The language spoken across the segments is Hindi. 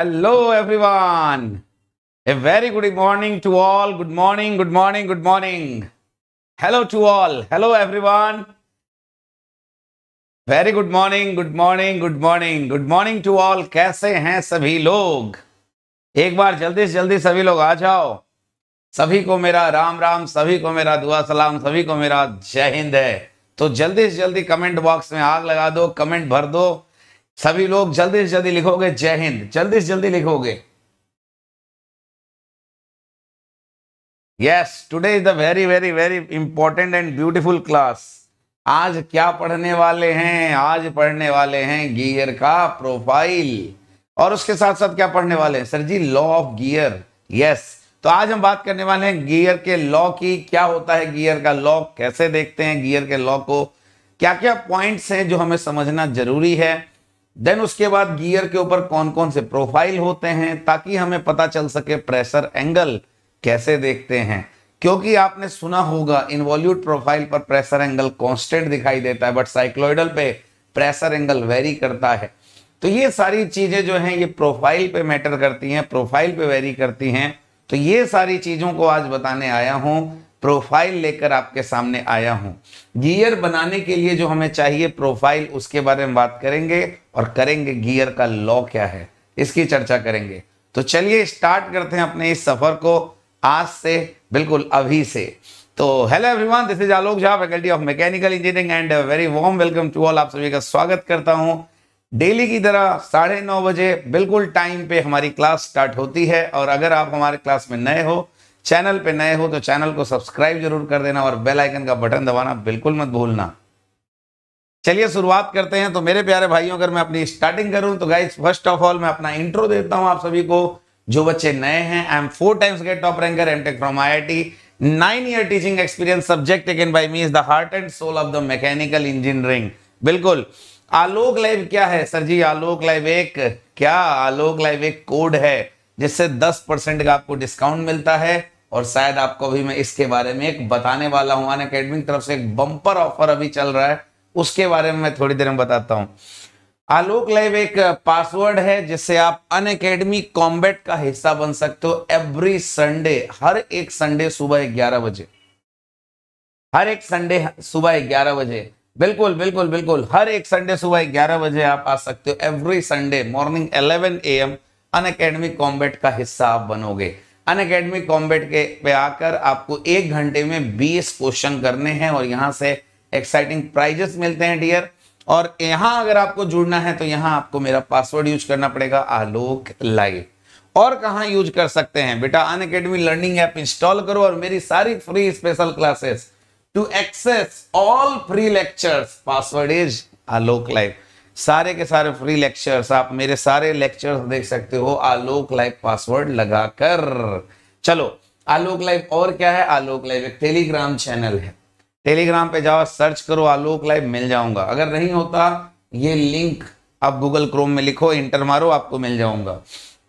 Hello everyone. A very good morning to all. Good morning, good morning, good morning. Hello to all. Hello, everyone. Very good morning good morning good morning good morning to all कैसे हैं सभी लोग एक बार जल्दी से जल्दी सभी लोग आ जाओ सभी को मेरा राम राम सभी को मेरा दुआ सलाम सभी को मेरा जय हिंद है तो जल्दी से जल्दी कमेंट बॉक्स में आग लगा दो कमेंट भर दो सभी लोग जल्दी से जल्दी लिखोगे जय हिंद जल्दी से जल्दी लिखोगे yes today is the very very very important and beautiful class आज क्या पढ़ने वाले हैं आज पढ़ने वाले हैं गियर का प्रोफाइल और उसके साथ साथ क्या पढ़ने वाले हैं sir ji law of gear yes तो आज हम बात करने वाले हैं गियर के लॉ की क्या होता है गियर का लॉ कैसे देखते हैं गियर के लॉ को क्या क्या पॉइंट्स हैं जो हमें समझना जरूरी है देन उसके बाद गियर के ऊपर कौन कौन से प्रोफाइल होते हैं ताकि हमें पता चल सके प्रेशर एंगल कैसे देखते हैं क्योंकि आपने सुना होगा इन्वॉल्यूट प्रोफाइल पर प्रेशर एंगल कांस्टेंट दिखाई देता है बट साइक्लोइडल पे प्रेशर एंगल वेरी करता है तो ये सारी चीजें जो हैं ये प्रोफाइल पे मैटर करती हैं प्रोफाइल पे वेरी करती हैं तो ये सारी चीजों को आज बताने आया हूं प्रोफाइल लेकर आपके सामने आया हूं गियर बनाने के लिए जो हमें चाहिए प्रोफाइल उसके बारे में बात करेंगे और करेंगे गियर का लॉ क्या है इसकी चर्चा करेंगे तो चलिए स्टार्ट करते हैं अपने इस सफ़र को आज से बिल्कुल अभी से तो hello everyone this is Alok Jha faculty of mechanical engineering and very warm welcome to all आप सभी का स्वागत करता हूं डेली की तरह साढ़े नौ बजे बिल्कुल टाइम पे हमारी क्लास स्टार्ट होती है और अगर आप हमारे क्लास में नए हो चैनल पे नए हो तो चैनल को सब्सक्राइब जरूर कर देना और बेल आइकन का बटन दबाना बिल्कुल मत भूलना चलिए शुरुआत करते हैं तो मेरे प्यारे भाइयों अगर मैं अपनी स्टार्टिंग करूं तो गाइज फर्स्ट ऑफ ऑल मैं अपना इंट्रो देता हूं आप सभी को जो बच्चे नए हैं I am four times GATE top ranker M tech from I nine year teaching experience subject taken by me is the heart and soul of the mechanical engineering बिल्कुल आलोक लाइव क्या है सर जी आलोक लाइव एक क्या आलोक लाइव एक कोड है जिससे दस परसेंट का आपको डिस्काउंट मिलता है और शायद आपको भी मैं इसके बारे में एक बताने वाला हूँ अन अकेडमी की तरफ से एक बम्पर ऑफर अभी चल रहा है उसके बारे में मैं थोड़ी देर में बताता हूं आलोक लाइव एक पासवर्ड है जिससे आप अन अकेडमी कॉम्बेट का हिस्सा बन सकते हो एवरी संडे हर एक संडे सुबह ग्यारह बजे हर एक संडे सुबह ग्यारह बजे बिल्कुल बिल्कुल बिल्कुल हर एक संडे सुबह ग्यारह बजे आप आ सकते हो every Sunday morning eleven A M Unacademy combat का हिस्सा आप बनोगे अन अकेडमी कॉम्बेट के पे आकर आपको एक घंटे में बीस क्वेश्चन करने हैं और यहां से एक्साइटिंग प्राइजेस मिलते हैं डियर और यहां अगर आपको जुड़ना है तो यहां आपको मेरा पासवर्ड यूज करना पड़ेगा आलोक लाइव और कहा यूज कर सकते हैं बेटा Unacademy learning app install करो और मेरी सारी free special classes to access all free lectures password is Alok live सारे के सारे फ्री लेक्चर्स आप मेरे सारे लेक्चर्स देख सकते हो आलोक लाइव पासवर्ड लगाकर चलो आलोक लाइव और क्या है आलोक लाइव एक टेलीग्राम चैनल है टेलीग्राम पे जाओ सर्च करो आलोक लाइव मिल जाऊंगा अगर नहीं होता ये लिंक आप गूगल क्रोम में लिखो इंटर मारो आपको मिल जाऊंगा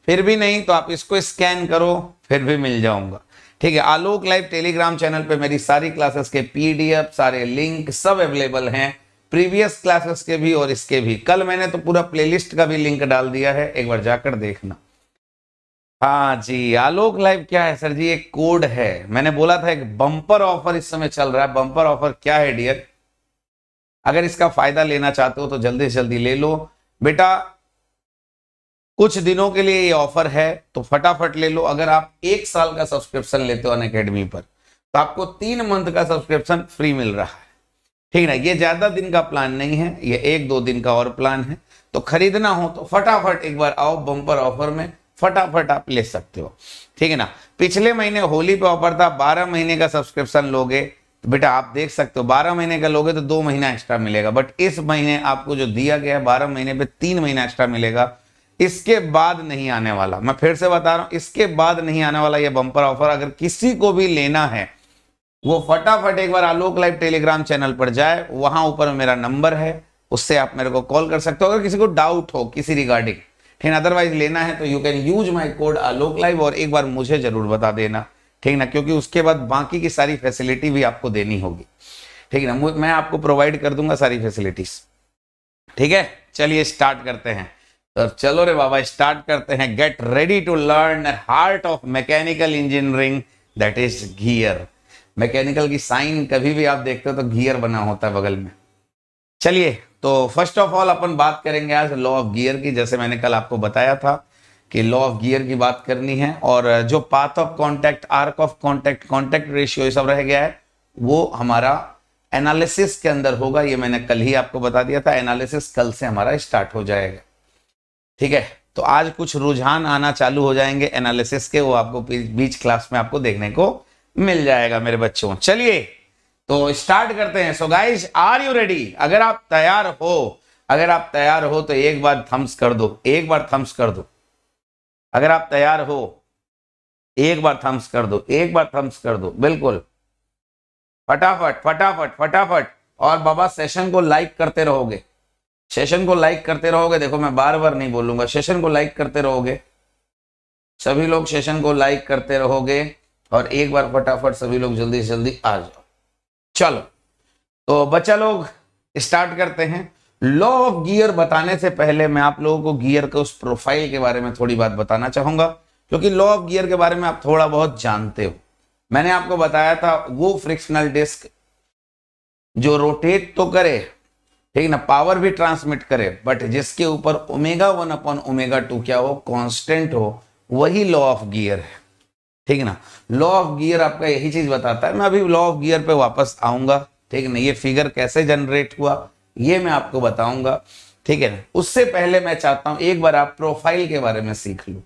फिर भी नहीं तो आप इसको स्कैन करो फिर भी मिल जाऊंगा ठीक है आलोक लाइव टेलीग्राम चैनल पे मेरी सारी क्लासेस के पीडीएफ सारे लिंक सब अवेलेबल हैं प्रीवियस क्लासेस के भी और इसके भी कल मैंने तो पूरा प्लेलिस्ट का भी लिंक डाल दिया है एक बार जाकर देखना हाँ जी आलोक लाइव क्या है सर जी एक कोड है मैंने बोला था एक बम्पर ऑफर इस समय चल रहा है बम्पर ऑफर क्या है डियर अगर इसका फायदा लेना चाहते हो तो जल्दी से जल्दी ले लो बेटा कुछ दिनों के लिए ये ऑफर है तो फटाफट ले लो अगर आप एक साल का सब्सक्रिप्शन लेते हो अन अकेडमी पर तो आपको तीन मंथ का सब्सक्रिप्शन फ्री मिल रहा है ठीक है ये ज्यादा दिन का प्लान नहीं है ये एक दो दिन का और प्लान है तो खरीदना हो तो फटाफट एक बार आओ बम्पर ऑफर में फटाफट आप ले सकते हो ठीक है ना पिछले महीने होली पे ऑफर था बारह महीने का सब्सक्रिप्शन लोगे तो बेटा आप देख सकते हो बारह महीने का लोगे तो दो महीना एक्स्ट्रा मिलेगा बट इस महीने आपको जो दिया गया है बारह महीने पे तीन महीना एक्स्ट्रा मिलेगा इसके बाद नहीं आने वाला मैं फिर से बता रहा हूं इसके बाद नहीं आने वाला यह बंपर ऑफर अगर किसी को भी लेना है वो फटाफट एक बार आलोक लाइव टेलीग्राम चैनल पर जाए वहां ऊपर मेरा नंबर है उससे आप मेरे को कॉल कर सकते हो अगर किसी को डाउट हो किसी रिगार्डिंग ठीक अदरवाइज लेना है तो you can use my code Alok live और एक बार मुझे जरूर बता देना ठीक ना क्योंकि उसके बाद बाकी की सारी फैसिलिटी भी आपको देनी होगी ठीक ना मैं आपको प्रोवाइड कर दूंगा सारी फैसिलिटीज ठीक है चलिए स्टार्ट करते हैं तो चलो रे बाबा स्टार्ट करते हैं get ready to learn heart of mechanical engineering that is gear mechanical की साइन कभी भी आप देखते हो तो गियर बना होता है बगल में चलिए तो फर्स्ट ऑफ ऑल अपन बात करेंगे आज लॉ ऑफ गियर की जैसे मैंने कल आपको बताया था कि लॉ ऑफ गियर की बात करनी है और जो path of contact arc of contact contact ratio ये सब रह गया है वो हमारा एनालिसिस के अंदर होगा ये मैंने कल ही आपको बता दिया था एनालिसिस कल से हमारा स्टार्ट हो जाएगा ठीक है तो आज कुछ रुझान आना चालू हो जाएंगे एनालिसिस के वो आपको बीच क्लास में आपको देखने को मिल जाएगा मेरे बच्चों चलिए तो स्टार्ट करते हैं so guys are you ready अगर आप तैयार हो अगर आप तैयार हो तो एक बार थम्स कर दो एक बार थम्स कर दो अगर आप तैयार हो एक बार थम्स कर दो एक बार थम्स कर दो बिल्कुल फटाफट फटाफट फटाफट और बाबा सेशन को लाइक करते रहोगे सेशन को लाइक करते रहोगे देखो मैं बार बार नहीं बोलूंगा सेशन को लाइक करते रहोगे सभी लोग सेशन को लाइक करते रहोगे और एक बार फटाफट सभी लोग जल्दी से जल्दी आ जाओ चलो तो बच्चा लोग स्टार्ट करते हैं लॉ ऑफ गियर बताने से पहले मैं आप लोगों को गियर के उस प्रोफाइल के बारे में थोड़ी बात बताना चाहूंगा क्योंकि लॉ ऑफ गियर के बारे में आप थोड़ा बहुत जानते हो मैंने आपको बताया था वो फ्रिक्शनल डिस्क जो रोटेट तो करे ठीक ना पावर भी ट्रांसमिट करे बट जिसके ऊपर omega one upon omega two क्या हो कांस्टेंट हो वही लॉ ऑफ गियर है ठीक है ना लॉ ऑफ गियर आपका यही चीज बताता है मैं अभी लॉ ऑफ गियर पे वापस आऊंगा ठीक है ना ये फिगर कैसे जनरेट हुआ ये मैं आपको बताऊंगा ठीक है ना उससे पहले मैं चाहता हूं एक बार आप प्रोफाइल के बारे में सीख लो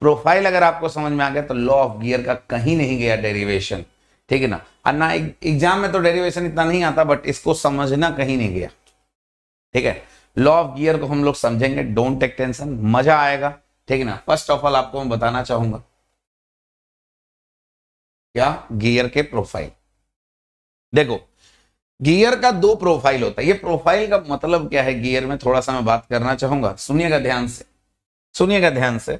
प्रोफाइल अगर आपको समझ में आ गया तो लॉ ऑफ गियर का कहीं नहीं गया डेरिवेशन ठीक है ना और ना एग्जाम में तो डेरिवेशन इतना नहीं आता बट इसको समझना कहीं नहीं गया ठीक है लॉ ऑफ गियर को हम लोग समझेंगे डोंट टेक टेंशन मजा आएगा ठीक है ना फर्स्ट ऑफ ऑल आपको मैं बताना चाहूंगा या गियर के प्रोफाइल देखो गियर का दो प्रोफाइल होता है ये प्रोफाइल का मतलब क्या है गियर में थोड़ा सा मैं बात करना चाहूंगा सुनिएगा ध्यान से सुनिएगा ध्यान से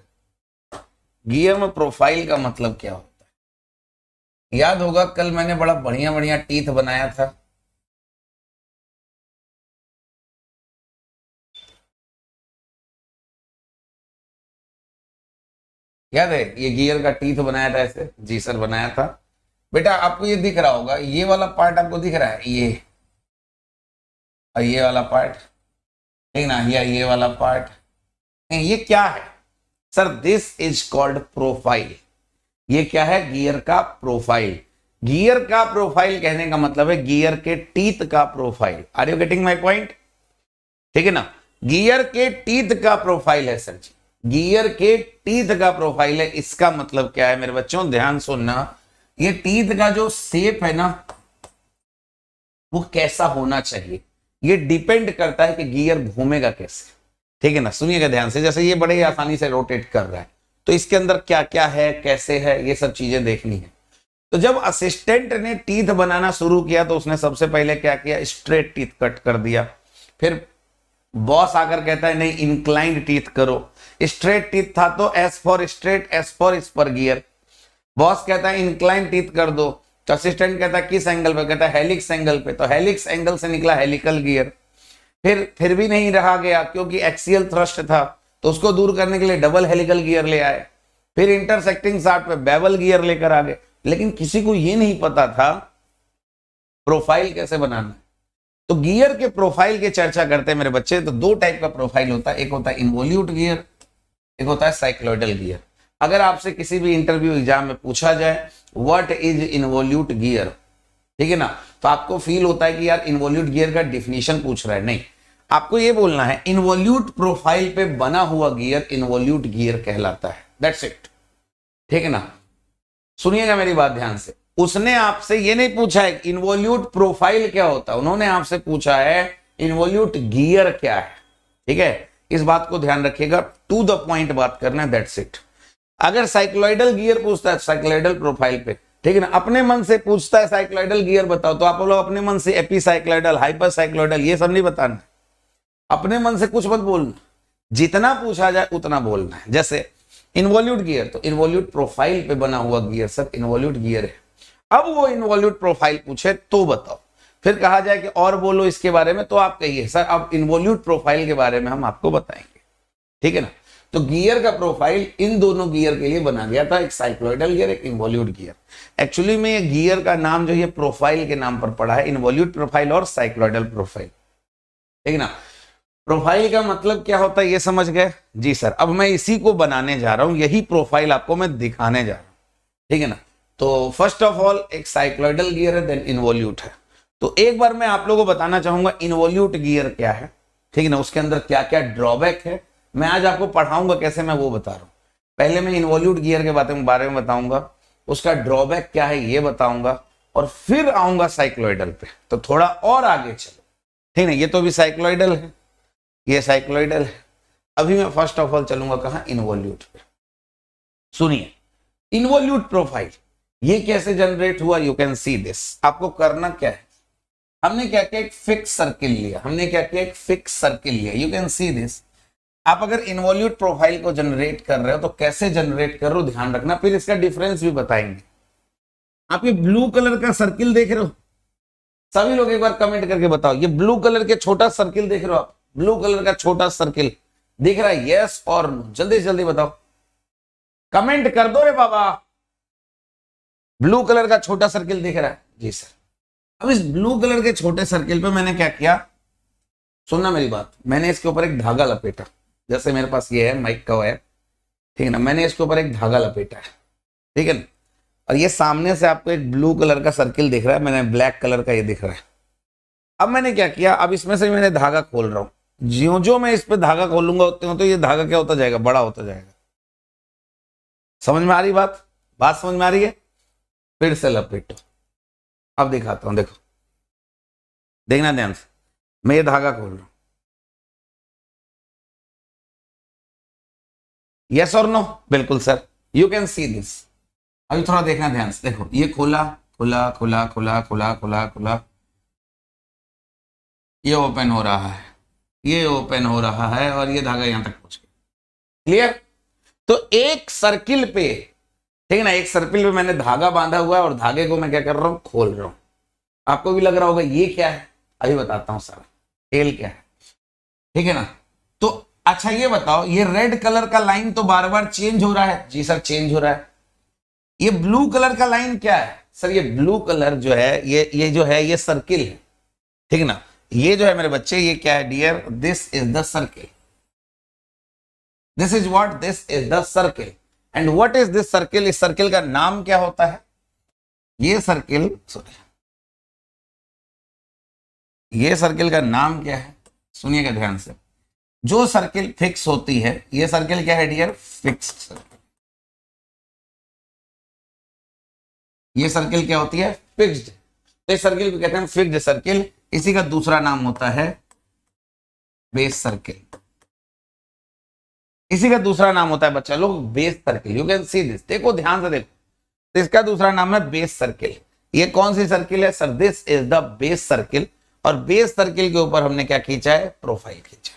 गियर में प्रोफाइल का मतलब क्या होता है याद होगा कल मैंने बड़ा बढ़िया बढ़िया टीथ बनाया था याद है ये गियर का टीथ बनाया था ऐसे सर बनाया था बेटा आपको ये दिख रहा होगा ये वाला पार्ट आपको दिख रहा है ये और ये वाला पार्ट ठीक ना या ये वाला पार्ट नहीं ये क्या है sir this is called profile ये क्या है गियर का प्रोफाइल गियर का प्रोफाइल कहने का मतलब है गियर के टीथ का profile are you getting my point ठीक है ना गियर के टीथ का प्रोफाइल है सर जी गियर के टीथ का प्रोफाइल है इसका मतलब क्या है मेरे बच्चों ध्यान सुनना ये टीथ का जो सेप है ना वो कैसा होना चाहिए ये डिपेंड करता है कि गियर घूमेगा कैसे ठीक है ना सुनिएगा ध्यान से जैसे ये बड़े आसानी से रोटेट कर रहा है तो इसके अंदर क्या क्या है कैसे है ये सब चीजें देखनी है तो जब असिस्टेंट ने टीथ बनाना शुरू किया तो उसने सबसे पहले क्या किया स्ट्रेट टीथ कट कर दिया फिर बॉस आकर कहता है नहीं इंक्लाइंड टीथ करो स्ट्रेट टीथ था तो S for straight S for spur gear boss कहता है इंक्लाइन टीथ कर दो तो असिस्टेंट कहता है किस एंगल पे कहता है हेलिक्स एंगल पे तो हेलिक्स एंगल से निकला हेलिकल गियर फिर फिर भी नहीं रहा गया क्योंकि एक्सियल थ्रस्ट था तो उसको दूर करने के लिए डबल हेलिकल गियर ले आए फिर इंटरसेक्टिंग साठ पे बेवल गियर लेकर आ गए लेकिन किसी को ये नहीं पता था प्रोफाइल कैसे बनाना तो गियर के प्रोफाइल की चर्चा करते हैं मेरे बच्चे तो दो टाइप का प्रोफाइल होता है एक होता है इन्वोल्यूट गियर एक होता है साइक्लोइडल गियर अगर आपसे किसी भी इंटरव्यू एग्जाम में पूछा जाए व्हाट इज इन्वोल्यूट गियर ठीक है ना तो आपको फील होता है कि यार इन्वोल्यूट गियर का डिफिनेशन पूछ रहा है नहीं आपको यह बोलना है इन्वोल्यूट प्रोफाइल पे बना हुआ गियर इन्वोल्यूट गियर कहलाता है दैट्स इट ठीक है ना सुनिएगा मेरी बात ध्यान से उसने आपसे ये नहीं पूछा है इन्वोल्यूट प्रोफाइल क्या होता है उन्होंने आपसे पूछा है इन्वोल्यूट गियर क्या है ठीक है इस बात को ध्यान रखिएगा टू द पॉइंट बात करना है दैट्स इट अगर साइक्लोइडल गियर पूछता है साइक्लोइडल प्रोफाइल पे ठीक है ना अपने मन से पूछता है साइक्लोइडल गियर बताओ तो आप लोग अपने मन से एपी साइक्लोइडल हाइपर साइक्लोइडल ये सब नहीं बताना अपने मन से कुछ मत बोलना जितना पूछा जाए उतना बोलना है जैसे इन्वॉल्यूट गियर तो इन्वॉल्यूट प्रोफाइल पे बना हुआ गियर सब इन्वॉल्यूट गियर है अब वो इन्वॉल्यूट प्रोफाइल पूछे तो बताओ फिर कहा जाए कि और बोलो इसके बारे में तो आप कहिए सर अब इन्वोल्यूट प्रोफाइल के बारे में हम आपको बताएंगे ठीक है ना तो गियर का प्रोफाइल इन दोनों गियर के लिए बना गया था एक साइक्लोइडल गियर एक इन्वोल्यूट गियर एक्चुअली में ये गियर का नाम जो है प्रोफाइल के नाम पर पड़ा है इन्वोल्यूट प्रोफाइल और साइक्लोइडल प्रोफाइल ठीक है ना प्रोफाइल का मतलब क्या होता है ये समझ गए जी सर अब मैं इसी को बनाने जा रहा हूं यही प्रोफाइल आपको मैं दिखाने जा रहा हूं ठीक है ना तो फर्स्ट ऑफ ऑल एक साइक्लोइडल गियर है देन इन्वोल्यूट है तो एक बार मैं आप लोगों को बताना चाहूंगा इनवोल्यूट गियर क्या है ठीक है ना उसके अंदर क्या क्या ड्रॉबैक है मैं आज आपको पढ़ाऊंगा कैसे मैं वो बता रहा हूं पहले मैं इन्वोल्यूट गियर के बारे में बारे में बताऊंगा उसका ड्रॉबैक क्या है ये बताऊंगा और फिर आऊंगा साइक्लोइडल पे तो थोड़ा और आगे चलो ठीक है ये तो भी साइक्लोइडल है ये साइक्लोइडल है अभी मैं फर्स्ट ऑफ ऑल चलूंगा कहा इन्वोल्यूट पे सुनिए इन्वोल्यूट प्रोफाइल ये कैसे जनरेट हुआ यू कैन सी दिस आपको करना क्या है हमने क्या किया एक फिक्स सर्किल लिया हमने क्या किया एक फिक्स सर्किल लिया यू कैन सी दिस आप अगर इन्वॉल्यूट प्रोफाइल को जनरेट कर रहे हो तो कैसे जनरेट कर रहे हो ध्यान रखना फिर इसका डिफरेंस भी बताएंगे आप ये ब्लू कलर का सर्किल देख रहे हो सभी लोग एक बार कमेंट करके बताओ ये ब्लू कलर के छोटा सर्किल देख रहे हो आप ब्लू कलर का छोटा सर्किल दिख रहा है यस और नो जल्दी से जल्दी बताओ कमेंट कर दो रे बाबा ब्लू कलर का छोटा सर्किल दिख रहा है जी सर अब इस ब्लू कलर के छोटे सर्किल पे मैंने क्या किया सुनना मेरी बात मैंने इसके ऊपर एक धागा लपेटा जैसे मेरे पास ये है माइक का वायर ठीक है ना मैंने इसके ऊपर एक धागा लपेटा है ठीक है ना और ये सामने से आपको एक ब्लू कलर का सर्किल दिख रहा है मैंने ब्लैक कलर का ये दिख रहा है अब मैंने क्या किया अब इसमें से मैंने धागा खोल रहा हूं ज्यो जो मैं इस पर धागा खोलूंगा उतने तो ये धागा क्या होता जाएगा बड़ा होता जाएगा समझ में आ रही बात बात समझ में आ रही है फिर से लपेटो अब दिखाता हूं देखो देखना ध्यान से मैं ये धागा खोल रहा हूं यस और नो बिल्कुल sir you can see this अभी थोड़ा देखना ध्यान से देखो ये खोला खुला खुला खुला खुला खुला खुला ये ओपन हो रहा है ये ओपन हो रहा है और ये धागा यहां तक पहुंच गया क्लियर तो एक सर्किल पे ठीक है ना एक सर्किल में मैंने धागा बांधा हुआ है और धागे को मैं क्या कर रहा हूँ खोल रहा हूँ आपको भी लग रहा होगा ये क्या है अभी बताता हूँ सर टेल क्या है ठीक है ना तो अच्छा ये बताओ ये रेड कलर का लाइन तो बार बार चेंज हो रहा है जी सर चेंज हो रहा है ये ब्लू कलर का लाइन क्या है सर ये ब्लू कलर जो है ये ये जो है ये सर्किल है ठीक है ना ये जो है मेरे बच्चे ये क्या है dear this is the circle this is what this is the circle and what is this circle इस सर्किल का नाम क्या होता है ये सर्किल सॉरी ये सर्किल का नाम क्या है सुनिएगा ध्यान से जो सर्किल फिक्स होती है ये सर्किल क्या है डियर फिक्स्ड सर्किल ये सर्किल क्या होती है फिक्स्ड तो इस सर्किल को कहते हैं फिक्स्ड सर्किल इसी का दूसरा नाम होता है बेस सर्किल इसी का दूसरा नाम होता है बच्चा लोग base circle you can see this देखो ध्यान से देखो तो इसका दूसरा नाम है बेस सर्किल ये कौन सी सर्किल है sir this is the base circle और बेस सर्किल के ऊपर हमने क्या खींचा है प्रोफाइल खींचा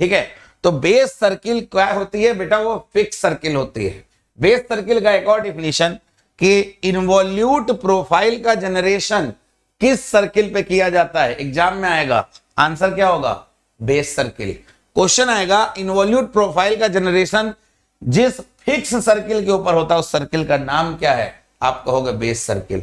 ठीक है तो बेस सर्किल क्या होती है बेटा वो फिक्स सर्किल होती है बेस सर्किल का एक और डिफिनेशन कि इनवॉल्यूट प्रोफाइल का जनरेशन किस सर्किल पे किया जाता है एग्जाम में आएगा आंसर क्या होगा बेस सर्किल क्वेश्चन आएगा इनवॉल्यूट प्रोफाइल का जनरेशन जिस फिक्स सर्किल के ऊपर होता है उस सर्किल का नाम क्या है आप कहोगे बेस सर्किल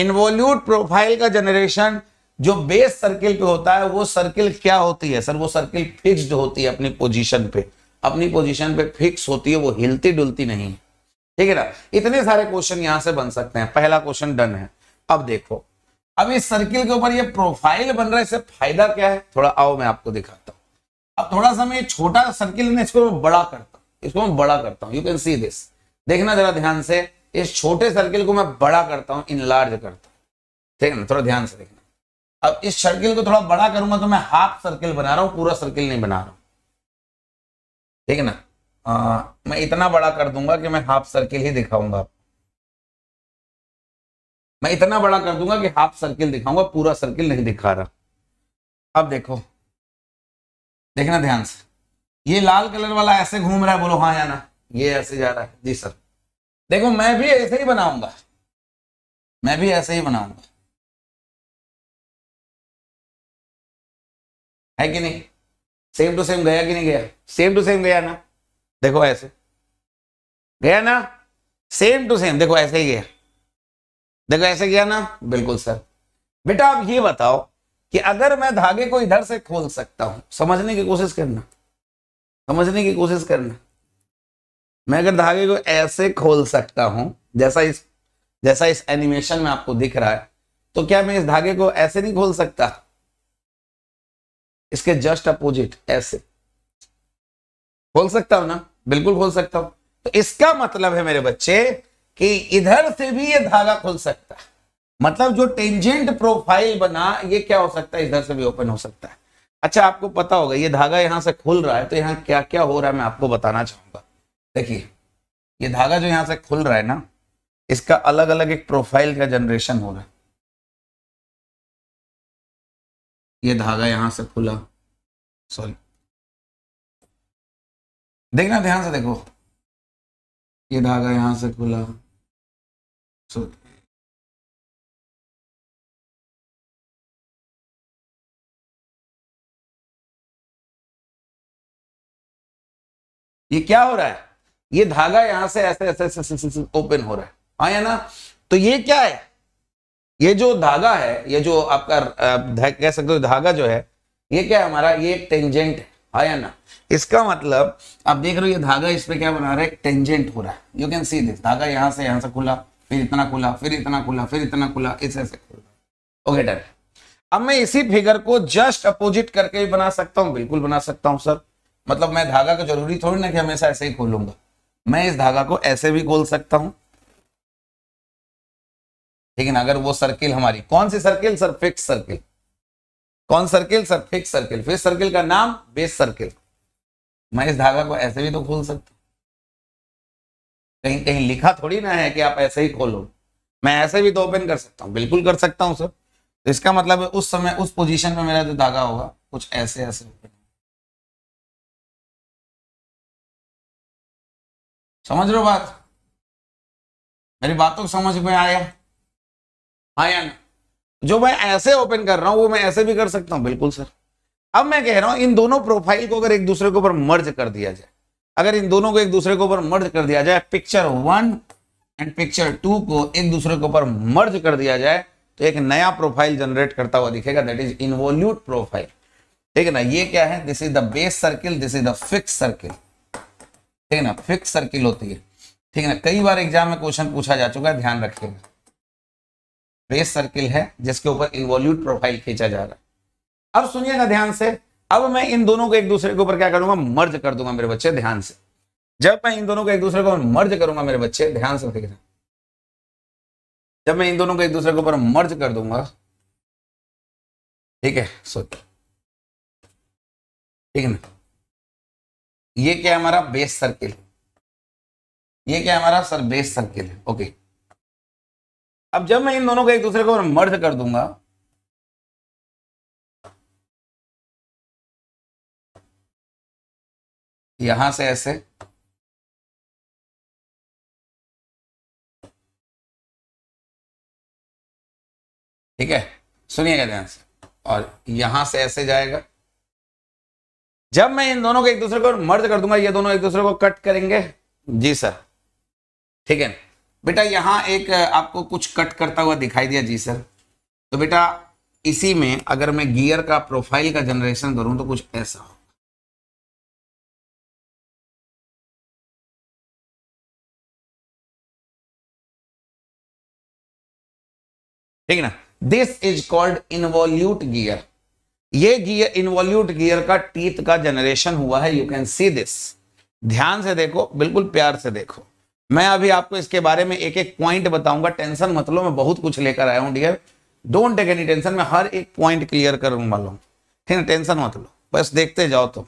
इनवॉल्यूट प्रोफाइल का जनरेशन जो बेस सर्किल पे होता है वो सर्किल क्या होती है सर वो सर्किल फिक्स्ड होती है अपनी पोजीशन पे अपनी पोजीशन पे फिक्स होती है वो हिलती डुलती नहीं ठीक है ना इतने सारे क्वेश्चन यहां से बन सकते हैं पहला क्वेश्चन डन है अब देखो अब इस सर्किल के ऊपर ये प्रोफाइल बन रहा है इससे फायदा क्या है थोड़ा आओ मैं आपको दिखाता हूं अब थोड़ा सा मैं छोटा सर्किल है ना इसको बड़ा करता हूं इसको मैं बड़ा करता हूं यू कैन सी दिस देखना जरा ध्यान से इस छोटे सर्किल को मैं बड़ा करता हूं इनलार्ज करता हूं ठीक है ना थोड़ा ध्यान से देखना अब इस सर्किल को थोड़ा बड़ा करूंगा तो मैं हाफ सर्किल बना रहा हूं पूरा सर्किल नहीं बना रहा हूं ठीक है ना आ, मैं इतना बड़ा कर दूंगा कि मैं हाफ सर्किल ही दिखाऊंगा आपको मैं इतना बड़ा कर दूंगा कि हाफ सर्किल दिखाऊंगा पूरा सर्किल नहीं दिखा रहा अब देखो देखना ध्यान से ये लाल कलर वाला ऐसे घूम रहा है बोलो हाँ जाना ये ऐसे जा रहा है जी सर देखो मैं भी ऐसे ही बनाऊंगा मैं भी ऐसे ही बनाऊंगा है कि नहीं सेम टू सेम गया कि नहीं गया सेम टू सेम गया ना देखो ऐसे गया ना सेम टू सेम देखो ऐसे ही गया देखो ऐसे गया ना बिल्कुल सर बेटा आप ये बताओ कि अगर मैं धागे को इधर से खोल सकता हूं समझने की कोशिश करना समझने की कोशिश करना मैं अगर धागे को ऐसे खोल सकता हूं जैसा इस जैसा इस एनिमेशन में आपको दिख रहा है तो क्या मैं इस धागे को ऐसे नहीं खोल सकता इसके जस्ट अपोजिट ऐसे खोल सकता हूं ना बिल्कुल खोल सकता हूं तो इसका मतलब है मेरे बच्चे कि इधर से भी ये धागा खुल सकता है मतलब जो टेंजेंट प्रोफाइल बना ये क्या हो सकता है इधर से भी ओपन हो सकता है अच्छा आपको पता होगा ये धागा यहां से खुल रहा है तो यहाँ क्या क्या हो रहा है मैं आपको बताना चाहूंगा देखिए ये धागा जो यहां से खुल रहा है ना इसका अलग अलग एक प्रोफाइल का जनरेशन हो रहा है ये धागा यहां से खुला सॉरी देखना ध्यान से देखो ये धागा यहां से खुला सॉरी ये क्या हो रहा है ये धागा यहां से ऐसे ऐसे ऐसे ऐसे ओपन हो रहा है हाँ या ना तो ये क्या है ये जो धागा है ये जो आपका कह सकते हो धागा जो है ये क्या है हमारा ये एक टेंजेंट है हाँ या ना इसका मतलब आप देख रहे हो ये धागा इस पे क्या बना रहा है टेंजेंट हो रहा है यू कैन सी दिस धागा यहां से यहां से खुला फिर इतना खुला फिर इतना खुला फिर इतना खुला इस ऐसे खुला ओके डन अब मैं इसी फिगर को जस्ट अपोजिट करके भी बना सकता हूं बिल्कुल बना सकता हूं सर मतलब मैं धागा को जरूरी थोड़ी ना कि हमेशा ऐसे ही खोलूंगा मैं इस धागा को ऐसे भी खोल सकता हूं लेकिन अगर वो सर्किल हमारी कौन सी सर्किल सर फिक्स सर्किल कौन circle sir fix circle fix circle का नाम बेस सर्किल मैं इस धागा को ऐसे भी तो खोल सकता हूं कहीं कहीं लिखा थोड़ी ना है कि आप ऐसे ही खोलो मैं ऐसे भी तो ओपन कर सकता हूँ बिल्कुल कर सकता हूँ सर तो इसका मतलब है उस समय उस पोजीशन में मेरा जो धागा होगा कुछ ऐसे ऐसे होगा समझ रहे हो बात मेरी बातों को समझ में आया हाँ या ना जो मैं ऐसे ओपन कर रहा हूं वो मैं ऐसे भी कर सकता हूं बिल्कुल सर अब मैं कह रहा हूं इन दोनों प्रोफाइल को अगर एक दूसरे के ऊपर मर्ज कर दिया जाए अगर इन दोनों को एक दूसरे के ऊपर मर्ज कर दिया जाए picture one and picture two को एक दूसरे के ऊपर मर्ज कर दिया जाए तो एक नया प्रोफाइल जनरेट करता हुआ दिखेगा दैट इज इनवोल्यूट प्रोफाइल ठीक है ना ये क्या है this is the base circle this is the fix circle ठीक है ना फिक्स सर्किल होती है ठीक है ना कई बार एग्जाम में क्वेश्चन पूछा जा चुका है ध्यान रखिएगा बेस सर्किल है जिसके ऊपर इवोल्यूट प्रोफाइल खींचा जा रहा है अब सुनिए ना ध्यान से अब मैं इन दोनों को एक दूसरे के ऊपर क्या करूंगा मर्ज कर दूंगा मेरे बच्चे ध्यान से जब मैं इन दोनों को एक दूसरे को मर्ज करूंगा मेरे बच्चे ध्यान से देखना जब मैं इन दोनों को एक दूसरे के ऊपर मर्ज कर दूंगा ठीक है सोच ठीक है ना ये क्या हमारा बेस सर्किल है ये क्या हमारा सर बेस सर्किल है ओके अब जब मैं इन दोनों को एक दूसरे को मर्ज कर दूंगा यहां से ऐसे ठीक है सुनिएगा ध्यान से और यहां से ऐसे जाएगा जब मैं इन दोनों को एक दूसरे को मर्ज कर दूंगा ये दोनों एक दूसरे को कट करेंगे जी सर ठीक है बेटा यहां एक आपको कुछ कट करता हुआ दिखाई दिया जी सर तो बेटा इसी में अगर मैं गियर का प्रोफाइल का जनरेशन करूं तो कुछ ऐसा हो ठीक है ना this is called involute gear ये गियर इन्वॉल्यूट गियर का टीथ का जनरेशन हुआ है यू कैन सी दिस ध्यान से देखो बिल्कुल प्यार से देखो मैं अभी आपको इसके बारे में एक एक पॉइंट बताऊंगा टेंशन मत लो मैं बहुत कुछ लेकर आया हूं dear don't take any tension मैं हर एक पॉइंट क्लियर करूंगा ठीक है टेंशन मत लो बस देखते जाओ तो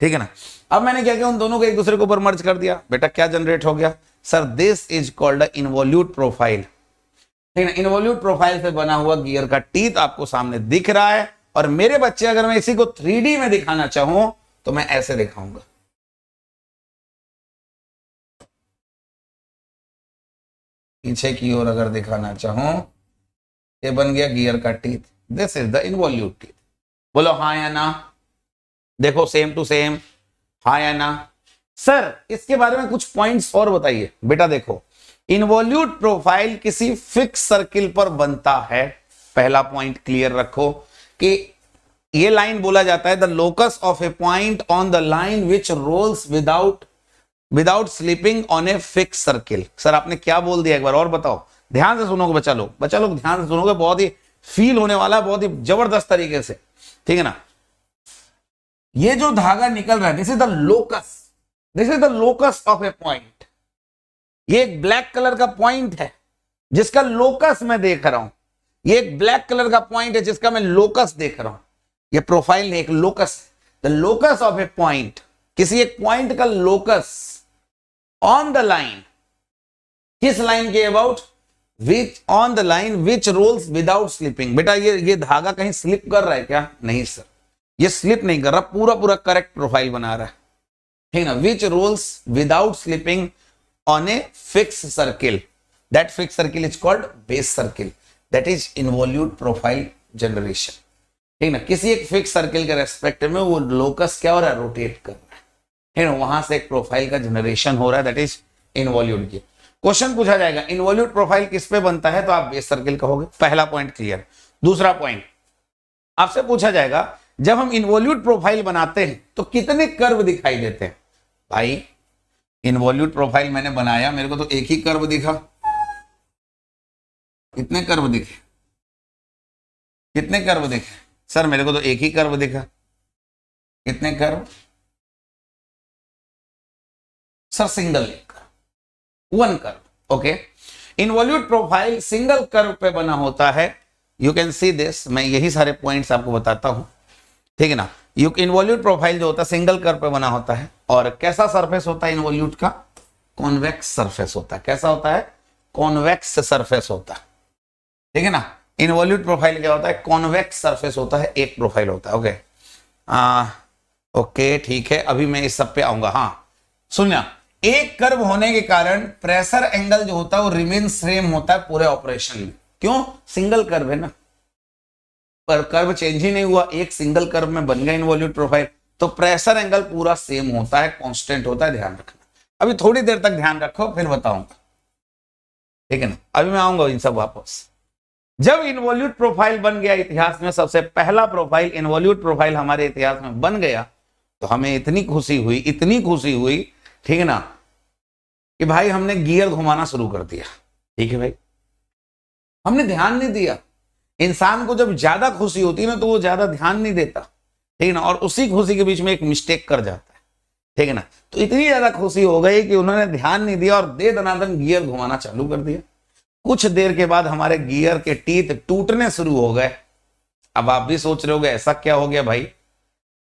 ठीक है ना अब मैंने क्या किया उन दोनों को एक दूसरे के ऊपर मर्ज कर दिया बेटा क्या जनरेट हो गया sir this is called involute profile ठीक है इनवोल्यूट प्रोफाइल से बना हुआ गियर का टीथ आपको सामने दिख रहा है और मेरे बच्चे अगर मैं इसी को थ्री में दिखाना चाहूं तो मैं ऐसे दिखाऊंगा पीछे की ओर अगर दिखाना चाहूं ये बन गया गियर का teeth this is the involute teeth बोलो हा या ना देखो सेम टू सेम हा या ना सर इसके बारे में कुछ पॉइंट्स और बताइए बेटा देखो इनवॉल्यूट प्रोफाइल किसी फिक्स सर्किल पर बनता है पहला पॉइंट क्लियर रखो कि ये लाइन बोला जाता है the locus of a point on the line which rolls without without slipping on a fix circle sir आपने क्या बोल दिया एक बार और बताओ ध्यान से सुनोगे बच्चा लोग बच्चा लोग ध्यान से सुनोगे बहुत ही फील होने वाला है बहुत ही जबरदस्त तरीके से ठीक है ना ये जो धागा निकल रहा है this is the locus this is the locus of a point ये एक ब्लैक कलर का पॉइंट है जिसका लोकस मैं देख रहा हूं ये एक ब्लैक कलर का पॉइंट है जिसका मैं लोकस देख रहा हूं ये प्रोफाइल नहीं एक locus the locus of a point किसी एक पॉइंट का लोकस ऑन द लाइन किस लाइन के about which on the line which rolls without slipping बेटा ये ये धागा कहीं स्लिप कर रहा है क्या नहीं सर ये स्लिप नहीं कर रहा पूरा पूरा करेक्ट प्रोफाइल बना रहा है ठीक ना which rolls without slipping on a fix circle that fix circle is called base circle that is involute profile generation ठीक ना किसी एक फिक्स सर्किल के रेस्पेक्ट में वो लोकस क्या हो रहा है रोटेट कर रहा है ठीक ना वहां से एक प्रोफाइल का जनरेशन हो रहा है दैट इज इन्वोल्यूट की क्वेश्चन पूछा जाएगा इन्वोल्यूट प्रोफाइल किस पे बनता है तो आप बेस सर्किल कहोगे पहला पॉइंट क्लियर दूसरा पॉइंट आपसे पूछा जाएगा जब हम इन्वोल्यूट प्रोफाइल बनाते हैं तो कितने कर्व दिखाई देते हैं भाई इन्वोल्यूट प्रोफाइल मैंने बनाया मेरे को तो एक ही कर्व दिखा कितने कर्व दिखे कितने कर्व दिखे सर मेरे को तो एक ही कर्व दिखा कितने curve sir single curve one curve okay involute profile single curve पे बना होता है यू कैन सी दिस मैं यही सारे पॉइंट्स आपको बताता हूं ठीक है ना यू इनवॉल्यूट प्रोफाइल जो होता है सिंगल कर्व पे बना होता है और कैसा सरफेस होता है इनवॉल्यूट का कॉन्वेक्स सरफेस होता है कैसा होता है कॉन्वेक्स सरफेस होता है ठीक है ना इनवॉल्यूट प्रोफाइल क्या होता है कॉन्वेक्स सरफेस होता है एक प्रोफाइल होता है ओके आ, ओके ठीक है अभी मैं इस सब पे आऊंगा हाँ सुनिया एक कर्व होने के कारण प्रेशर एंगल जो होता है वो रिमेन सेम होता है पूरे ऑपरेशन में क्यों सिंगल कर्व है ना पर कर्व चेंज ही नहीं हुआ एक सिंगल कर्व में बन गया इनवॉल्यूट प्रोफाइल तो प्रेशर एंगल पूरा सेम होता है कॉन्स्टेंट होता है ध्यान रखना अभी थोड़ी देर तक ध्यान रखो फिर बताऊंगा ठीक है ना अभी मैं आऊंगा इन सब वापस जब इन्वॉल्यूट प्रोफाइल बन गया इतिहास में सबसे पहला प्रोफाइल इन्वॉल्यूट प्रोफाइल हमारे इतिहास में बन गया तो हमें इतनी खुशी हुई इतनी खुशी हुई ठीक है ना कि भाई हमने गियर घुमाना शुरू कर दिया ठीक है भाई हमने ध्यान नहीं दिया इंसान को जब ज्यादा खुशी होती है ना तो वो ज्यादा ध्यान नहीं देता ठीक है ना और उसी खुशी के बीच में एक मिस्टेक कर जाता है ठीक है ना तो इतनी ज्यादा खुशी हो गई कि उन्होंने ध्यान नहीं दिया और दे दनादन गियर घुमाना चालू कर दिया कुछ देर के बाद हमारे गियर के टीथ टूटने शुरू हो गए अब आप भी सोच रहे हो ऐसा क्या हो गया भाई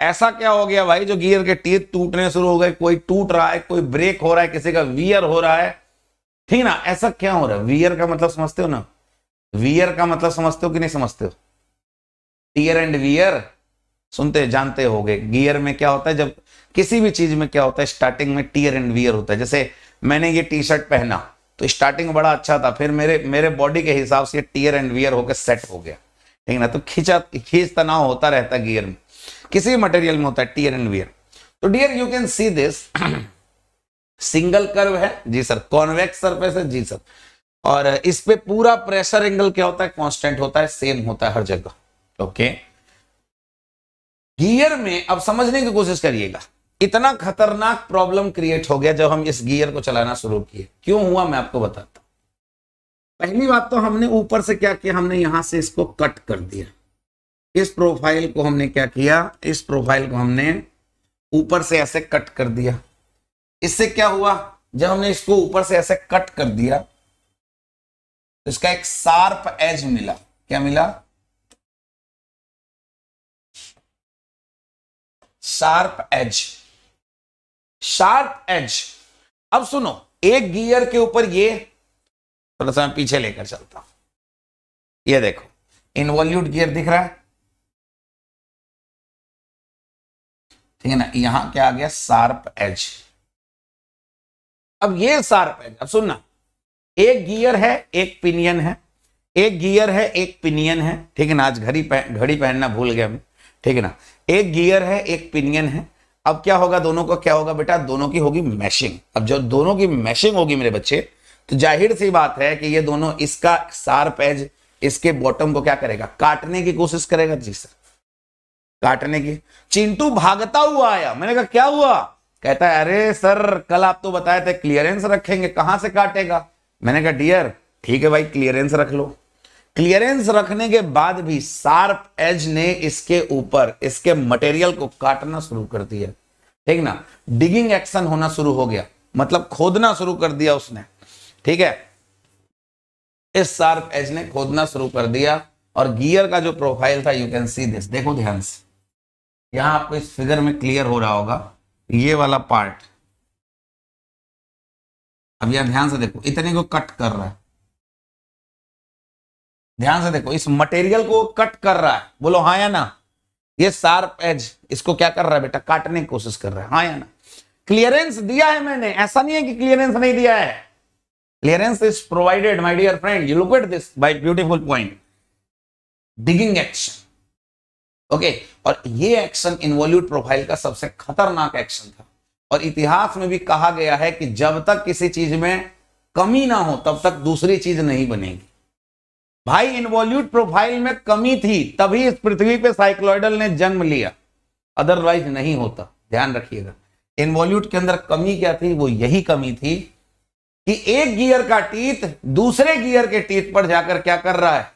ऐसा क्या हो गया भाई जो गियर के टीथ टूटने शुरू हो गए कोई टूट रहा है कोई ब्रेक हो रहा है किसी का वियर हो रहा है ठीक ना ऐसा क्या हो रहा है वियर का मतलब समझते हो ना वियर का मतलब समझते हो कि नहीं समझते हो टीयर एंड वियर सुनते जानते गए गियर में क्या होता है जब किसी भी चीज में क्या होता है स्टार्टिंग में टीयर एंड वियर होता है जैसे मैंने ये टी शर्ट पहना तो स्टार्टिंग बड़ा अच्छा था फिर मेरे मेरे बॉडी के हिसाब से टीयर एंड वियर होकर सेट हो गया ठीक है ना तो खींचा खींच तनाव तो होता रहता गियर में किसी भी मटेरियल में होता है टीयर एंड वियर तो dear you can see this single curve है जी सर कॉन्वेक्स सरफेस है जी सर और इस पे पूरा प्रेशर एंगल क्या होता है कांस्टेंट होता है सेम होता है हर जगह ओके okay? गियर में अब समझने की कोशिश करिएगा इतना खतरनाक प्रॉब्लम क्रिएट हो गया जब हम इस गियर को चलाना शुरू किए क्यों हुआ मैं आपको बताता हूं पहली बात तो हमने ऊपर से क्या किया हमने यहां से इसको कट कर दिया इस प्रोफाइल को हमने क्या किया इस प्रोफाइल को हमने ऊपर से ऐसे कट कर दिया इससे क्या हुआ जब हमने इसको ऊपर से ऐसे कट कर दिया तो इसका एक शार्प एज मिला क्या मिला शार्प एज शार्प एज अब सुनो एक गियर के ऊपर ये थोड़ा सा मैं पीछे लेकर चलता हूं ये देखो इनवॉल्यूट गियर दिख रहा है ठीक है ना यहां क्या आ गया शार्प एज अब ये शार्प एज अब सुनना एक गियर है एक पिनियन है एक गियर है एक पिनियन है ठीक है ना आज घड़ी घड़ी पहनना भूल गया हम ठीक है ना एक गियर है एक पिनियन है अब क्या होगा दोनों का क्या होगा बेटा दोनों की होगी मैशिंग अब जब दोनों की मैशिंग होगी मेरे बच्चे तो जाहिर सी बात है कि ये दोनों इसका सार पेज इसके बॉटम को क्या करेगा काटने की कोशिश करेगा जी सर काटने की चिंटू भागता हुआ आया मैंने कहा क्या हुआ कहता है अरे सर कल आप तो बताए थे क्लियरेंस रखेंगे कहां से काटेगा मैंने कहा डियर ठीक है भाई क्लियरेंस रख लो क्लियरेंस रखने के बाद भी शार्प एज ने इसके ऊपर इसके मटेरियल को काटना शुरू कर दिया ठीक ना डिगिंग एक्शन होना शुरू हो गया मतलब खोदना शुरू कर दिया उसने ठीक है इस शार्प एज ने खोदना शुरू कर दिया और गियर का जो प्रोफाइल था यू कैन सी दिस देखो ध्यान से यहां आपको इस फिगर में क्लियर हो रहा होगा ये वाला पार्ट अब यहां ध्यान से देखो इतने को कट कर रहा है ध्यान से देखो इस मटेरियल को कट कर रहा है बोलो हाँ या ना ये शार्प एज इसको क्या कर रहा है बेटा काटने की कोशिश कर रहा है हाँ या ना क्लियरेंस दिया है मैंने ऐसा नहीं है कि क्लियरेंस नहीं दिया है clearance is provided my dear friend you look at this by beautiful point digging action okay और ये एक्शन इन्वोल्यूट प्रोफाइल का सबसे खतरनाक एक्शन था और इतिहास में भी कहा गया है कि जब तक किसी चीज में कमी ना हो तब तक दूसरी चीज नहीं बनेगी भाई इन्वॉल्यूट प्रोफाइल में कमी थी तभी इस पृथ्वी पे साइक्लोइडल ने जन्म लिया अदरवाइज नहीं होता ध्यान रखिएगा इन्वोल्यूट के अंदर कमी क्या थी वो यही कमी थी कि एक गियर का टीथ दूसरे गियर के टीथ पर जाकर क्या कर रहा है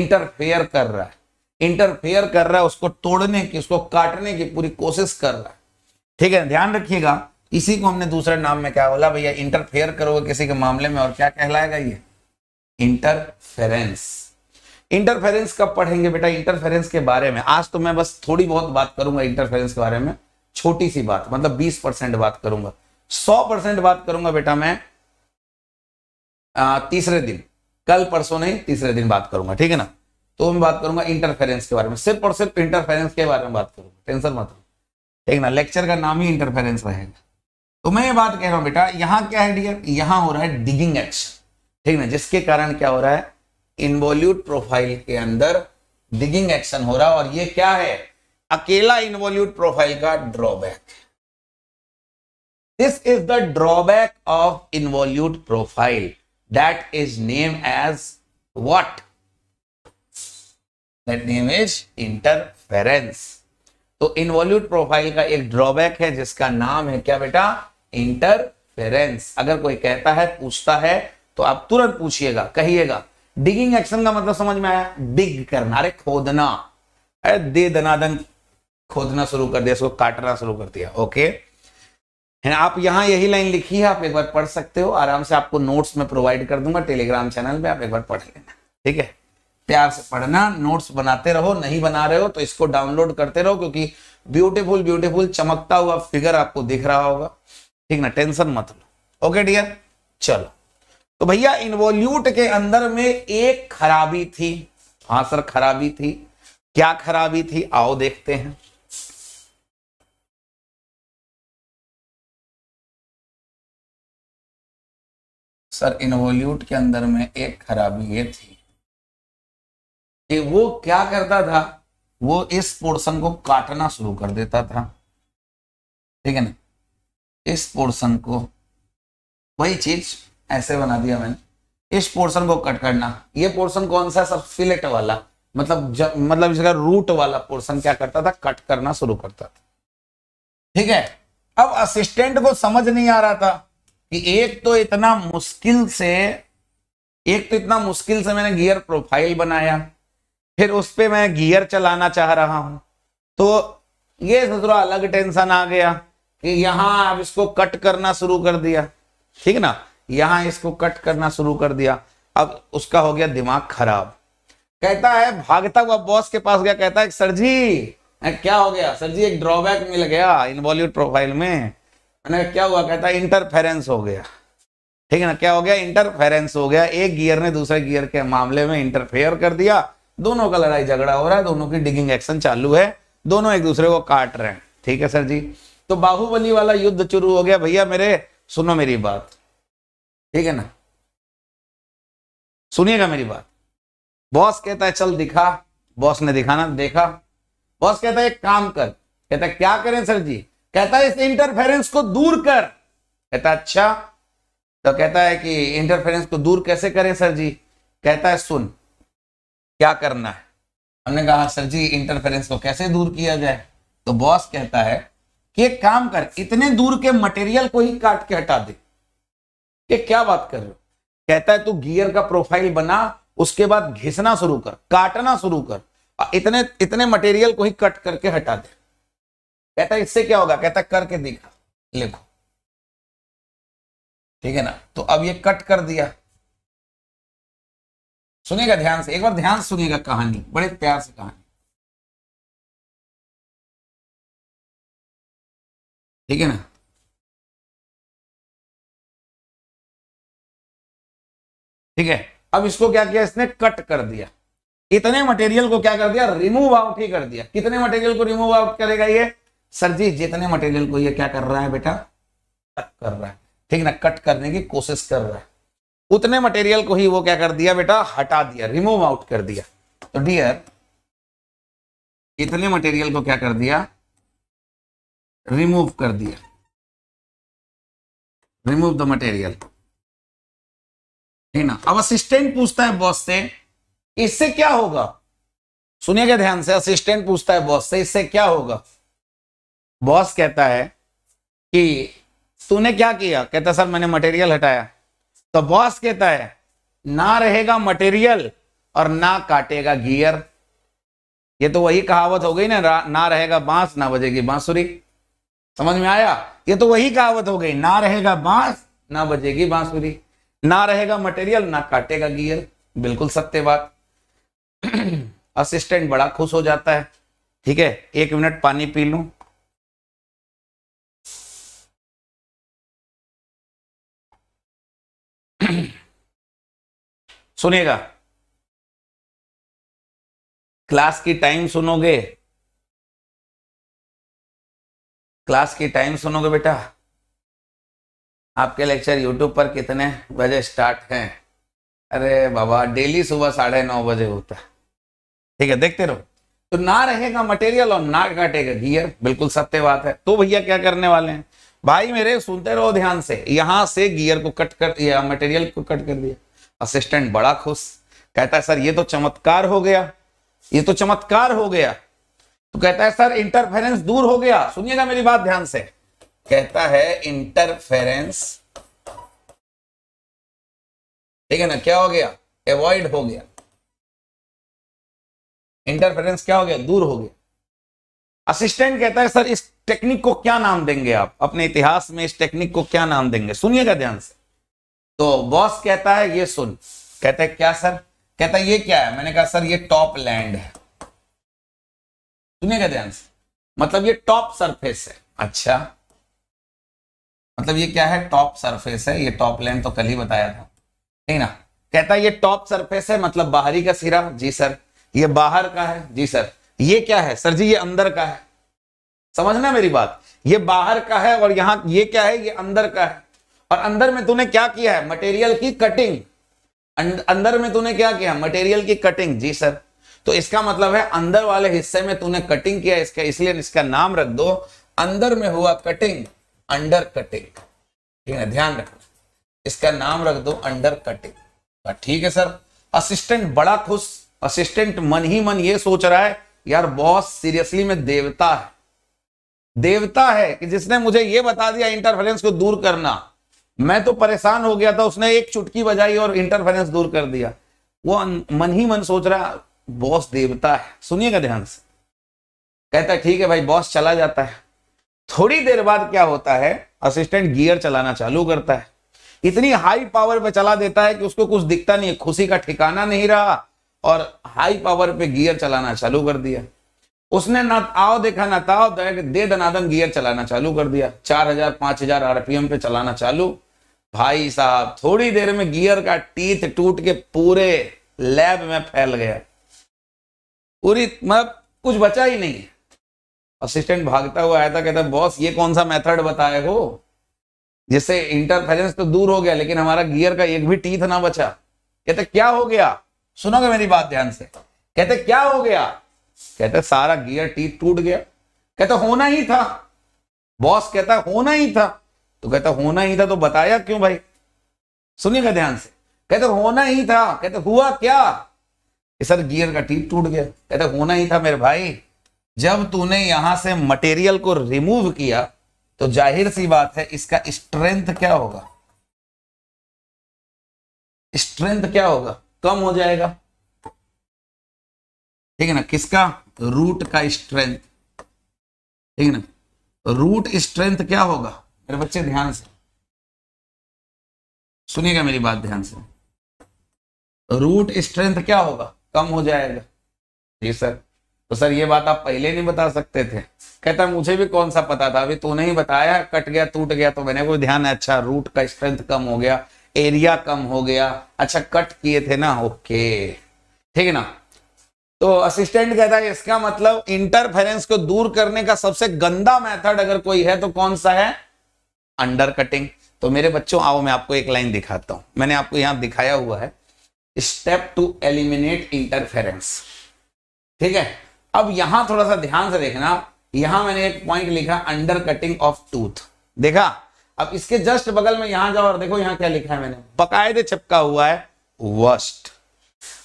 इंटरफेयर कर रहा है इंटरफेयर कर रहा है उसको तोड़ने की उसको काटने की पूरी कोशिश कर रहा है ठीक है ध्यान रखिएगा इसी को हमने दूसरे नाम में क्या बोला भैया इंटरफेयर करोगे किसी के मामले में और क्या कहलाएगा ये इंटरफेरेंस इंटरफेरेंस कब पढ़ेंगे बेटा इंटरफेरेंस के बारे में आज तो मैं बस थोड़ी बहुत बात करूंगा इंटरफेरेंस के बारे में छोटी सी बात मतलब बीस परसेंट बात करूंगा सौ परसेंट बात करूंगा बेटा मैं आ, तीसरे दिन कल परसों नहीं तीसरे दिन बात करूंगा ठीक है ना तो मैं बात करूंगा इंटरफेरेंस के बारे में सिर्फ और सिर्फ इंटरफेरेंस के बारे में बात करूंगा टेंशन मत ठीक है ना लेक्चर का नाम ही इंटरफेरेंस रहेगा तो मैं ये बात कह रहा हूं बेटा यहां क्या है डियर यहां हो रहा है डिगिंग एक्शन ठीक ना जिसके कारण क्या हो रहा है इनवॉल्यूट प्रोफाइल के अंदर डिगिंग एक्शन हो रहा है और ये क्या है अकेला इनवोल्यूट प्रोफाइल का drawback this is the drawback of involute profile that is name as what that name is interference तो इनवॉल्यूट प्रोफाइल का एक ड्रॉबैक है जिसका नाम है क्या बेटा इंटरफेरेंस अगर कोई कहता है पूछता है तो आप तुरंत पूछिएगा कहिएगा डिगिंग एक्शन का मतलब समझ में आया डिग करना अरे खोदना अरे दे दनादन खोदना शुरू कर दिया इसको काटना शुरू कर दिया ओके है आप यहां यही लाइन लिखी है आप एक बार पढ़ सकते हो आराम से आपको नोट्स में प्रोवाइड कर दूंगा टेलीग्राम चैनल में आप एक बार पढ़ लेना ठीक है प्यार से पढ़ना नोट्स बनाते रहो नहीं बना रहे हो तो इसको डाउनलोड करते रहो क्योंकि ब्यूटीफुल ब्यूटीफुल चमकता हुआ फिगर आपको दिख रहा होगा ठीक ना टेंशन मत लो ओके डियर चलो तो भैया इन्वोल्यूट के अंदर में एक खराबी थी हाँ सर खराबी थी क्या खराबी थी आओ देखते हैं सर इन्वोल्यूट के अंदर में एक खराबी ये थी कि वो क्या करता था वो इस पोर्शन को काटना शुरू कर देता था ठीक है ना इस पोर्शन को वही चीज ऐसे बना दिया मैंने इस पोर्शन को कट करना ये पोर्शन कौन सा सब फिलेट वाला मतलब ज, मतलब इसका रूट वाला पोर्शन क्या करता था कट करना शुरू करता था ठीक है अब असिस्टेंट को समझ नहीं आ रहा था कि एक तो इतना मुश्किल से एक तो इतना मुश्किल से मैंने गियर प्रोफाइल बनाया फिर उस पर मैं गियर चलाना चाह रहा हूं तो ये थोड़ा अलग टेंशन आ गया कि यहां अब इसको कट करना शुरू कर दिया ठीक ना यहां इसको कट करना शुरू कर दिया अब उसका हो गया दिमाग खराब कहता है भागता हुआ बॉस के पास गया कहता है सर जी क्या हो गया सर जी एक ड्रॉबैक मिल गया इन बॉलीवुड प्रोफाइल में मैंने क्या हुआ कहता है इंटरफेरेंस हो गया ठीक है ना क्या हो गया इंटरफेरेंस हो गया एक गियर ने दूसरे गियर के मामले में इंटरफेयर कर दिया दोनों का लड़ाई झगड़ा हो रहा है दोनों की डिगिंग एक्शन चालू है दोनों एक दूसरे को काट रहे हैं ठीक है सर जी तो बाहुबली वाला युद्ध शुरू हो गया भैया मेरे सुनो मेरी बात ठीक है ना सुनिएगा मेरी बात बॉस कहता है चल दिखा बॉस ने दिखाना देखा बॉस कहता है एक काम कर कहता है क्या करें सर जी कहता है इस इंटरफेरेंस को दूर कर कहता अच्छा तो कहता है कि इंटरफेरेंस को दूर कैसे करें सर जी कहता है सुन क्या करना है हमने कहा सर जी इंटरफेरेंस को कैसे दूर किया जाए तो बॉस कहता है कि एक काम कर इतने दूर के मटेरियल को ही काट के हटा दे कि क्या बात कर रहे हो कहता है तू गियर का प्रोफाइल बना उसके बाद घिसना शुरू कर काटना शुरू कर इतने इतने मटेरियल को ही कट करके हटा दे कहता है इससे क्या होगा कहता है करके दिखा लिखो ठीक है ना तो अब ये कट कर दिया सुनेगा ध्यान से एक बार ध्यान सुनेगा कहानी बड़े प्यार से कहानी ठीक है ना ठीक है अब इसको क्या किया इसने कट कर दिया इतने मटेरियल को क्या कर दिया रिमूव आउट ही कर दिया कितने मटेरियल को रिमूव आउट करेगा ये सर जी जितने मटेरियल को ये क्या कर रहा है बेटा कट कर रहा है ठीक ना कट करने की कोशिश कर रहा है उतने मटेरियल को ही वो क्या कर दिया बेटा हटा दिया रिमूव आउट कर दिया तो डियर इतने मटेरियल को क्या कर दिया रिमूव कर दिया रिमूव द मटेरियल है ना अब असिस्टेंट पूछता है बॉस से इससे क्या होगा सुनिएगा ध्यान से असिस्टेंट पूछता है बॉस से इससे क्या होगा बॉस कहता है कि तूने क्या किया कहता सर मैंने मटेरियल हटाया तो बॉस कहता है ना रहेगा मटेरियल और ना काटेगा गियर ये तो वही कहावत हो गई ना ना रहेगा बांस ना बजेगी बांसुरी समझ में आया ये तो वही कहावत हो गई ना रहेगा बांस ना बजेगी बांसुरी ना रहेगा मटेरियल ना काटेगा गियर बिल्कुल सत्य बात असिस्टेंट बड़ा खुश हो जाता है ठीक है एक मिनट पानी पी लू सुनिएगा क्लास की टाइम सुनोगे क्लास की टाइम सुनोगे बेटा आपके लेक्चर यूट्यूब पर कितने बजे स्टार्ट हैं अरे बाबा डेली सुबह साढ़े नौ बजे होता है ठीक है देखते रहो तो ना रहेगा मटेरियल और ना काटेगा गियर बिल्कुल सत्य बात है तो भैया क्या करने वाले हैं भाई मेरे सुनते रहो ध्यान से यहां से गियर को कट कर या मटेरियल को कट कर दिया असिस्टेंट बड़ा खुश कहता है सर ये तो चमत्कार हो गया ये तो चमत्कार हो गया तो कहता है सर इंटरफेरेंस दूर हो गया सुनिएगा मेरी बात ध्यान से कहता है इंटरफेरेंस ठीक है ना क्या हो गया एवॉइड हो गया इंटरफेरेंस क्या हो गया दूर हो गया असिस्टेंट कहता है सर इस टेक्निक को क्या नाम देंगे आप अपने इतिहास में इस टेक्निक को क्या नाम देंगे सुनिएगा ध्यान से तो बॉस कहता है ये सुन कहता है क्या सर कहता है ये क्या है मैंने कहा सर ये टॉप लैंड है सुनिएगा ध्यान से मतलब ये टॉप सरफेस है अच्छा मतलब ये क्या है टॉप सरफेस है ये टॉप लेंथ तो कल ही बताया था ठीक ना कहता है ये टॉप सरफेस है मतलब बाहरी का सिरा जी सर ये बाहर का है जी सर ये क्या है सर जी ये अंदर का है समझना मेरी बात ये बाहर का है और यहां ये क्या है ये अंदर का है और अंदर में तूने क्या किया है मटेरियल की कटिंग अं-, अंदर में तूने क्या किया मटेरियल की कटिंग जी सर तो इसका मतलब है अंदर वाले हिस्से में तूने कटिंग किया इसका इसलिए इसका नाम रख दो अंदर में हुआ कटिंग अंडर कटिंग ठीक है ध्यान रखना इसका नाम रख दो अंडर कटिंग ठीक है सर असिस्टेंट बड़ा खुश असिस्टेंट मन ही मन ये सोच रहा है यार बॉस सीरियसली में देवता है देवता है कि जिसने मुझे यह बता दिया इंटरफेरेंस को दूर करना मैं तो परेशान हो गया था उसने एक चुटकी बजाई और इंटरफेरेंस दूर कर दिया वो मन ही मन सोच रहा बॉस देवता है सुनिएगा ध्यान से कहता है ठीक है भाई बॉस चला जाता है थोड़ी देर बाद क्या होता है असिस्टेंट गियर चलाना चालू करता है इतनी हाई पावर पे चला देता है कि उसको कुछ दिखता नहीं है खुशी का ठिकाना नहीं रहा और हाई पावर पे गियर चलाना चालू कर दिया उसने ना आओ देखा ना ताओ दे दनादन गियर चलाना चालू कर दिया चार हजार पांच हजार आरपीएम पे चलाना चालू भाई साहब थोड़ी देर में गियर का टीथ टूट के पूरे लैब में फैल गया पूरी मतलब कुछ बचा ही नहीं है असिस्टेंट भागता हुआ आया था कहता बॉस ये कौन सा मेथड बताए हो जिससे इंटरफेरेंस तो दूर हो गया लेकिन हमारा गियर का एक भी टीथ ना बचा कहते क्या हो गया सुनोगे मेरी बात ध्यान से कहते क्या हो गया कहते सारा गियर टीथ टूट गया कहते होना ही था बॉस कहता होना ही था तो कहता होना ही था तो बताया क्यों भाई सुनिएगा ध्यान से कहते होना ही था कहते हुआ क्या सर गियर का टीप टूट गया कहते होना ही था मेरे भाई जब तूने यहां से मटेरियल को रिमूव किया तो जाहिर सी बात है इसका स्ट्रेंथ क्या होगा स्ट्रेंथ क्या होगा कम हो जाएगा ठीक है ना किसका रूट का स्ट्रेंथ ठीक है ना रूट तो स्ट्रेंथ क्या होगा मेरे बच्चे ध्यान से सुनिएगा मेरी बात ध्यान से रूट स्ट्रेंथ क्या होगा कम हो जाएगा जी सर तो सर ये बात आप पहले नहीं बता सकते थे कहता मुझे भी कौन सा पता था अभी तूने ही बताया कट गया टूट गया तो मैंने कोई ध्यान है अच्छा रूट का स्ट्रेंथ कम हो गया एरिया कम हो गया अच्छा कट किए थे ना ओके ठीक है ना तो असिस्टेंट कहता है इसका मतलब इंटरफेरेंस को दूर करने का सबसे गंदा मेथड अगर कोई है तो कौन सा है अंडर कटिंग तो मेरे बच्चों आओ मैं आपको एक लाइन दिखाता हूं मैंने आपको यहां दिखाया हुआ है स्टेप टू एलिमिनेट इंटरफेरेंस ठीक है अब यहां थोड़ा सा ध्यान से देखना यहां मैंने एक पॉइंट लिखा अंडर कटिंग ऑफ टूथ देखा अब इसके जस्ट बगल में यहां जाओ और देखो यहां क्या लिखा है मैंने बकायदे चिपका हुआ है वर्स्ट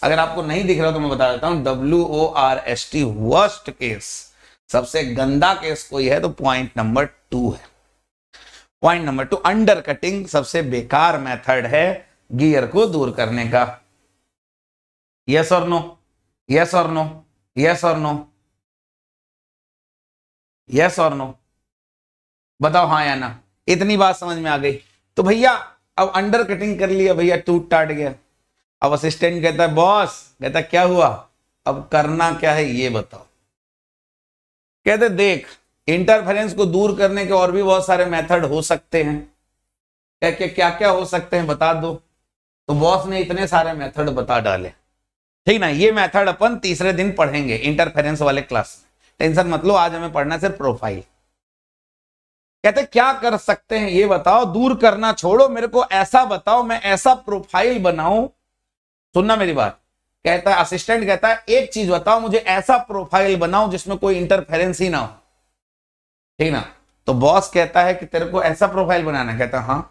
अगर आपको नहीं दिख रहा तो मैं बता देता हूं W O R S T worst case सबसे गंदा केस कोई है तो पॉइंट नंबर टू है point number two undercutting सबसे बेकार मेथड है गियर को दूर करने का यस और नो यस और नो यस और नो यस और नो बताओ हाँ या ना इतनी बात समझ में आ गई तो भैया अब अंडर कटिंग कर लिया भैया टूट टाट गया अब असिस्टेंट कहता है बॉस कहता है, क्या हुआ अब करना क्या है ये बताओ कहते देख इंटरफेरेंस को दूर करने के और भी बहुत सारे मेथड हो सकते हैं क्या क्या क्या क्या हो सकते हैं बता दो तो बॉस ने इतने सारे मेथड बता डाले ठीक ना ये मेथड अपन तीसरे दिन पढ़ेंगे इंटरफेरेंस वाले क्लास टेंशन मत लो आज हमें पढ़ना सिर्फ प्रोफाइल कहते क्या कर सकते हैं ये बताओ दूर करना छोड़ो मेरे को ऐसा बताओ मैं ऐसा प्रोफाइल बनाऊं सुनना मेरी बात कहता है असिस्टेंट कहता है एक चीज बताओ मुझे ऐसा प्रोफाइल बनाओ जिसमें कोई इंटरफेरेंस ही ना हो ठीक ना तो बॉस कहता है कि तेरे को ऐसा प्रोफाइल बनाना कहता हाँ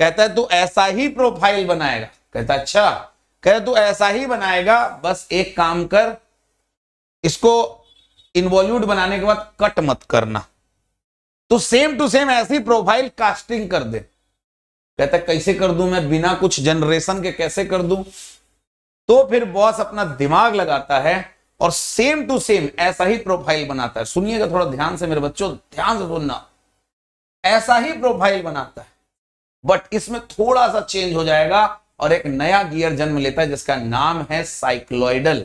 कहता है तू ऐसा ही प्रोफाइल बनाएगा कहता अच्छा कहे तू ऐसा ही बनाएगा बस एक काम कर इसको इन्वॉल्यूड बनाने के बाद कट मत करना तो सेम टू सेम ऐसी प्रोफाइल कास्टिंग कर दे कहता कैसे कर दूं मैं बिना कुछ जनरेशन के कैसे कर दूं तो फिर बॉस अपना दिमाग लगाता है और सेम टू सेम ऐसा ही प्रोफाइल बनाता है सुनिएगा थोड़ा ध्यान से मेरे बच्चों ध्यान से सुनना ऐसा ही प्रोफाइल बनाता है बट इसमें थोड़ा सा चेंज हो जाएगा और एक नया गियर जन्म लेता है जिसका नाम है साइक्लोइडल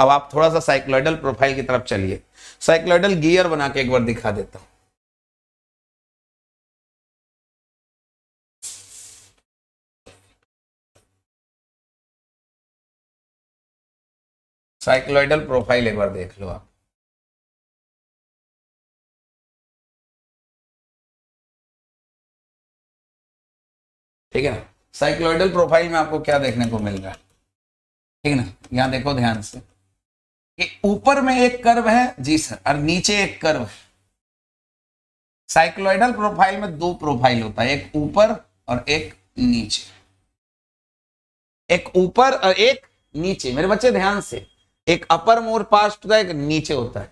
अब आप थोड़ा सा साइक्लोइडल प्रोफाइल की तरफ चलिए साइक्लोइडल गियर बना के एक बार दिखा देता हूं साइक्लोइडल प्रोफाइल एक बार देख लो आप ठीक है ना साइक्लोइडल प्रोफाइल में आपको क्या देखने को मिल रहा है ठीक ना यहाँ देखो ध्यान से कि ऊपर में एक कर्व है जी सर और नीचे एक कर्व है साइक्लोइडल प्रोफाइल में दो प्रोफाइल होता है एक ऊपर और एक नीचे एक ऊपर और एक नीचे मेरे बच्चे ध्यान से एक अपर मोर पास्ट होता है एक नीचे होता है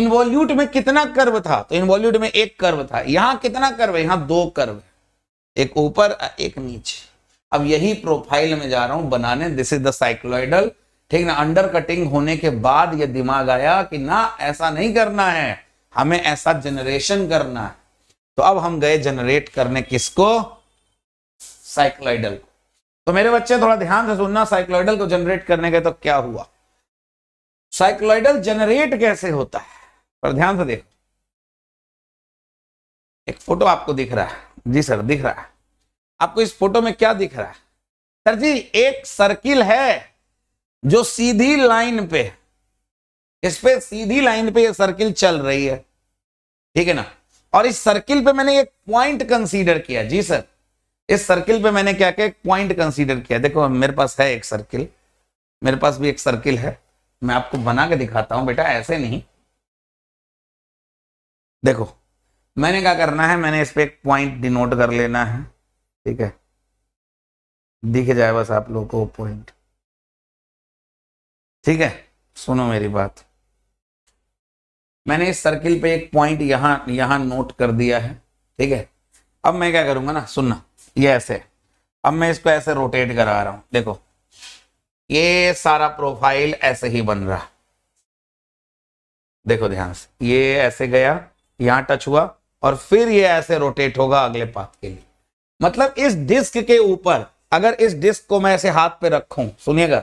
इनवॉल्यूट में कितना कर्व था तो इनवॉल्यूट में एक कर्व था यहां कितना कर्व है यहां दो कर्व है एक ऊपर एक नीचे अब यही प्रोफाइल में जा रहा हूं बनाने दिस इज द साइक्लोइडल ठीक ना अंडर कटिंग होने के बाद ये दिमाग आया कि ना ऐसा नहीं करना है हमें ऐसा जनरेशन करना है तो अब हम गए जनरेट करने किसको साइक्लोइडल को तो मेरे बच्चे थोड़ा ध्यान से सुनना साइक्लोइडल को जनरेट करने गए तो क्या हुआ साइक्लोइडल जनरेट कैसे होता है पर ध्यान से देखो एक फोटो आपको दिख रहा है जी सर दिख रहा है आपको इस फोटो में क्या दिख रहा है सर जी एक सर्किल है जो सीधी लाइन पे इस पे सीधी लाइन पे ये सर्किल चल रही है ठीक है ना और इस सर्किल पे मैंने एक पॉइंट कंसीडर किया जी सर इस सर्किल पे मैंने क्या किया एक पॉइंट कंसीडर किया देखो मेरे पास है एक सर्किल मेरे पास भी एक सर्किल है मैं आपको बना के दिखाता हूं बेटा ऐसे नहीं देखो मैंने क्या करना है मैंने इस पर एक पॉइंट डिनोट कर लेना है ठीक है दिख जाए बस आप लोगों को पॉइंट ठीक है सुनो मेरी बात मैंने इस सर्किल पे एक पॉइंट यहां यहां नोट कर दिया है ठीक है अब मैं क्या करूंगा ना सुनना ये ऐसे अब मैं इसको ऐसे रोटेट करा रहा हूं देखो ये सारा प्रोफाइल ऐसे ही बन रहा देखो ध्यान से ये ऐसे गया यहां टच हुआ और फिर ये ऐसे रोटेट होगा अगले पाथ के लिए मतलब इस डिस्क के ऊपर अगर इस डिस्क को मैं ऐसे हाथ पे रखूं सुनिएगा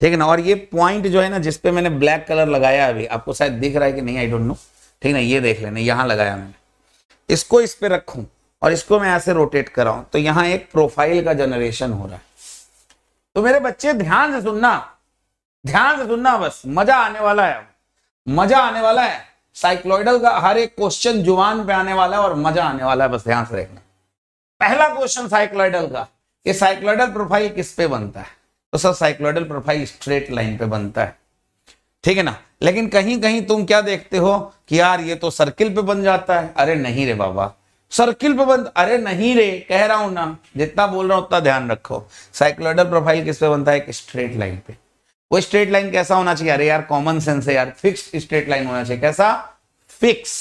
ठीक है ना और ये पॉइंट जो है ना जिसपे मैंने ब्लैक कलर लगाया अभी आपको शायद दिख रहा है कि नहीं आई डोंट नो ठीक ना ये देख लेना यहाँ लगाया मैंने इसको इस पे रखू और इसको मैं ऐसे रोटेट कराऊं तो यहाँ एक प्रोफाइल का जनरेशन हो रहा है तो मेरे बच्चे ध्यान से सुनना ध्यान से सुनना बस मजा आने वाला है मजा आने वाला है साइक्लोइडल का हर एक क्वेश्चन जुबान पे आने वाला है और मजा आने वाला है बस ध्यान से देखना पहला क्वेश्चन साइक्लॉइडल का कि साइक्लॉइडल प्रोफाइल किस पे बनता है तो sir cycloidal profile straight line पे बनता है ठीक है ना लेकिन कहीं कहीं तुम क्या देखते हो कि यार ये तो सर्किल पे बन जाता है अरे नहीं रे बाबा सर्किल पे बन अरे नहीं रे कह रहा हूं ना जितना बोल रहा हूं उतना ध्यान रखो साइक्लॉइडल प्रोफाइल किस पे बनता है एक स्ट्रेट लाइन पे वो स्ट्रेट लाइन कैसा होना चाहिए अरे यार कॉमन सेंस है यार फिक्स स्ट्रेट लाइन होना चाहिए कैसा फिक्स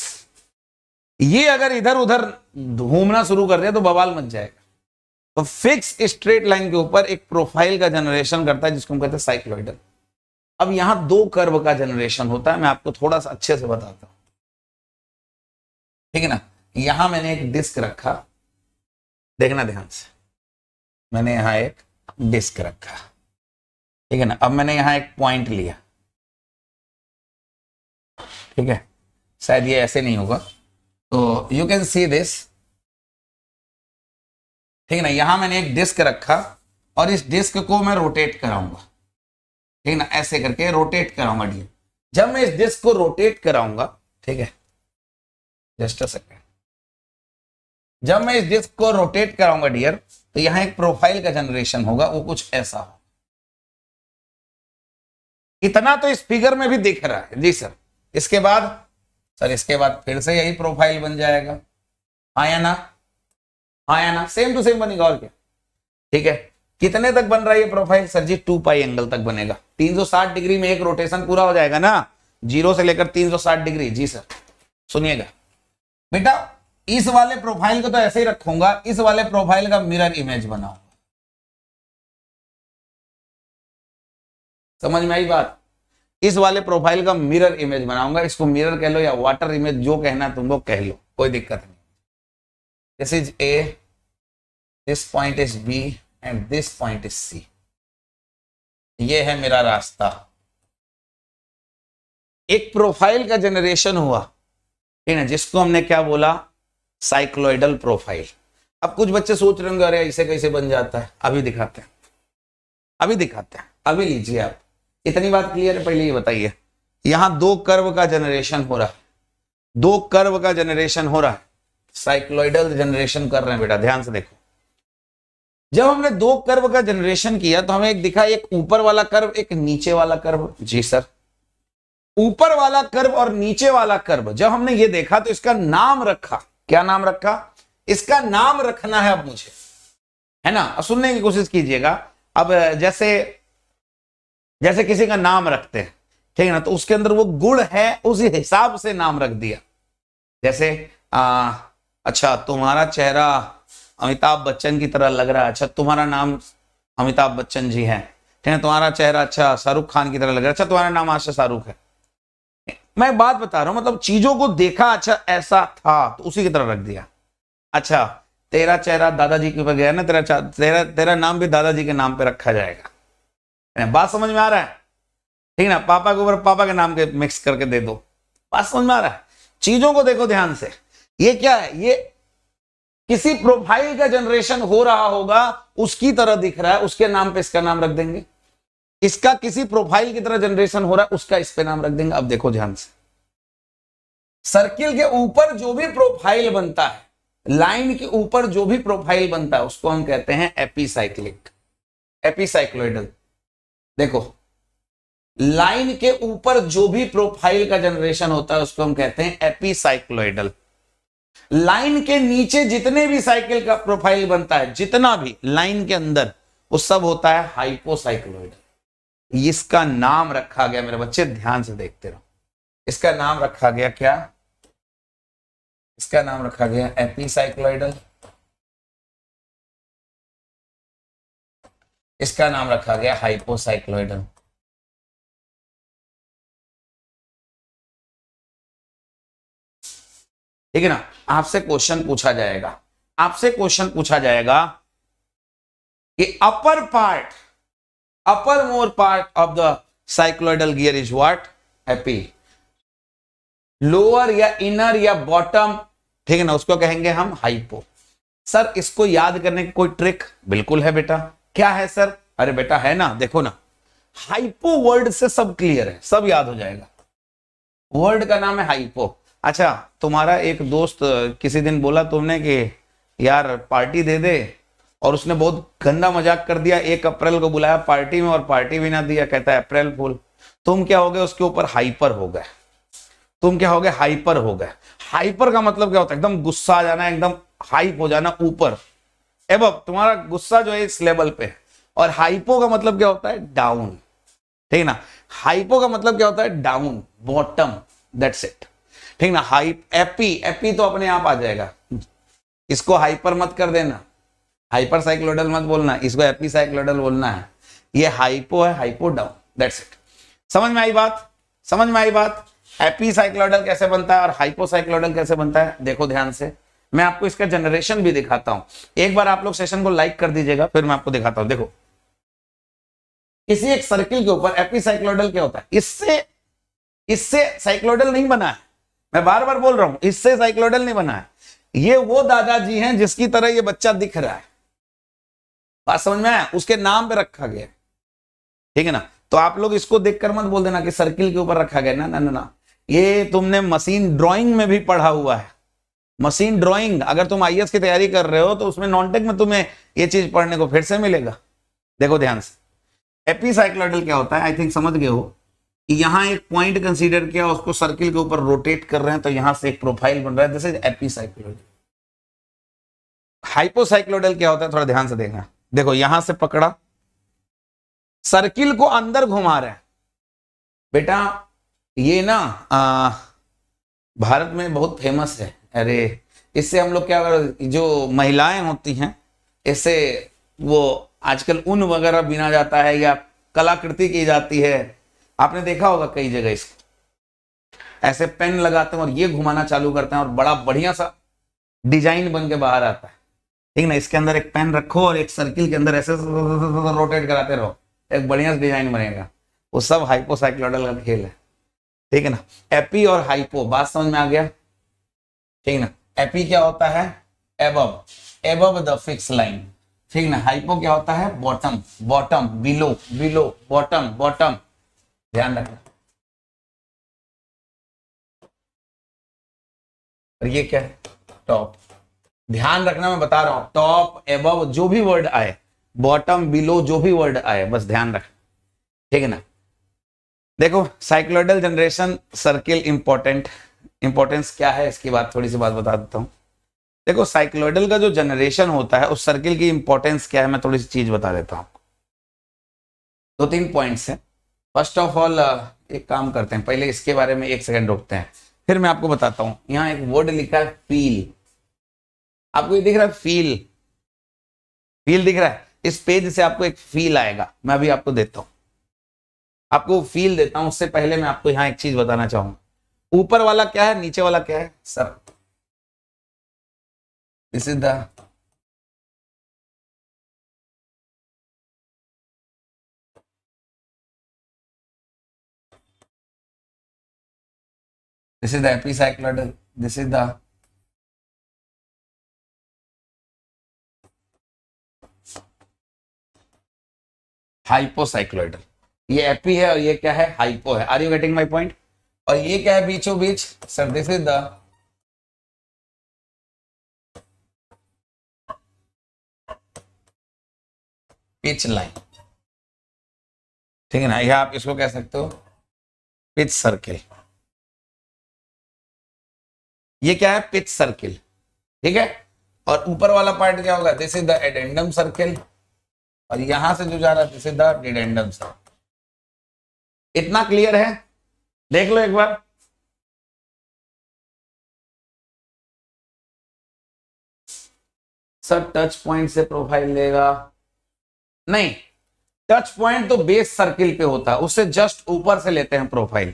ये अगर इधर उधर घूमना शुरू कर दे तो बवाल मच जाएगा तो फिक्स स्ट्रेट लाइन के ऊपर एक प्रोफाइल का जनरेशन करता है जिसको हम कहते हैं साइक्लोइडल अब यहां दो कर्व का जनरेशन होता है मैं आपको थोड़ा सा अच्छे से बताता हूं ठीक है ना यहां मैंने एक डिस्क रखा देखना ध्यान से मैंने यहां एक डिस्क रखा ठीक है ना अब मैंने यहां एक पॉइंट लिया ठीक है शायद ये ऐसे नहीं होगा तो यू कैन सी दिस ठीक ना यहां मैंने एक डिस्क रखा और इस डिस्क को मैं रोटेट कराऊंगा ठीक ना ऐसे करके रोटेट कराऊंगा डी जब मैं इस डिस्क को रोटेट कराऊंगा ठीक है जस्ट जब मैं इस डिस्क को रोटेट कराऊंगा डियर तो यहां एक प्रोफाइल का जनरेशन होगा वो कुछ ऐसा हो इतना तो इस फिगर में भी दिख रहा है जी सर इसके बाद सर इसके बाद फिर से यही प्रोफाइल बन जाएगा हाँ या ना हाँ या ना सेम टू सेम बनेगा और क्या ठीक है कितने तक बन रहा है ये profile sir ji two pi angle तक बनेगा 360 डिग्री में एक रोटेशन पूरा हो जाएगा ना जीरो से लेकर 360 डिग्री जी सर सुनिएगा बेटा इस वाले प्रोफाइल को तो ऐसे ही रखूंगा इस वाले प्रोफाइल का मिरर इमेज बनाऊंगा समझ में आई बात इस वाले प्रोफाइल का मिरर इमेज बनाऊंगा इसको मिरर कह लो या वाटर इमेज जो कहना तुमको कह लो कोई दिक्कत नहीं this is A this point is B and this point is C ये है मेरा रास्ता एक प्रोफाइल का जनरेशन हुआ ठीक है जिसको हमने क्या बोला साइक्लोइडल प्रोफाइल अब कुछ बच्चे सोच रहे होंगे अरे ऐसे कैसे बन जाता है अभी दिखाते हैं अभी दिखाते हैं अभी लीजिए आप इतनी बात क्लियर है पहले ये बताइए यहां दो कर्व का जनरेशन हो रहा है दो कर्व का जनरेशन हो रहा है साइक्लोइडल जनरेशन कर रहे हैं बेटा ध्यान से देखो जब हमने दो कर्व का जनरेशन किया तो हमें एक दिखा एक ऊपर वाला कर्व एक नीचे वाला कर्व जी सर ऊपर वाला कर्व और नीचे वाला कर्व जब हमने ये देखा तो इसका नाम रखा क्या नाम रखा इसका नाम रखना है अब मुझे है ना सुनने की कोशिश कीजिएगा अब जैसे जैसे किसी का नाम रखते हैं ठीक है ना तो उसके अंदर वो गुण है उसी हिसाब से नाम रख दिया जैसे आ, अच्छा तुम्हारा चेहरा अमिताभ बच्चन की तरह लग रहा है अच्छा तुम्हारा नाम अमिताभ बच्चन जी है ठीक है तुम्हारा चेहरा अच्छा शाहरुख खान की तरह लग रहा है अच्छा तुम्हारा नाम आशा शाहरुख है मैं बात बता रहा हूं मतलब चीजों को देखा अच्छा ऐसा था तो उसी की तरह रख दिया अच्छा तेरा चेहरा दादाजी के ऊपर गया ना तेरा तेरा तेरा नाम भी दादाजी के नाम पे रखा जाएगा बात समझ में आ रहा है ठीक है ना पापा के ऊपर पापा के नाम के मिक्स करके दे दो बात समझ में आ रहा है चीजों को देखो ध्यान से ये क्या है ये किसी प्रोफाइल का जनरेशन हो रहा होगा उसकी तरह दिख रहा है उसके नाम पे इसका नाम रख देंगे इसका किसी प्रोफाइल की तरह जनरेशन हो रहा है उसका इस पे नाम रख देंगे अब देखो ध्यान से सर्किल के ऊपर जो भी प्रोफाइल बनता है लाइन के ऊपर जो भी प्रोफाइल बनता है उसको हम कहते हैं एपीसाइक्लिक एपीसाइक्लोइडल देखो लाइन के ऊपर जो भी प्रोफाइल का जनरेशन होता है उसको हम कहते हैं एपीसाइक्लोइडल लाइन के नीचे जितने भी साइकिल का प्रोफाइल बनता है जितना भी लाइन के अंदर वो सब होता है हाइपोसाइक्लोइडल इसका नाम रखा गया मेरे बच्चे ध्यान से देखते रहो इसका नाम रखा गया क्या इसका नाम रखा गया एपीसाइक्लोइडल इसका नाम रखा गया हाइपोसाइक्लोइडल ठीक है ना आपसे क्वेश्चन पूछा जाएगा आपसे क्वेश्चन पूछा जाएगा कि upper part upper more part of the cycloidal gear is what happy lower या इनर या बॉटम ठीक है ना उसको कहेंगे हम हाइपो सर इसको याद करने की कोई ट्रिक बिल्कुल है बेटा क्या है सर अरे बेटा है ना देखो ना हाइपो वर्ड से सब क्लियर है सब याद हो जाएगा वर्ड का नाम है हाइपो अच्छा तुम्हारा एक दोस्त किसी दिन बोला तुमने कि यार पार्टी दे दे और उसने बहुत गंदा मजाक कर दिया एक अप्रैल को बुलाया पार्टी में और पार्टी भी ना दिया कहता है अप्रैल फूल तुम क्या हो गए उसके ऊपर हाइपर हो गए तुम क्या हो गए हाइपर हो गए हाइपर का मतलब क्या होता है एकदम गुस्सा आ जाना एकदम हाइप हो जाना ऊपर एब तुम्हारा गुस्सा जो है इस लेवल पे और हाइपो का मतलब क्या होता है डाउन ठीक ना हाइपो का मतलब क्या होता है डाउन बॉटम दैट्स इट ठीक ना हाइप एपी एपी तो अपने आप आ जाएगा इसको हाइपर मत कर देना हाइपर साइक्लोडल मत बोलना इसको एपी साइक्लोडल बोलना है ये हाइपो है हाइपो डाउन दैट्स इट समझ में आई बात समझ में आई बात एपी साइक्लोडल कैसे बनता है और हाइपो साइक्लोडल कैसे बनता है देखो ध्यान से मैं आपको इसका जनरेशन भी दिखाता हूं एक बार आप लोग सेशन को लाइक कर दीजिएगा फिर मैं आपको दिखाता हूं देखो किसी एक सर्किल के ऊपर साइक्लोडल क्या होता है इससे इससे साइक्लोडल नहीं बना है मैं बार बार बोल रहा हूं इससे साइक्लोडल नहीं बना है ये वो दादाजी हैं जिसकी तरह ये बच्चा दिख रहा है बात समझ में आया उसके नाम पे रखा गया ठीक है ना तो आप लोग इसको देखकर मत बोल देना कि सर्किल के ऊपर रखा गया ना ना ना ये तुमने मशीन ड्रॉइंग में भी पढ़ा हुआ है मशीन ड्राइंग अगर तुम आई e की तैयारी कर रहे हो तो उसमें नॉनटेक में तुम्हें ये चीज पढ़ने को फिर से मिलेगा देखो ध्यान से एपीसाइक्लोइडल क्या होता है आई थिंक समझ गए हो कि यहाँ एक पॉइंट कंसीडर किया उसको सर्किल के ऊपर रोटेट कर रहे हैं तो यहां से एक प्रोफाइल बन रहा है दिस इज एपीसाइक्लोइडल हाइपोसाइक्लोइडल क्या होता है थोड़ा ध्यान से देखना देखो यहां से पकड़ा सर्किल को अंदर घुमा रहे बेटा ये ना आ, भारत में बहुत फेमस है अरे इससे हम लोग क्या जो महिलाएं होती हैं इससे वो आजकल ऊन वगैरह बिना जाता है या कलाकृति की जाती है आपने देखा होगा कई जगह इसको ऐसे पेन लगाते हैं और ये घुमाना चालू करते हैं और बड़ा बढ़िया सा डिजाइन बन के बाहर आता है ठीक ना इसके अंदर एक पेन रखो और एक सर्किल के अंदर ऐसे रोटेट कराते रहो एक बढ़िया सा डिजाइन बनेगा वो सब हाइपोसाइक्लोडल का खेल है ठीक है ना एपी और हाइपो बात समझ में आ गया ठीक ना एपी क्या होता है above above the fix line ठीक ना हाइपो क्या होता है bottom bottom below below bottom bottom ध्यान रखना और ये क्या है टॉप ध्यान रखना मैं बता रहा हूं टॉप एबव जो भी वर्ड आए बॉटम बिलो जो भी वर्ड आए बस ध्यान रख ठीक है ना देखो cycloidal generation circle important importance क्या है इसके बाद थोड़ी सी बात बता देता हूँ देखो साइक्लोइडल का जो जनरेशन होता है उस सर्किल की इंपॉर्टेंस क्या है मैं थोड़ी सी चीज बता देता हूँ दो तीन पॉइंट्स हैं फर्स्ट ऑफ ऑल एक काम करते हैं पहले इसके बारे में एक सेकंड रोकते हैं फिर मैं आपको बताता हूँ यहाँ एक वर्ड लिखा है फील आपको ये दिख रहा है फील फील दिख रहा है इस पेज से आपको एक फील आएगा मैं अभी आपको देता हूँ आपको फील देता हूँ उससे पहले मैं आपको यहाँ एक चीज बताना चाहूंगा ऊपर वाला क्या है नीचे वाला क्या है sir this is the is the epi epicycloid this is the hypocycloidal ये एपी है और ये क्या है हाइपो है are you getting my point और ये क्या है बीचो बीच sir this is the pitch line ठीक है ना यह आप इसको कह सकते हो पिच सर्किल ये क्या है पिच सर्किल ठीक है और ऊपर वाला पार्ट क्या होगा this is the addendum circle और यहां से जो जा रहा है this is the dedendum circle इतना क्लियर है देख लो एक बार सर टच पॉइंट से प्रोफाइल लेगा नहीं टच पॉइंट तो बेस सर्किल पे होता है उससे जस्ट ऊपर से लेते हैं प्रोफाइल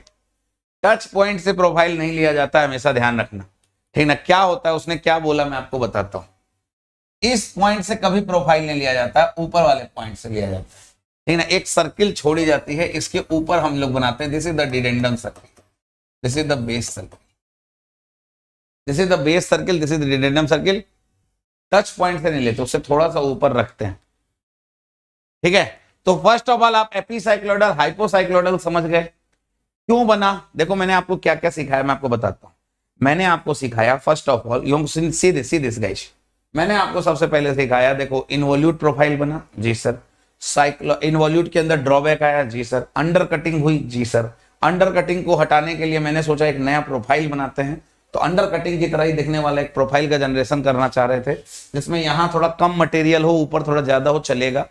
टच पॉइंट से प्रोफाइल नहीं लिया जाता है हमेशा ध्यान रखना ठीक ना क्या होता है उसने क्या बोला मैं आपको बताता हूं इस पॉइंट से कभी प्रोफाइल नहीं लिया जाता ऊपर वाले पॉइंट से लिया जाता है ठीक ना एक सर्किल छोड़ी जाती है इसके ऊपर हम लोग बनाते हैं this is the dedendum circle this is the base circle this is the base circle this is the dedendum circle touch point से नहीं लेते उससे थोड़ा सा ऊपर रखते हैं ठीक है तो फर्स्ट ऑफ ऑल आप एपीसाइक्लोडल हाइपोसाइक्लोडल समझ गए क्यों बना देखो मैंने आपको क्या क्या सिखाया मैं आपको बताता हूं मैंने आपको सिखाया first of all you see this guys मैंने आपको सबसे पहले सिखाया देखो इनवोल्यूट प्रोफाइल बना जी सर साइक्लो इनवॉल्यूट के अंदर ड्रॉबैक आया जी सर अंडर कटिंग हुई जी सर अंडर कटिंग को हटाने के लिए मैंने सोचा एक नया प्रोफाइल बनाते हैं तो अंडर कटिंग की तरह ही दिखने वाला एक प्रोफाइल का जनरेशन करना चाह रहे थे जिसमें यहाँ थोड़ा कम मटेरियल हो ऊपर थोड़ा ज्यादा हो चलेगा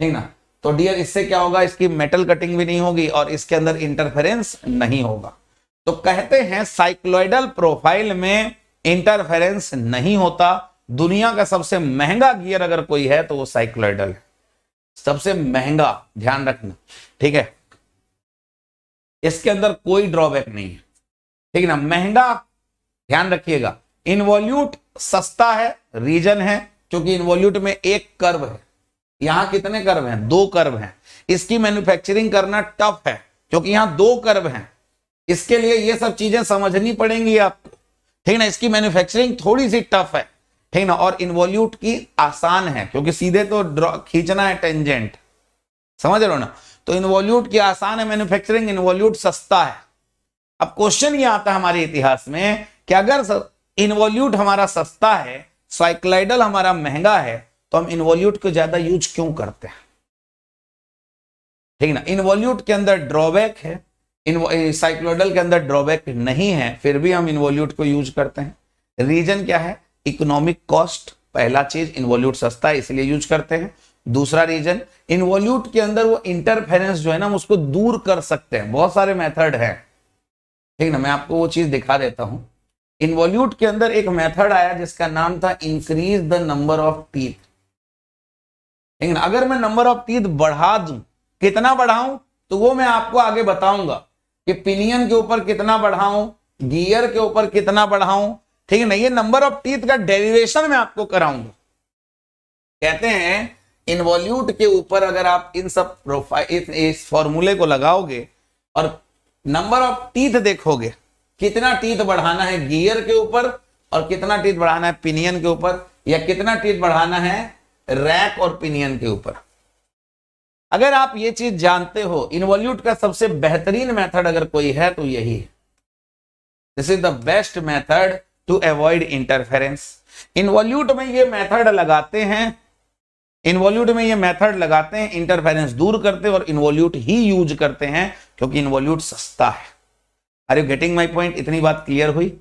ठीक ना तो डियर इससे क्या होगा इसकी मेटल कटिंग भी नहीं होगी और इसके अंदर इंटरफेरेंस नहीं होगा तो कहते हैं साइक्लोइडल प्रोफाइल में इंटरफेरेंस नहीं होता दुनिया का सबसे महंगा गियर अगर कोई है तो वो साइक्लोइडल है सबसे महंगा ध्यान रखना ठीक है इसके अंदर कोई ड्रॉबैक नहीं है ठीक है ना महंगा ध्यान रखिएगा इन्वॉल्यूट सस्ता है रीजन है क्योंकि इन्वॉल्यूट में एक कर्व है यहां कितने कर्व हैं दो कर्व हैं इसकी मैन्युफैक्चरिंग करना टफ है क्योंकि यहां दो कर्व हैं इसके लिए ये सब चीजें समझनी पड़ेंगी आपको ठीक ना इसकी मैन्युफैक्चरिंग थोड़ी सी टफ है ठीक ना और इन्वोल्यूट की आसान है क्योंकि सीधे तो खींचना है टेंजेंट समझ रहे हो ना तो इन्वोल्यूट की आसान है मैन्युफैक्चरिंग इन्वोल्यूट सस्ता है अब क्वेश्चन ये आता है हमारे इतिहास में कि अगर इन्वोल्यूट हमारा सस्ता है साइक्लाइडल हमारा महंगा है तो हम इन्वोल्यूट को ज्यादा यूज क्यों करते हैं ठीक ना इन्वोल्यूट के अंदर ड्रॉबैक है साइक्लोडल के अंदर ड्रॉबैक नहीं है फिर भी हम इन्वोल्यूट को यूज करते हैं रीजन क्या है इकोनॉमिक कॉस्ट पहला चीज इन्वॉल्यूट सस्ता है इसलिए यूज करते हैं दूसरा रीजन इन्वॉल्यूट के अंदर वो इंटरफेरेंस जो है ना उसको दूर कर सकते हैं बहुत सारे मेथड है ठीक ना मैं आपको वो चीज दिखा देता हूं इन्वॉल्यूट के अंदर एक मेथड आया जिसका नाम था increase the number of teeth ठीक ना अगर मैं नंबर ऑफ टीथ बढ़ा दू कितना बढ़ाऊं तो वो मैं आपको आगे बताऊंगा कि पिनियन के ऊपर कितना बढ़ाऊं गियर के ऊपर कितना बढ़ाऊं ठीक है ना ये नंबर ऑफ टीथ का डेरिवेशन मैं आपको कराऊंगा कहते हैं इनवॉल्यूट के ऊपर अगर आप इन सब प्रोफाइल इस फॉर्मूले को लगाओगे और नंबर ऑफ टीथ देखोगे कितना टीथ बढ़ाना है गियर के ऊपर और कितना टीथ बढ़ाना है पिनियन के ऊपर या कितना टीथ बढ़ाना है रैक और पिनियन के ऊपर अगर आप ये चीज जानते हो इनवॉल्यूट का सबसे बेहतरीन मेथड अगर कोई है तो यही है this is the best method to avoid interference involute में ये मेथड लगाते हैं इनवॉल्यूट में ये मेथड लगाते हैं इंटरफेरेंस दूर करते हैं और इनवॉल्यूट ही यूज करते हैं क्योंकि इनवॉल्यूट सस्ता है are you getting my point इतनी बात क्लियर हुई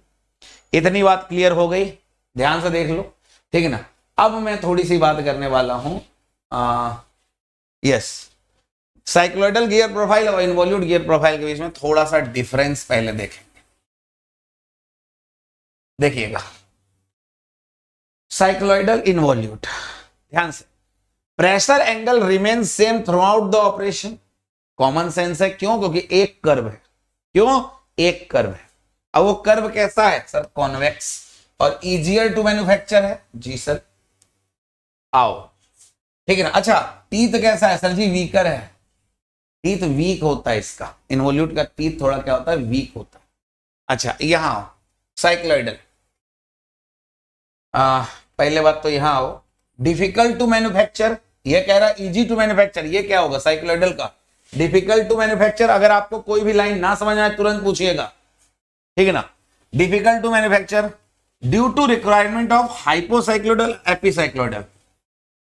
इतनी बात क्लियर हो गई ध्यान से देख लो ठीक है ना अब मैं थोड़ी सी बात करने वाला हूं यस साइक्लोइडल गियर प्रोफाइल और इनवॉल्यूट गियर प्रोफाइल के बीच में थोड़ा सा डिफरेंस पहले देखें देखिएगा साइक्लोइडल इनवॉल्यूट ध्यान से pressure angle remain same throughout the operation common sense है क्यों क्योंकि एक कर्व है क्यों एक कर्व है अब वो कर्व कैसा है सर कॉन्वेक्स और इजियर टू मैन्युफैक्चर है जी सर आओ ठीक है ना अच्छा टीथ कैसा है सर जी वीकर है टीथ वीक होता है इसका इनवोल्यूट का टीथ थोड़ा क्या होता है वीक होता है अच्छा यहां साइक्लोइडल आ, पहले बात तो यहां आओ डिफिकल्ट टू मैन्युफैक्चर ये कह रहा है इजी टू मैन्युफैक्चर ये क्या होगा साइक्लोइडल का डिफिकल्ट टू मैन्युफैक्चर अगर आपको कोई भी लाइन ना समझ आए तुरंत पूछिएगा ठीक है ना difficult to manufacture due to requirement of hypocycloidal epicycloidal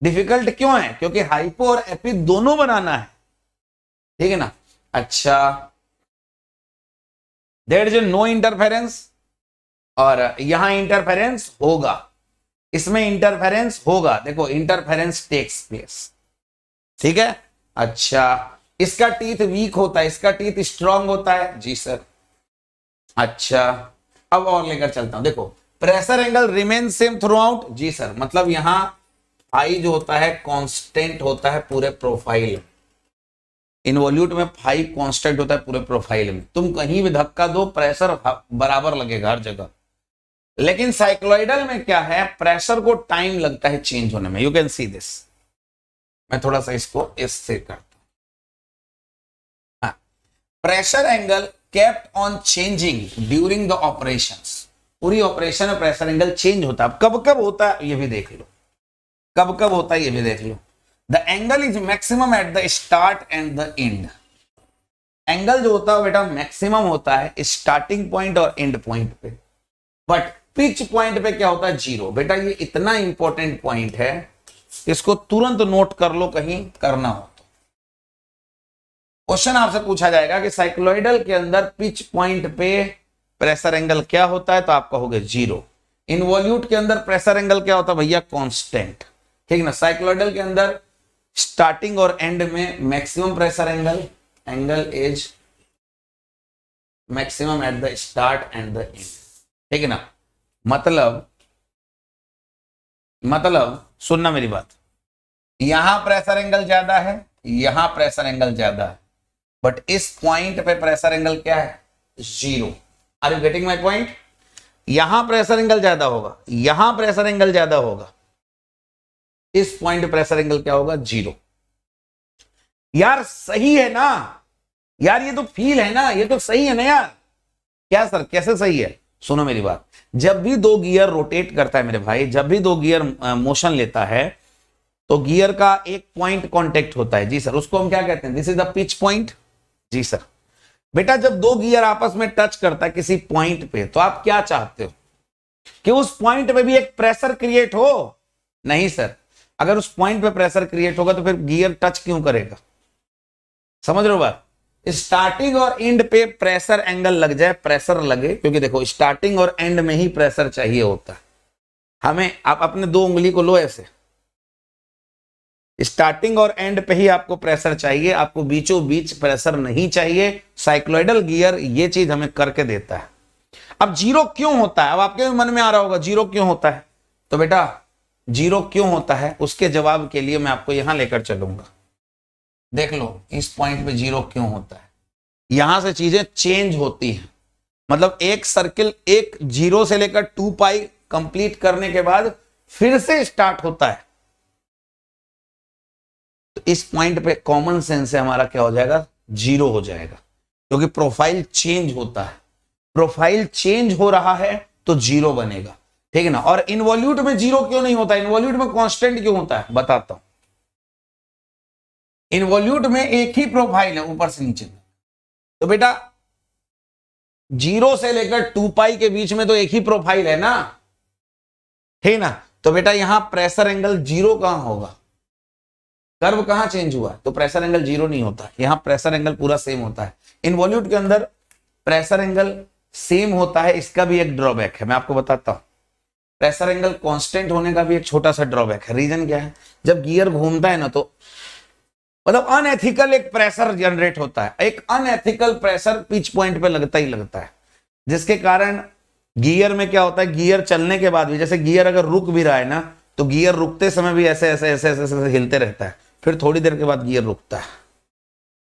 difficult क्यों है क्योंकि हाइपो और एपी दोनों बनाना है ठीक है ना अच्छा देर इज नो इंटरफेरेंस और यहां इंटरफेरेंस होगा इसमें इंटरफेरेंस होगा देखो इंटरफेरेंस टेक्स प्लेस ठीक है अच्छा इसका टीथ वीक होता है इसका टीथ स्ट्रांग होता है जी सर अच्छा अब और लेकर चलता हूं देखो pressure angle remain same throughout जी सर मतलब यहां फाइव जो होता है कांस्टेंट होता है पूरे प्रोफाइल इनवॉल्यूट में फाइव कांस्टेंट होता है पूरे प्रोफाइल में तुम कहीं भी धक्का दो प्रेशर बराबर लगेगा हर जगह लेकिन साइक्लोइडल में क्या है प्रेशर को टाइम लगता है चेंज होने में यू कैन सी दिस मैं थोड़ा सा इसको इससे करता हूं हाँ pressure angle kept on changing during the operation पूरी ऑपरेशन में प्रेशर एंगल चेंज होता है कब कब होता है ये भी देख लो कब कब होता है ये भी देख लो the angle is maximum at the start and the end angle जो होता है बेटा मैक्सिमम होता है स्टार्टिंग पॉइंट और एंड पॉइंट पे बट पिच पॉइंट पे क्या होता है जीरो बेटा ये इतना इंपॉर्टेंट पॉइंट है इसको तुरंत नोट कर लो कहीं करना हो तो क्वेश्चन आपसे पूछा जाएगा कि साइक्लोइडल के अंदर पिच पॉइंट पे प्रेशर एंगल क्या होता है तो आप कहोगे जीरो इनवॉल्यूट के अंदर प्रेशर एंगल क्या होता है भैया कॉन्स्टेंट ठीक ना साइक्लोइडल के अंदर स्टार्टिंग और एंड में maximum pressure angle angle is maximum at the start and the end ठीक है ना मतलब मतलब सुनना मेरी बात यहां प्रेशर एंगल ज्यादा है यहां प्रेशर एंगल ज्यादा है बट इस पॉइंट पे प्रेशर एंगल क्या है zero are you getting my point यहां प्रेशर एंगल ज्यादा होगा यहां प्रेशर एंगल ज्यादा होगा इस पॉइंट प्रेशर एंगल क्या होगा जीरो यार सही है ना यार ये तो फील है ना ये तो सही है ना यार क्या सर कैसे सही है सुनो मेरी बात जब भी दो गियर रोटेट करता है मेरे भाई जब भी दो गियर मोशन लेता है तो गियर का एक पॉइंट कॉन्टेक्ट होता है जी सर उसको हम क्या कहते हैं this is the pitch point जी सर बेटा जब दो गियर आपस में टच करता है किसी पॉइंट पे तो आप क्या चाहते हो कि उस पॉइंट पे भी एक प्रेशर क्रिएट हो नहीं सर अगर उस पॉइंट पे प्रेशर क्रिएट होगा तो फिर गियर टच क्यों करेगा समझ रहे हो बात स्टार्टिंग और एंड पे प्रेशर एंगल लग जाए प्रेशर लगे क्योंकि देखो स्टार्टिंग और एंड में ही प्रेशर चाहिए होता है हमें आप अपने दो उंगली को लो ऐसे स्टार्टिंग और एंड पे ही आपको प्रेशर चाहिए आपको बीचों बीच प्रेशर नहीं चाहिए साइक्लोइडल गियर ये चीज हमें करके देता है अब जीरो क्यों होता है अब आपके भी मन में आ रहा होगा जीरो क्यों होता है तो बेटा जीरो क्यों होता है उसके जवाब के लिए मैं आपको यहां लेकर चलूंगा देख लो इस पॉइंट पे जीरो क्यों होता है यहां से चीजें चेंज होती हैं मतलब एक सर्किल एक जीरो से लेकर टू पाई कंप्लीट करने के बाद फिर से स्टार्ट होता है तो इस पॉइंट पे कॉमन सेंस से हमारा क्या हो जाएगा जीरो हो जाएगा क्योंकि प्रोफाइल चेंज होता है प्रोफाइल चेंज हो रहा है तो जीरो बनेगा ठीक है ना और इनवॉल्यूट में जीरो क्यों नहीं होता इनवॉल्यूट में कॉन्स्टेंट क्यों होता है बताता हूं इनवॉल्यूट में एक ही प्रोफाइल है ऊपर से नीचे तो बेटा जीरो से लेकर टू पाई के बीच में तो एक ही प्रोफाइल है ना है ना तो बेटा यहां प्रेशर एंगल जीरो कहां होगा कर्व कहां चेंज हुआ तो प्रेशर एंगल जीरो नहीं होता यहां प्रेशर एंगल पूरा सेम होता है इनवॉल्यूट के अंदर प्रेशर एंगल सेम होता है इसका भी एक ड्रॉबैक है मैं आपको बताता हूं प्रेशर एंगल कांस्टेंट होने का भी एक छोटा सा ड्रॉबैक है रीजन क्या है जब गियर घूमता है ना तो मतलब अनएथिकल एक प्रेशर जनरेट होता है एक अनएथिकल प्रेशर पिच पॉइंट पे लगता ही लगता है जिसके कारण गियर में क्या होता है गियर चलने के बाद भी जैसे गियर अगर रुक भी रहा है ना तो गियर रुकते समय भी ऐसे ऐसे ऐसे ऐसे ऐसे हिलते रहता है फिर थोड़ी देर के बाद गियर रुकता है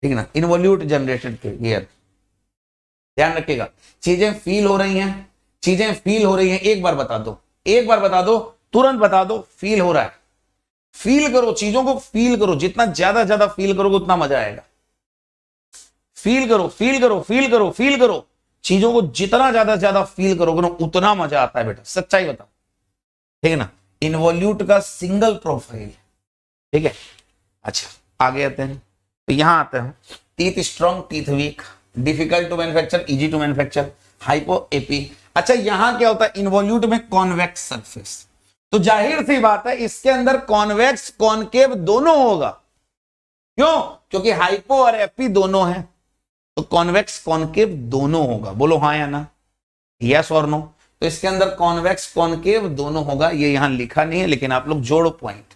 ठीक है ना इनवोल्यूट जनरेटेड गियर ध्यान रखिएगा चीजें फील हो रही हैं चीजें फील हो रही हैं एक बार बता दो एक बार बता दो तुरंत बता दो फील हो रहा है फील करो चीजों को फील करो जितना ज्यादा ज्यादा फील करोगे उतना मजा आएगा फील करो फील करो फील करो फील करो चीजों को जितना ज्यादा ज्यादा फील करोगे ना उतना मजा आता है बेटा सच्चाई बताओ ठीक है ना इनवोल्यूट का सिंगल प्रोफाइल ठीक है अच्छा आगे आते हैं तो यहां आते हैं teeth strong teeth weak difficult to manufacture easy to manufacture hypo epi अच्छा यहां क्या होता है इनवोल्यूट में कॉन्वेक्स सरफेस तो जाहिर सी बात है इसके अंदर कॉन्वेक्स कॉन्केव दोनों होगा क्यों क्योंकि हाइपो और एपी दोनों हैं तो कॉन्वेक्स कॉन्केव दोनों होगा बोलो हाँ या ना यस और नो तो इसके अंदर कॉन्वेक्स कॉन्केव दोनों होगा ये यहां लिखा नहीं है लेकिन आप लोग जोड़ो पॉइंट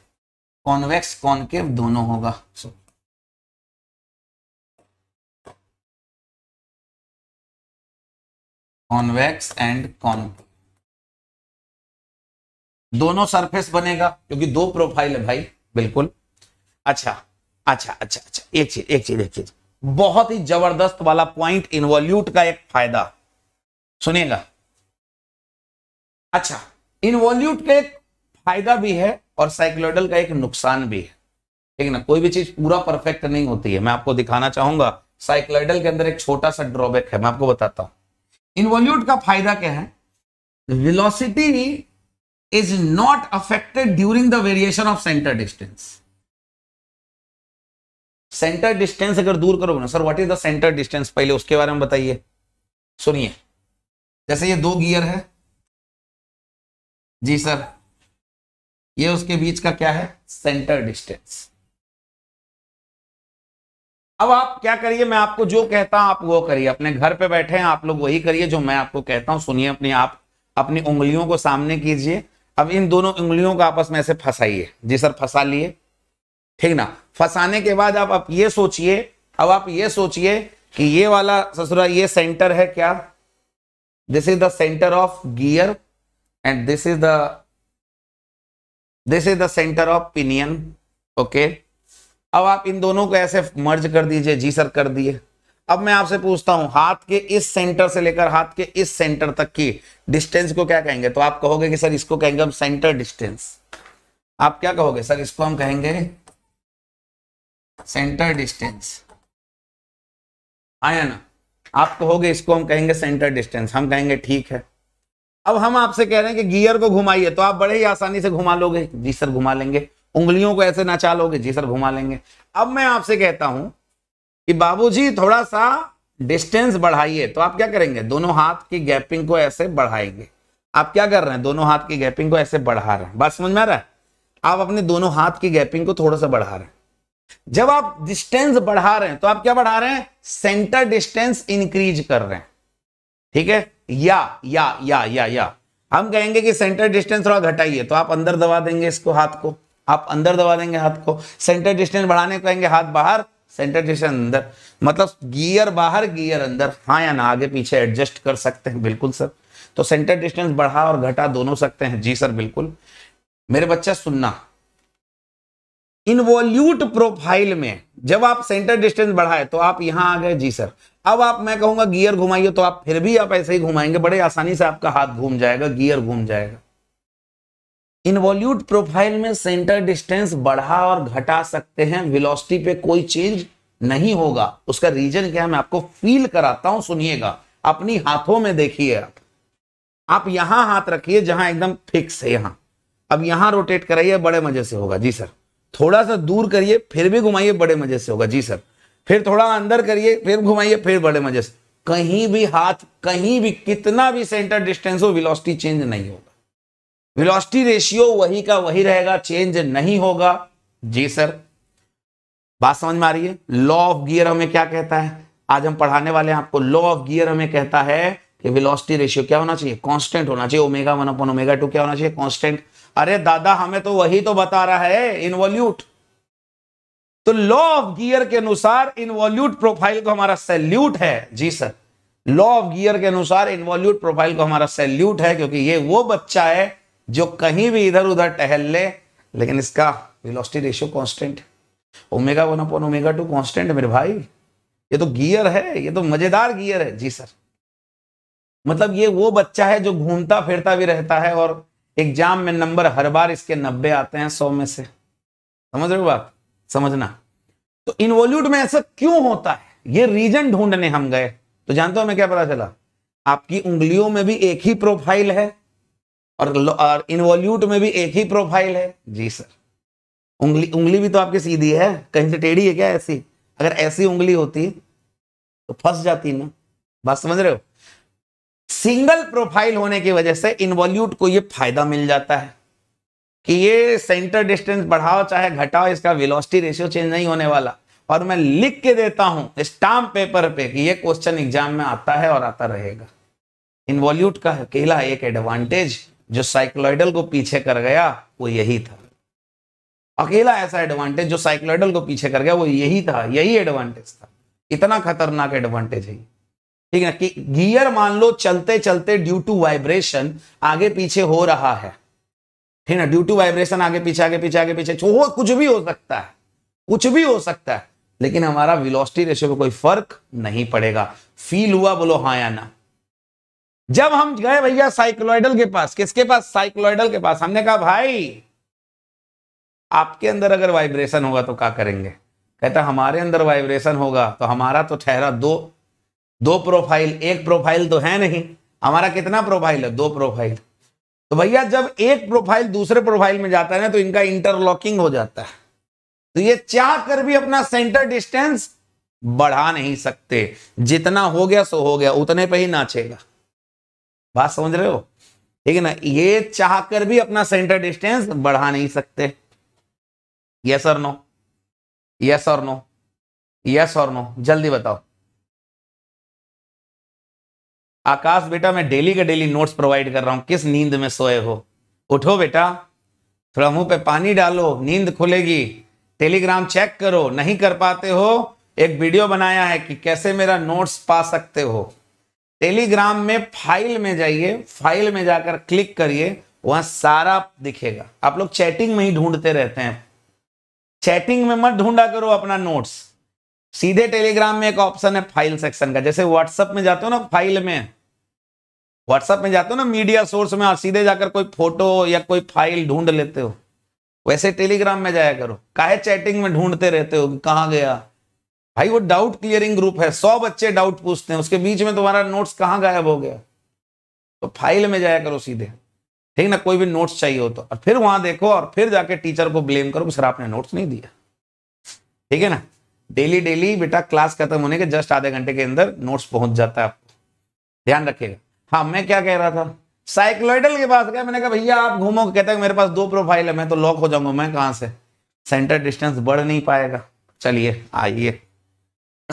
कॉन्वेक्स कॉन्केव दोनों होगा कॉन्वेक्स एंड कॉन्केव दोनों सरफेस बनेगा क्योंकि दो प्रोफाइल है भाई बिल्कुल अच्छा अच्छा अच्छा अच्छा एक चीज एक चीज एक चीज बहुत ही जबरदस्त वाला पॉइंट इन्वॉल्यूट का एक फायदा सुनिएगा अच्छा इन्वॉल्यूट का एक फायदा भी है और साइक्लोइडल का एक नुकसान भी है ठीक है ना कोई भी चीज पूरा परफेक्ट नहीं होती है मैं आपको दिखाना चाहूंगा साइक्लोइडल के अंदर एक छोटा सा ड्रॉबैक है मैं आपको बताता हूं इन्वॉल्यूट का फायदा क्या है velocity is not affected during the variation of center distance. Centre distance अगर दूर करोगे ना sir what is the centre distance पहले उसके बारे में बताइए सुनिए जैसे ये दो गियर है जी सर ये उसके बीच का क्या है सेंटर डिस्टेंस अब आप क्या करिए मैं आपको जो कहता हूं आप वो करिए अपने घर पे बैठे हैं आप लोग वही करिए जो मैं आपको कहता हूं सुनिए अपने आप अपनी उंगलियों को सामने कीजिए अब इन दोनों उंगलियों को आपस में ऐसे फंसाइए जी सर फंसा लिए ठीक ना फंसाने के बाद आप, आप ये सोचिए अब आप ये सोचिए कि ये वाला ससुरा ये सेंटर है क्या this is the centre of gear and this is the this is the centre of pinion okay अब आप इन दोनों को ऐसे मर्ज कर दीजिए जी सर कर दिए अब मैं आपसे पूछता हूं हाथ के इस सेंटर से लेकर हाथ के इस सेंटर तक की डिस्टेंस को क्या कहेंगे तो आप कहोगे कि सर इसको कहेंगे हम सेंटर डिस्टेंस आप क्या कहोगे सर इसको हम कहेंगे सेंटर डिस्टेंस आया ना आप कहोगे इसको हम कहेंगे सेंटर डिस्टेंस हम कहेंगे ठीक है अब हम आपसे कह रहे हैं कि गियर को घुमाइए तो आप बड़े ही आसानी से घुमा लोगे जी सर घुमा लेंगे उंगलियों को ऐसे नचा लोगे जी सर घुमा लेंगे अब मैं आपसे कहता हूं कि बाबूजी थोड़ा सा डिस्टेंस बढ़ाइए तो आप क्या करेंगे दोनों हाथ की गैपिंग को ऐसे बढ़ाएंगे आप क्या कर रहे हैं दोनों हाथ की गैपिंग को ऐसे बढ़ा रहे हैं बात समझ में आ रहा है आप अपने दोनों हाथ की गैपिंग को थोड़ा सा बढ़ा रहे हैं जब आप डिस्टेंस बढ़ा रहे हैं तो आप क्या बढ़ा रहे हैं सेंटर डिस्टेंस इंक्रीज कर रहे हैं ठीक है या या या या या हम कहेंगे कि सेंटर डिस्टेंस थोड़ा घटाइए तो आप अंदर दबा देंगे इसको हाथ को आप अंदर दबा देंगे हाथ को सेंटर डिस्टेंस बढ़ाने को कहेंगे हाथ बाहर सेंटर स्टेशन अंदर मतलब गियर बाहर गियर अंदर हाँ या ना आगे पीछे एडजस्ट कर सकते हैं बिल्कुल सर तो सेंटर डिस्टेंस बढ़ा और घटा दोनों सकते हैं जी सर बिल्कुल मेरे बच्चा सुनना इनवॉल्यूट प्रोफाइल में जब आप सेंटर डिस्टेंस बढ़ाए तो आप यहां आ गए जी सर अब आप मैं कहूंगा गियर घुमाइए तो आप फिर भी आप ऐसे ही घुमाएंगे बड़े आसानी से आपका हाथ घूम जाएगा गियर घूम जाएगा इनवॉल्यूट प्रोफाइल में सेंटर डिस्टेंस बढ़ा और घटा सकते हैं वेलोसिटी पे कोई चेंज नहीं होगा उसका रीजन क्या है मैं आपको फील कराता हूं सुनिएगा अपनी हाथों में देखिए आप आप यहां हाथ रखिए जहां एकदम फिक्स है यहां अब यहां रोटेट कराइए बड़े मजे से होगा जी सर थोड़ा सा दूर करिए फिर भी घुमाइए बड़े मजे से होगा जी सर फिर थोड़ा अंदर करिए फिर घुमाइए फिर बड़े मजे से कहीं भी हाथ कहीं भी कितना भी सेंटर डिस्टेंस हो वेलोसिटी चेंज नहीं होगा वेलोसिटी रेशियो वही का वही रहेगा चेंज नहीं होगा जी सर बात समझ में आ रही है लॉ ऑफ गियर हमें क्या कहता है आज हम पढ़ाने वाले हैं आपको लॉ ऑफ गियर हमें कहता है कि वेलोसिटी रेशियो क्या होना चाहिए कांस्टेंट होना चाहिए omega one upon omega two क्या होना चाहिए कांस्टेंट अरे दादा हमें तो वही तो बता रहा है इनवॉल्यूट तो लॉ ऑफ गियर के अनुसार इनवॉल्यूट प्रोफाइल को हमारा सेल्यूट है जी सर लॉ ऑफ गियर के अनुसार इनवॉल्यूट प्रोफाइल को हमारा सेल्यूट है क्योंकि ये वो बच्चा है जो कहीं भी इधर उधर टहल ले लेकिन इसका velocity ratio constant omega one upon omega two constant है मेरे भाई ये तो गियर है ये तो मजेदार गियर है जी सर मतलब ये वो बच्चा है जो घूमता फिरता भी रहता है और एग्जाम में नंबर हर बार इसके नब्बे आते हैं सौ में से समझ रहे हो बात समझना तो इन्वोल्यूट में ऐसा क्यों होता है ये रीजन ढूंढने हम गए तो जानते हो मैं क्या पता चला आपकी उंगलियों में भी एक ही प्रोफाइल है और, और इनवॉल्यूट में भी एक ही प्रोफाइल है जी सर उंगली उंगली भी तो आपकी सीधी है कहीं से टेढ़ी है क्या ऐसी अगर ऐसी उंगली होती तो फंस जाती ना बात समझ रहे हो सिंगल प्रोफाइल होने की वजह से इनवॉल्यूट को ये फायदा मिल जाता है कि ये सेंटर डिस्टेंस बढ़ाओ चाहे घटाओ इसका वेलोसिटी रेशियो चेंज नहीं होने वाला और मैं लिख के देता हूं स्टाम्प पेपर पे कि ये क्वेश्चन एग्जाम में आता है और आता रहेगा इनवॉल्यूट का अकेला एक एडवांटेज जो साइक्लोइडल को पीछे कर गया वो यही था अकेला ऐसा एडवांटेज जो साइक्लोइडल को पीछे कर गया वो यही था यही एडवांटेज था इतना खतरनाक एडवांटेज है ठीक है कि गियर मान लो चलते चलते ड्यू टू वाइब्रेशन आगे पीछे हो रहा है ठीक ना ड्यू टू वाइब्रेशन आगे पीछे आगे पीछे आगे पीछे हो कुछ भी हो सकता है कुछ भी हो सकता है लेकिन हमारा विलोस्टी रेशियो पे कोई फर्क नहीं पड़ेगा फील हुआ बोलो हाँ या ना जब हम गए भैया साइक्लोइडल के पास किसके पास साइक्लोइडल के पास हमने कहा भाई आपके अंदर अगर वाइब्रेशन होगा तो क्या करेंगे कहता हमारे अंदर वाइब्रेशन होगा तो हमारा तो ठहरा दो दो प्रोफाइल एक प्रोफाइल तो है नहीं हमारा कितना प्रोफाइल है दो प्रोफाइल तो भैया जब एक प्रोफाइल दूसरे प्रोफाइल में जाता है ना तो इनका इंटरलॉकिंग हो जाता है तो ये चाह कर भी अपना सेंटर डिस्टेंस बढ़ा नहीं सकते जितना हो गया सो हो गया उतने पे ही नाचेगा बात समझ रहे हो ठीक है ना ये चाहकर भी अपना सेंटर डिस्टेंस बढ़ा नहीं सकते यस और नो यस और नो यस और नो जल्दी बताओ आकाश बेटा मैं डेली का डेली नोट्स प्रोवाइड कर रहा हूं किस नींद में सोए हो उठो बेटा थोड़ा मुंह पे पानी डालो नींद खुलेगी टेलीग्राम चेक करो नहीं कर पाते हो एक वीडियो बनाया है कि कैसे मेरा नोट्स पा सकते हो टेलीग्राम में फाइल में जाइए फाइल में जाकर क्लिक करिए वहां सारा दिखेगा आप लोग चैटिंग में ही ढूंढते रहते हैं चैटिंग में मत ढूंढा करो अपना नोट्स सीधे टेलीग्राम में एक ऑप्शन है फाइल सेक्शन का जैसे व्हाट्सएप में जाते हो ना फाइल में व्हाट्सएप में जाते हो ना मीडिया सोर्स में आप सीधे जाकर कोई फोटो या कोई फाइल ढूंढ लेते हो वैसे टेलीग्राम में जाया करो काहे चैटिंग में ढूंढते रहते हो कहाँ गया भाई वो डाउट क्लियरिंग ग्रुप है सौ बच्चे डाउट पूछते हैं उसके बीच में तुम्हारा नोट्स कहाँ गायब हो गया तो फाइल में जाया करो सीधे ठीक ना कोई भी नोट्स चाहिए हो तो और फिर वहां देखो और फिर जाके टीचर को ब्लेम करो कि सर आपने नोट्स नहीं दिया ठीक है ना डेली डेली बेटा क्लास खत्म होने के जस्ट आधे घंटे के अंदर नोट्स पहुंच जाता है आपको ध्यान रखिएगा हाँ मैं क्या कह रहा था साइक्लोइडल के पास गया मैंने कहा भैया आप घूमो कहते हैं मेरे पास दो प्रोफाइल है मैं तो लॉक हो जाऊंगा मैं कहाँ से सेंटर डिस्टेंस बढ़ नहीं पाएगा चलिए आइए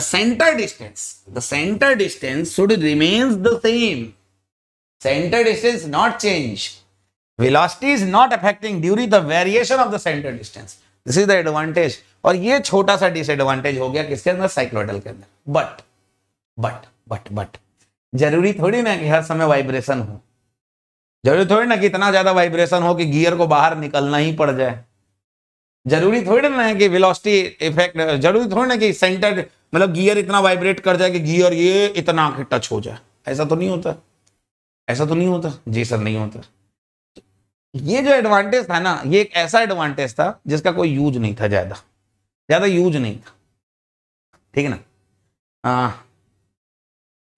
center distance the center distance should remains the same center distance not change velocity is not affecting during the variation of the center distance this is the advantage और ये छोटा सा डिसएडवांटेज हो गया किसके अंदर साइक्लोइडल के अंदर बट बट बट बट जरूरी थोड़ी ना कि हर समय वाइब्रेशन हो जरूरी थोड़ी ना कि इतना ज्यादा वाइब्रेशन हो कि गियर को बाहर निकलना ही पड़ जाए जरूरी थोड़ी ना है कि वेलोसिटी इफेक्ट जरूरी थोड़ी ना कि सेंटर मतलब गियर इतना वाइब्रेट कर जाए कि गियर ये इतना आके टच हो जाए ऐसा तो नहीं होता ऐसा तो नहीं होता जी सर नहीं होता ये जो एडवांटेज था ना ये एक ऐसा एडवांटेज था जिसका कोई यूज नहीं था ज्यादा ज्यादा यूज नहीं था ठीक है ना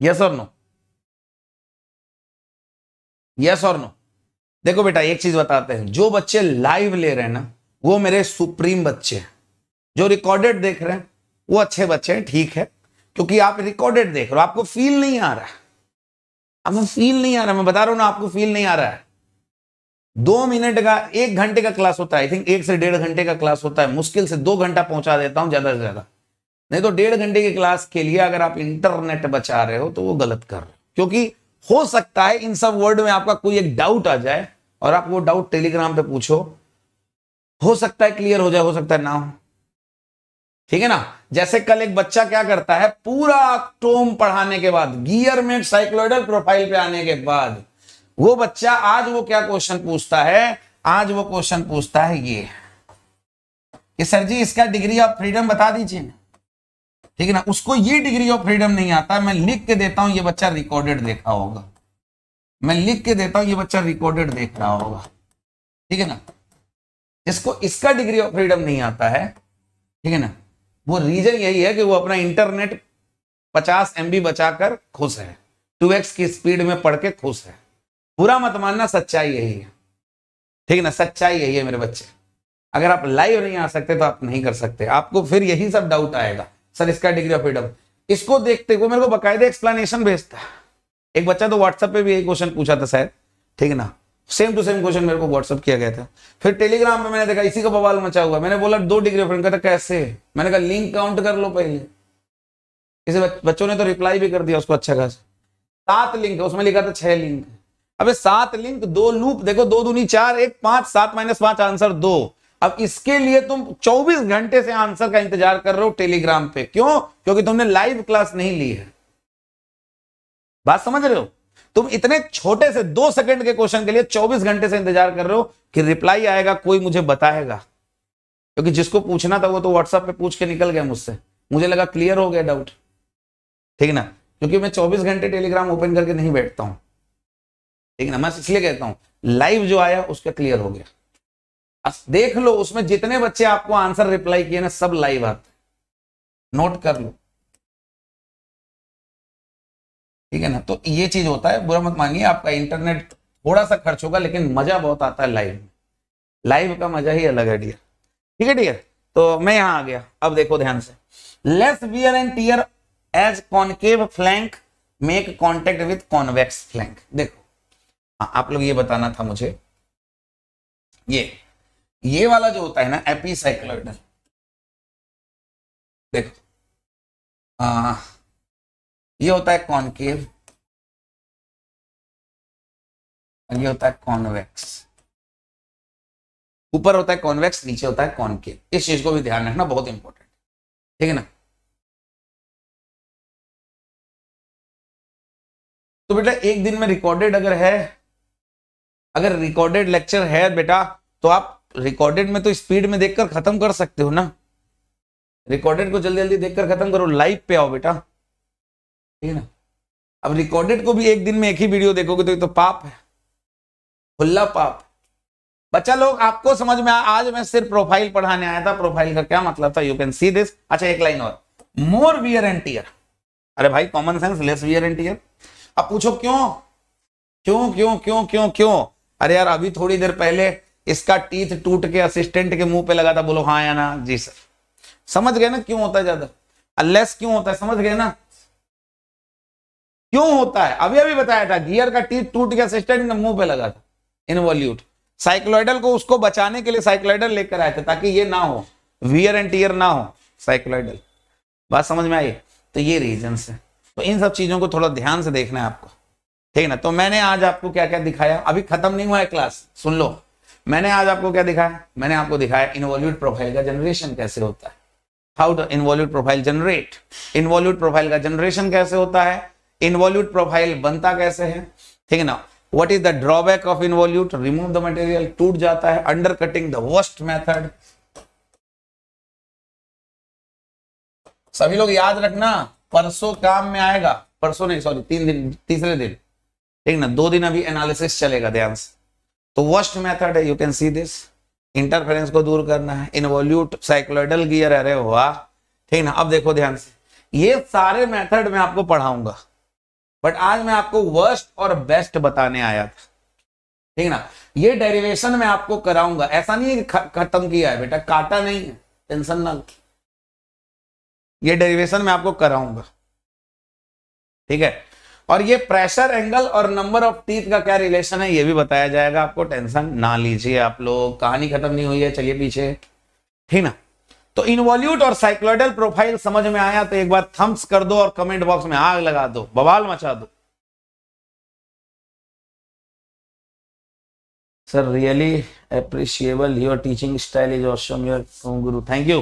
यस और नो यस और नो देखो बेटा एक चीज बताते हैं जो बच्चे लाइव ले रहे हैं ना वो मेरे सुप्रीम बच्चे हैं जो रिकॉर्डेड देख रहे हैं वो अच्छे बच्चे हैं ठीक है क्योंकि आप रिकॉर्डेड देख रहे हो आपको फील नहीं आ रहा है अब फील नहीं आ रहा मैं बता रहा हूं ना आपको फील नहीं आ रहा है दो मिनट का एक घंटे का क्लास होता है आई थिंक एक से डेढ़ घंटे का क्लास होता है मुश्किल से दो घंटा पहुंचा देता हूं ज्यादा से ज्यादा नहीं तो डेढ़ घंटे की क्लास के लिए अगर आप इंटरनेट बचा रहे हो तो वो गलत कर रहे हो क्योंकि हो सकता है इन सब वर्ड में आपका कोई एक डाउट आ जाए और आप वो डाउट टेलीग्राम पे पूछो हो सकता है क्लियर हो जाए हो सकता है ना हो ठीक है ना जैसे कल एक बच्चा क्या करता है पूरा टोम पढ़ाने के बाद गियर में साइक्लोइडल प्रोफाइल पे आने के बाद वो बच्चा आज वो क्या क्वेश्चन पूछता है आज वो क्वेश्चन पूछता है ये कि सर जी इसका डिग्री ऑफ फ्रीडम बता दीजिए ना ठीक है ना उसको ये डिग्री ऑफ फ्रीडम नहीं आता मैं लिख के देता हूं ये बच्चा रिकॉर्डेड देखा होगा मैं लिख के देता हूं ये बच्चा रिकॉर्डेड देख रहा होगा ठीक है ना इसको इसका डिग्री ऑफ फ्रीडम नहीं आता है ठीक है ना वो रीजन यही है कि वो अपना इंटरनेट 50 एम बचाकर खुश है 2x की स्पीड में पढ़ के खुश है पूरा मत मानना सच्चाई यही है ठीक है ना सच्चाई यही है मेरे बच्चे अगर आप लाइव नहीं आ सकते तो आप नहीं कर सकते आपको फिर यही सब डाउट आएगा सर इसका डिग्री ऑफ फ्रीडम इसको देखते हुए मेरे को बाकायदा एक्सप्लेनेशन भेजता है एक बच्चा तो व्हाट्सएप पे भी यही क्वेश्चन पूछा था शायद ठीक ना सेम टू सेम क्वेश्चन मेरे को व्हाट्सअप किया गया था फिर टेलीग्राम पे मैंने देखा इसी का बवाल मचा हुआ मैंने बोला दो डिग्री फ्रेंड कहता कैसे मैंने कहा लिंक काउंट कर लो पहले किसी बच्चों ने तो रिप्लाई भी कर दिया उसको अच्छा खास सात लिंक उसमें लिखा था छह लिंक अबे सात लिंक दो लूप देखो दो दूनी चार एक पांच सात माइनस पांच आंसर दो अब इसके लिए तुम 24 घंटे से आंसर का इंतजार कर रहे हो टेलीग्राम पे क्यों क्योंकि तुमने लाइव क्लास नहीं ली है बात समझ रहे हो तुम इतने छोटे से दो सेकंड के क्वेश्चन के लिए 24 घंटे से इंतजार कर रहे हो कि रिप्लाई आएगा कोई मुझे बताएगा क्योंकि जिसको पूछना था वो तो व्हाट्सएप पे पूछ के निकल गया मुझसे मुझे लगा क्लियर हो गया डाउट ठीक ना क्योंकि मैं 24 घंटे टेलीग्राम ओपन करके नहीं बैठता हूं ठीक ना मैं इसलिए कहता हूं लाइव जो आया उसका क्लियर हो गया देख लो उसमें जितने बच्चे आपको आंसर रिप्लाई किए ना सब लाइव आते नोट कर लो ठीक है ना तो ये चीज होता है बुरा मत मानिए आपका इंटरनेट थोड़ा सा खर्च होगा लेकिन मजा बहुत आता है लाइव में लाइव का मजा ही अलग है डियर ठीक है डियर तो मैं यहां आ गया अब देखो ध्यान से less wear and tear as concave flank make contact with convex flank देखो हाँ आप लोग ये बताना था मुझे ये ये वाला जो होता है ना एपी साइक्लोइडल देखो आ, हाँ। ये होता है कॉनकेव और ये होता है कॉन्वेक्स ऊपर होता है कॉन्वेक्स नीचे होता है कॉनकेव इस चीज को भी ध्यान रखना बहुत इंपॉर्टेंट ठीक है ना तो बेटा एक दिन में रिकॉर्डेड अगर है अगर रिकॉर्डेड लेक्चर है बेटा तो आप रिकॉर्डेड में तो स्पीड में देखकर खत्म कर सकते हो ना रिकॉर्डेड को जल्दी जल्दी देखकर खत्म करो लाइव पे आओ बेटा ठीक है ना अब रिकॉर्डेड को भी एक दिन में एक ही वीडियो देखोगे तो ये तो पाप है खुल्ला पाप बच्चा लोग आपको समझ में आ, आज मैं सिर्फ प्रोफाइल पढ़ाने आया था प्रोफाइल का क्या मतलब था यू कैन सी दिस अच्छा एक लाइन और मोर वियर एंड टीयर अरे भाई common sense less wear and tear अब पूछो क्यों क्यों क्यों क्यों क्यों क्यों अरे यार अभी थोड़ी देर पहले इसका टीथ टूट के असिस्टेंट के मुंह पे लगा था बोलो हाँ या ना जी सर समझ गए ना क्यों होता है ज्यादा लेस क्यों होता है समझ गए ना क्यों होता है अभी अभी बताया था गियर का टीथ टूट गया सिस्टम मुंह पे लगा था इनवोल्यूट साइक्लोइडल को उसको बचाने के लिए साइक्लोइडल लेकर आए थे ताकि ये ना हो वियर एंड टीयर ना हो साइक्लोइडल बात समझ में आई तो ये रीजन है तो इन सब चीजों को थोड़ा ध्यान से देखना है आपको ठीक है ना तो मैंने आज आपको क्या क्या दिखाया अभी खत्म नहीं हुआ है क्लास सुन लो मैंने आज आपको क्या दिखाया मैंने आपको दिखाया इनवॉल्यूट प्रोफाइल का जनरेशन कैसे होता है how to involute profile generate involute profile का जनरेशन कैसे होता है इनवॉल्यूट प्रोफाइल बनता कैसे है ठीक है ना what is the drawback of involute remove the material टूट जाता है undercutting the worst method सभी लोग याद रखना परसों काम में आएगा परसों नहीं सॉरी तीन दिन तीसरे दिन ठीक ना दो दिन अभी एनालिसिस चलेगा ध्यान से तो वर्स्ट मेथड है you can see this interference को दूर करना है इनवॉल्यूट साइक्लोइडल गियर अरे हुआ ठीक ना अब देखो ध्यान से ये सारे मेथड मैं आपको पढ़ाऊंगा बट आज मैं आपको वर्स्ट और बेस्ट बताने आया था ठीक है ना ये डेरिवेशन मैं आपको कराऊंगा ऐसा नहीं है खत्म किया है बेटा काटा नहीं है टेंशन ना ये डेरिवेशन मैं आपको कराऊंगा ठीक है और ये प्रेशर एंगल और नंबर ऑफ टीथ का क्या रिलेशन है ये भी बताया जाएगा आपको टेंशन ना लीजिए आप लोग कहानी खत्म नहीं हुई है चलिए पीछे ठीक ना तो इनवॉल्यूट और साइक्लोइडल प्रोफाइल समझ में आया तो एक बार थम्स कर दो और कमेंट बॉक्स में आग लगा दो बवाल मचा दो sir really appreciable your teaching style is awesome your guru thank you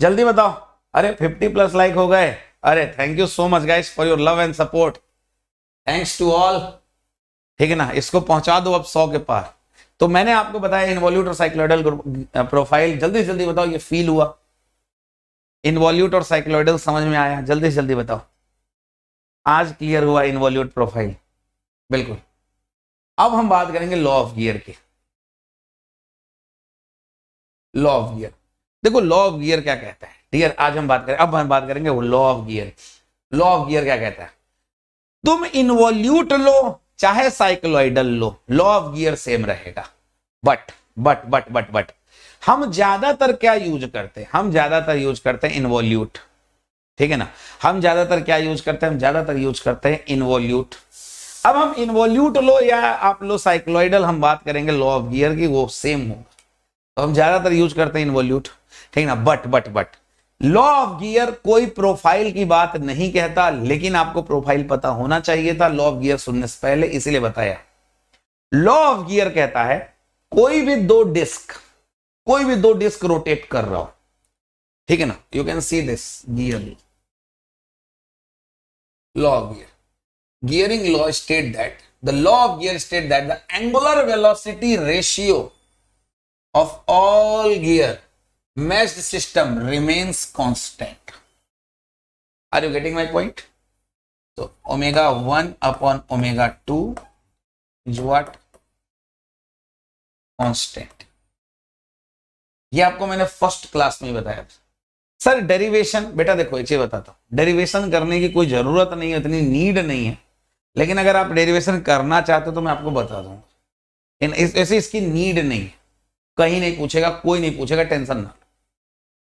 जल्दी बताओ अरे 50 प्लस लाइक हो गए अरे thank you so much guys for your love and support thanks to all ठीक है ना इसको पहुंचा दो अब सौ के पार तो मैंने आपको बताया इनवॉल्यूट और साइक्लोइडल प्रोफाइल जल्दी से जल्दी बताओ ये फील हुआ इनवॉल्यूट और साइक्लोइडल समझ में आया जल्दी से जल्दी बताओ आज क्लियर हुआ इनवॉल्यूट प्रोफाइल बिल्कुल अब हम बात करेंगे लॉ ऑफ गियर की लॉ ऑफ गियर देखो लॉ ऑफ गियर क्या कहता है डियर आज हम बात करें अब हम बात करेंगे law of gear law of gear क्या कहता है तुम इनवॉल्यूट लो चाहे साइक्लोइडल लो लॉ ऑफ गियर सेम रहेगा but but but but but हम ज्यादातर क्या यूज करते हैं हम ज्यादातर यूज करते हैं इनवोल्यूट ठीक है ना हम ज्यादातर क्या यूज करते हैं हम ज्यादातर यूज करते हैं इनवोल्यूट अब हम इनवोल्यूट लो या आप लो साइक्लोइडल हम बात करेंगे लॉ ऑफ गियर की वो सेम होगा तो हम ज्यादातर यूज करते हैं इनवोल्यूट ठीक ना but but but law of gear कोई प्रोफाइल की बात नहीं कहता लेकिन आपको प्रोफाइल पता होना चाहिए था लॉ ऑफ गियर सुनने से पहले इसीलिए बताया लॉ ऑफ गियर कहता है कोई भी दो डिस्क कोई भी दो डिस्क रोटेट कर रहा हो ठीक है ना you can see this gear law of gear gearing law state that the law of gear state that the angular velocity ratio of all gear meshed system remains constant. Are you getting my point? So omega 1 upon omega 2 is what? Constant. ये आपको मैंने फर्स्ट क्लास में बताया था सर डेरिवेशन बेटा देखो एक चीज बताता हूं डेरिवेशन करने की कोई जरूरत नहीं है इतनी नीड नहीं है लेकिन अगर आप डेरिवेशन करना चाहते हो तो मैं आपको बता दूंगा इस, ऐसे इसकी नीड नहीं है कहीं नहीं पूछेगा कोई नहीं पूछेगा टेंशन ना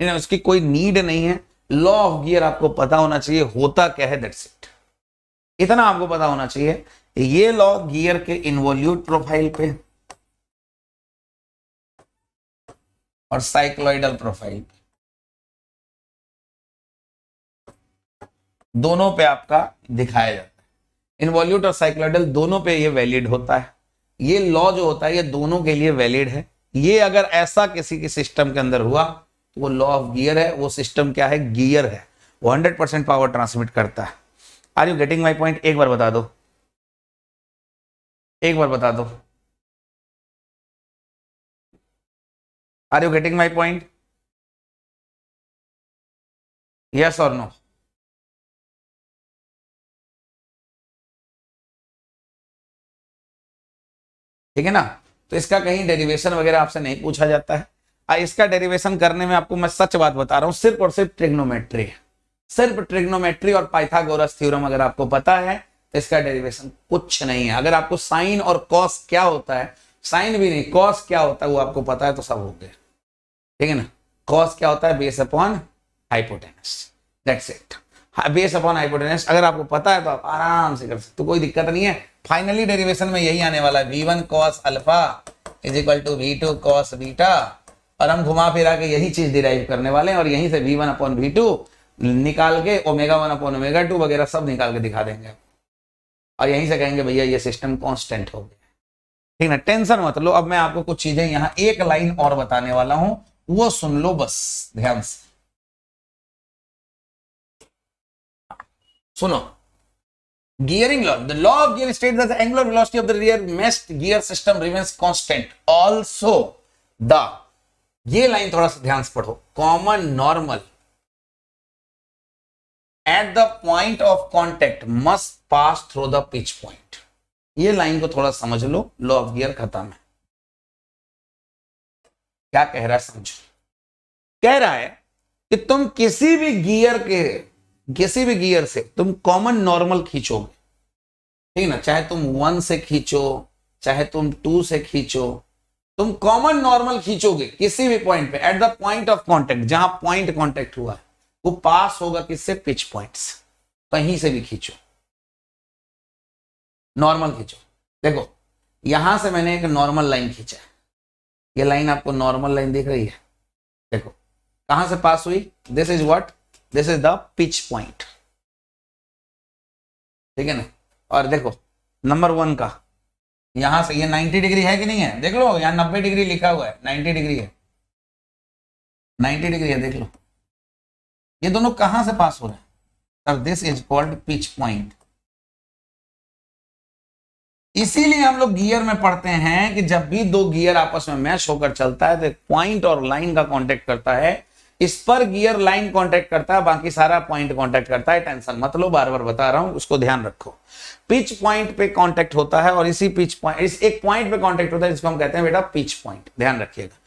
ना उसकी कोई नीड नहीं है लॉ ऑफ गियर आपको पता होना चाहिए होता क्या है दैट्स इट इतना आपको पता होना चाहिए ये लॉ गियर के इन्वोल्यूट प्रोफाइल पे और साइक्लोइडल प्रोफाइल पे दोनों पे आपका दिखाया जाता है इन्वोल्यूट और साइक्लोइडल दोनों पे ये वैलिड होता है ये लॉ जो होता है ये दोनों के लिए वैलिड है ये अगर ऐसा किसी के सिस्टम के अंदर हुआ वो लॉ ऑफ गियर है वो सिस्टम क्या है गियर है वो हंड्रेड परसेंट पावर ट्रांसमिट करता है are you getting my point एक बार बता दो एक बार बता दो are you getting my point yes और नो ठीक है ना तो इसका कहीं डेरिवेशन वगैरह आपसे नहीं पूछा जाता है इसका डेरिवेशन करने में आपको मैं सच बात बता रहा हूं सिर्फ और सिर्फ ट्रिग्नोमेट्री सिर्फ ट्रिग्नोमेट्री और पाइथागोरस थ्योरम अगर आपको पता है तो इसका डेरिवेशन कुछ नहीं है अगर आपको साइन और कॉस क्या होता है साइन भी नहीं कॉस क्या होता है वो आपको पता है तो सब हो गया ठीक है ना कॉस क्या होता है base upon hypotenuse that's it base upon hypotenuse अगर आपको पता है तो आप आराम से कर सकते तो कोई दिक्कत नहीं है फाइनली डेरिवेशन में यही आने वाला है V one cos alpha is equal to V two cos beta और हम घुमा फिरा के यही चीज डिराइव करने वाले हैं और यहीं से V one upon V two निकाल के omega one upon omega two वगैरह सब निकाल के दिखा देंगे और यहीं से कहेंगे भैया ये सिस्टम कॉन्स्टेंट हो गया ठीक ना टेंशन मत लो अब मैं आपको कुछ चीजें यहाँ एक लाइन और बताने वाला हूं वो सुन लो बस ध्यान से सुनो gearing law the law of gear state that the angular velocity of the rear messed gear system remains constant ये लाइन थोड़ा सा ध्यान से पढ़ो common normal at the point of contact must pass through the pitch point ये लाइन को थोड़ा समझ लो लॉ ऑफ गियर खत्म है क्या कह रहा है समझो कह रहा है कि तुम किसी भी गियर के किसी भी गियर से तुम कॉमन नॉर्मल खींचोगे ठीक ना चाहे तुम वन से खींचो चाहे तुम टू से खींचो तुम कॉमन नॉर्मल खींचोगे किसी भी पॉइंट पे at the point of contact जहां पॉइंट कॉन्टेक्ट हुआ वो पास होगा किससे पिच पॉइंट कहीं से भी खींचो नॉर्मल खींचो देखो यहां से मैंने एक नॉर्मल लाइन खींचा है ये लाइन आपको नॉर्मल लाइन दिख रही है देखो कहां से पास हुई this is what this is the pitch point ठीक है ना और देखो नंबर वन का यहां से ये 90 डिग्री है कि नहीं है देख लो यहाँ 90 डिग्री लिखा हुआ है 90 डिग्री है 90 डिग्री है देख लो ये दोनों कहां से पास हो रहे हैं sir this is called pitch point इसीलिए हम लोग गियर में पढ़ते हैं कि जब भी दो गियर आपस में मैच होकर चलता है तो एक पॉइंट और लाइन का कांटेक्ट करता है इस पर गियर लाइन कांटेक्ट करता है बाकी सारा पॉइंट कांटेक्ट करता है टेंशन मत लो बार बार बता रहा हूं उसको ध्यान रखो पिच पॉइंट पे कांटेक्ट होता है और इसी पिच पॉइंट इस एक पॉइंट पे कांटेक्ट होता है जिसको हम कहते हैं बेटा पिच पॉइंट ध्यान रखिएगा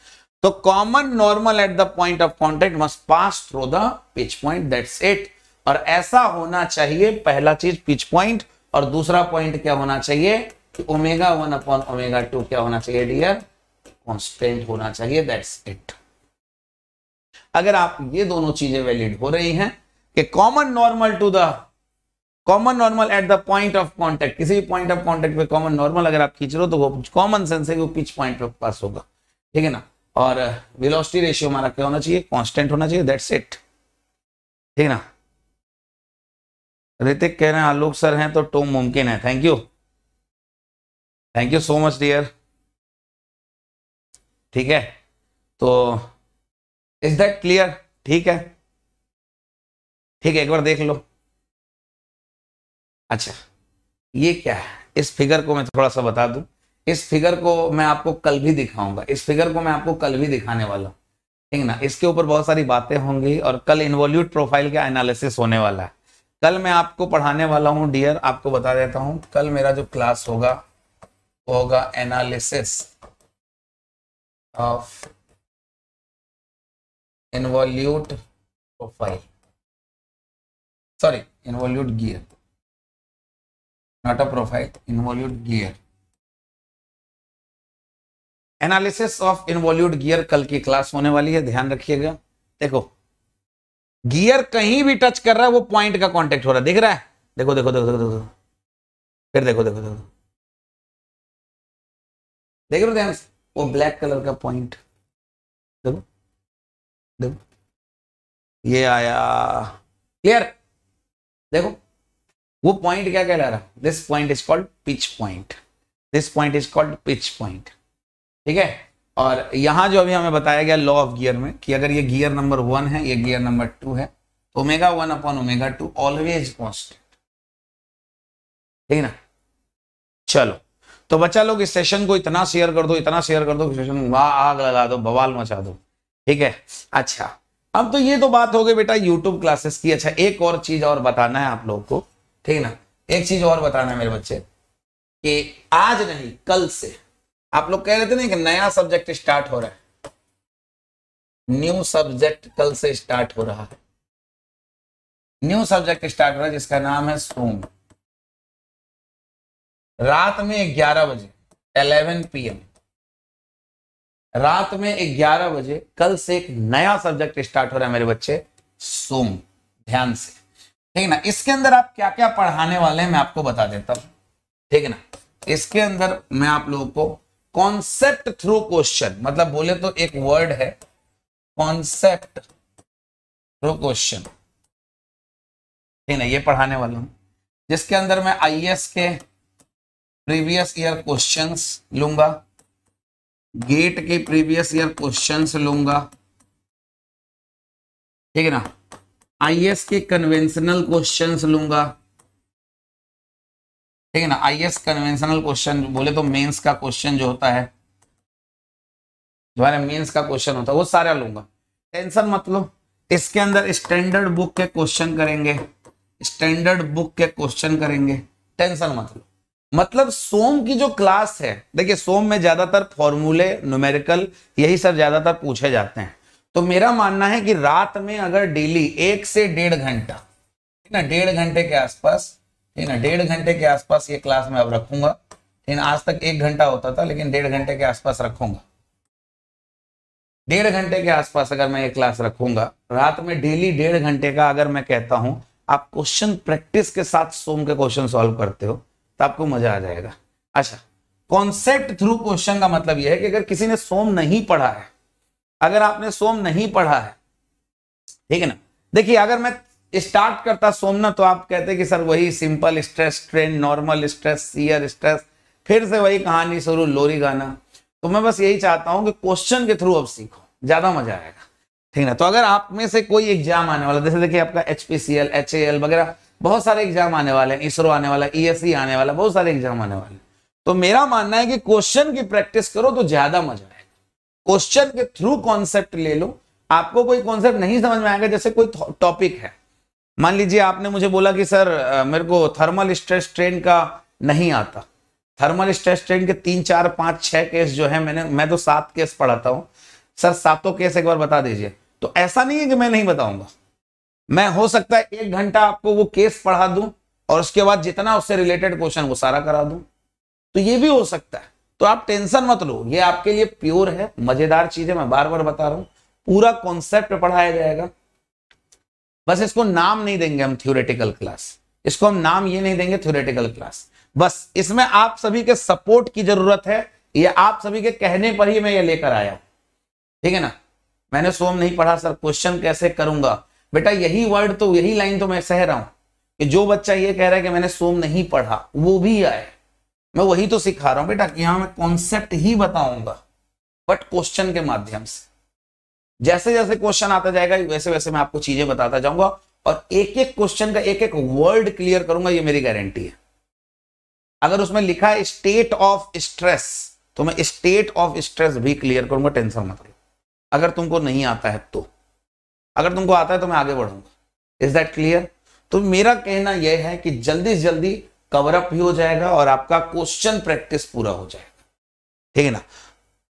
तो common normal at the point of contact must pass through the pitch point that's it और ऐसा होना चाहिए पहला चीज पिच पॉइंट और दूसरा पॉइंट क्या होना चाहिए omega one upon omega two क्या होना चाहिए डियर कॉन्स्टेंट होना चाहिए दैट्स इट अगर आप ये दोनों चीजें वैलिड हो रही हैं कि common normal to the common normal at the point of contact किसी भी पॉइंट ऑफ कॉन्टेक्ट पे कॉमन नॉर्मल अगर आप खींच रहे हो तो वो कॉमन सेंस है वो पिच पॉइंट पे पास होगा ठीक है ना और वेलोसिटी uh, रेशियो हमारा क्या होना चाहिए कांस्टेंट होना चाहिए दैट्स इट ठीक है ना ऋतिक कह रहे हैं आलोक सर हैं तो टोम मुमकिन है thank you thank you so much dear ठीक है तो इज दैट क्लियर ठीक है ठीक है एक बार देख लो अच्छा ये क्या है इस फिगर को मैं थोड़ा सा बता दूं इस फिगर को मैं आपको कल भी दिखाऊंगा इस फिगर को मैं आपको कल भी दिखाने वाला हूँ ठीक ना इसके ऊपर बहुत सारी बातें होंगी और कल इन्वोल्यूट प्रोफाइल का एनालिसिस होने वाला है कल मैं आपको पढ़ाने वाला हूँ डियर आपको बता देता हूँ कल मेरा जो क्लास होगा होगा analysis of involute profile sorry involute gear not a profile involute gear analysis of involute gear कल की क्लास होने वाली है ध्यान रखिएगा देखो गियर कहीं भी टच कर रहा है वो पॉइंट का कांटेक्ट हो रहा है दिख रहा है देखो देखो देखो देखो देखो फिर देखो देखो देखो देख रहे वो ब्लैक कलर का पॉइंट देखो ये आया क्लियर देखो वो पॉइंट क्या कहला रहा this point is called pitch point this point is called pitch point ठीक है और यहां जो अभी हमें बताया गया लॉ ऑफ गियर में कि अगर ये गियर नंबर वन है ये गियर नंबर टू है तो omega one upon omega two always constant ठीक है ना चलो तो बच्चा लोग इस सेशन को इतना शेयर कर दो इतना शेयर कर दो सेशन आग लगा दो बवाल मचा दो ठीक है अच्छा अब तो ये तो बात हो गई बेटा यूट्यूब क्लासेस की अच्छा एक और चीज और बताना है आप लोगों को ठीक ना एक चीज और बताना है मेरे बच्चे कि आज नहीं कल से आप लोग कह रहे थे ना कि नया सब्जेक्ट स्टार्ट हो रहा है न्यू सब्जेक्ट कल से स्टार्ट हो रहा है न्यू सब्जेक्ट स्टार्ट हो रहा है जिसका नाम है सोम रात में 11 बजे 11 पीएम रात में ग्यारह बजे कल से एक नया सब्जेक्ट स्टार्ट हो रहा है मेरे बच्चे सोम ध्यान से ठीक है ना इसके अंदर आप क्या क्या पढ़ाने वाले हैं मैं आपको बता देता हूं ठीक है ना इसके अंदर मैं आप लोगों को कॉन्सेप्ट थ्रू क्वेश्चन मतलब बोले तो एक वर्ड है कॉन्सेप्ट थ्रू क्वेश्चन ठीक है ना ये पढ़ाने वाला हूं जिसके अंदर मैं आईएएस के प्रीवियस ईयर क्वेश्चंस लूंगा गेट के प्रीवियस ईयर क्वेश्चंस लूंगा ठीक है ना आईएएस के कन्वेंशनल क्वेश्चंस लूंगा ठीक है ना आईएएस कन्वेंशनल क्वेश्चन बोले तो मेंस का क्वेश्चन जो होता है हमारे मेंस का क्वेश्चन होता है वो सारा लूंगा टेंशन मत लो इसके अंदर स्टैंडर्ड बुक के क्वेश्चन करेंगे स्टैंडर्ड बुक के क्वेश्चन करेंगे टेंशन मत लो मतलब सोम की जो क्लास है देखिए सोम में ज्यादातर फॉर्मूले न्यूमेरिकल यही सब ज्यादातर पूछे जाते हैं तो मेरा मानना है कि रात में अगर डेली एक से डेढ़ घंटा ठीक ना डेढ़ घंटे के आसपास ठीक ना डेढ़ घंटे के आसपास ये क्लास में अब रखूंगा ठीक आज तक एक घंटा होता था लेकिन डेढ़ घंटे के आसपास रखूंगा डेढ़ घंटे के आसपास अगर मैं ये क्लास रखूंगा रात में डेली डेढ़ घंटे का अगर मैं कहता हूं आप क्वेश्चन प्रैक्टिस के साथ सोम के क्वेश्चन सॉल्व करते हो तो आपको मजा आ जाएगा अच्छा कॉन्सेप्ट थ्रू क्वेश्चन का मतलब यह है कि अगर किसी ने सोम नहीं पढ़ा है अगर आपने सोम नहीं पढ़ा है ठीक है ना देखिए अगर मैं स्टार्ट करता सोमना तो आप कहते कि सर वही simple stress strain normal stress shear stress फिर से वही कहानी शुरू लोरी गाना तो मैं बस यही चाहता हूं कि क्वेश्चन के थ्रू अब सीखो ज्यादा मजा आएगा ठीक है ना तो अगर आप में से कोई एग्जाम आने वाला जैसे देखिए आपका एचपीसीएल एच ए एल वगैरह बहुत सारे एग्जाम आने वाले हैं इसरो आने वाला है ई e e आने वाला बहुत सारे एग्जाम आने वाले तो मेरा मानना है कि क्वेश्चन की प्रैक्टिस करो तो ज्यादा मजा आएगा क्वेश्चन के थ्रू कॉन्सेप्ट ले लो आपको कोई कॉन्सेप्ट नहीं समझ में आएगा जैसे कोई टॉपिक है मान लीजिए आपने मुझे बोला कि सर मेरे को थर्मल स्ट्रेस ट्रेन का नहीं आता थर्मल स्ट्रेस ट्रेन के तीन चार पांच छह केस जो है मैंने मैं तो सात केस पढ़ाता हूँ सर सातों केस एक बार बता दीजिए तो ऐसा नहीं है कि मैं नहीं बताऊंगा मैं हो सकता है एक घंटा आपको वो केस पढ़ा दूं और उसके बाद जितना उससे रिलेटेड क्वेश्चन वो सारा करा दूं तो ये भी हो सकता है तो आप टेंशन मत लो ये आपके लिए प्योर है मजेदार चीज है मैं बार बार बता रहा हूं पूरा कॉन्सेप्ट पढ़ाया जाएगा बस इसको नाम नहीं देंगे हम थ्योरेटिकल क्लास इसको हम नाम ये नहीं देंगे थ्योरेटिकल क्लास बस इसमें आप सभी के सपोर्ट की जरूरत है ये आप सभी के कहने पर ही मैं ये लेकर आया ठीक है ना मैंने सोम नहीं पढ़ा सर क्वेश्चन कैसे करूंगा बेटा यही वर्ड तो यही लाइन तो मैं सह रहा हूं कि जो बच्चा ये कह रहा है कि मैंने सोम नहीं पढ़ा वो भी आए मैं वही तो सिखा रहा हूं बेटा यहां मैं कॉन्सेप्ट ही बताऊंगा बट क्वेश्चन के माध्यम से जैसे जैसे क्वेश्चन आता जाएगा वैसे वैसे मैं आपको चीजें बताता जाऊंगा और एक एक क्वेश्चन का एक एक वर्ड क्लियर करूंगा ये मेरी गारंटी है अगर उसमें लिखा है स्टेट ऑफ स्ट्रेस तो मैं स्टेट ऑफ स्ट्रेस भी क्लियर करूंगा टेंशन मत लो अगर तुमको नहीं आता है तो अगर तुमको आता है तो मैं आगे बढ़ूंगा इज दैट क्लियर तो मेरा कहना यह है कि जल्दी से जल्दी कवरअप भी हो जाएगा और आपका क्वेश्चन प्रैक्टिस पूरा हो जाएगा ठीक है ना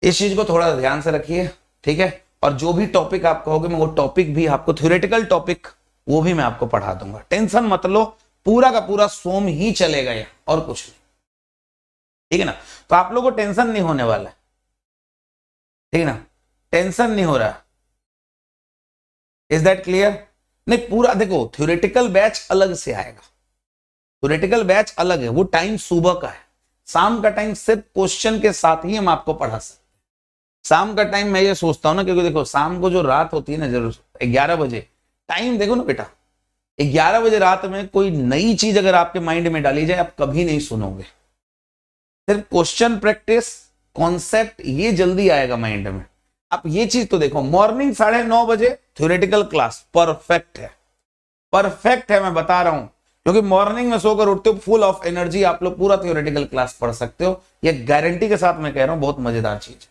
इस चीज को थोड़ा ध्यान से रखिए ठीक है और जो भी टॉपिक आप कहोगे मैं वो टॉपिक भी आपको थ्योरेटिकल टॉपिक वो भी मैं आपको पढ़ा दूंगा टेंशन मत लो पूरा का पूरा सोम ही चलेगा यहाँ और कुछ नहीं ठीक है ना तो आप लोगों को टेंशन नहीं होने वाला ठीक है ना टेंशन नहीं हो रहा इज दैट क्लियर नहीं पूरा देखो थ्योरेटिकल बैच अलग से आएगा थ्योरेटिकल बैच अलग है वो टाइम सुबह का है शाम का टाइम सिर्फ क्वेश्चन के साथ ही हम आपको पढ़ा सकते शाम का टाइम मैं ये सोचता हूँ ना क्योंकि देखो शाम को जो रात होती है ना जरूर ग्यारह बजे टाइम देखो ना बेटा ग्यारह बजे रात में कोई नई चीज अगर आपके माइंड में डाली जाए आप कभी नहीं सुनोगे सिर्फ क्वेश्चन प्रैक्टिस कॉन्सेप्ट ये जल्दी आएगा माइंड में आप ये चीज तो देखो मॉर्निंग साढ़े नौ बजे थ्योरेटिकल क्लास परफेक्ट है परफेक्ट है मैं बता रहा हूं क्योंकि मॉर्निंग में सोकर उठते हो फुल ऑफ एनर्जी आप लोग पूरा थ्योरेटिकल क्लास पढ़ सकते हो ये गारंटी के साथ मैं कह रहा हूं बहुत मजेदार चीज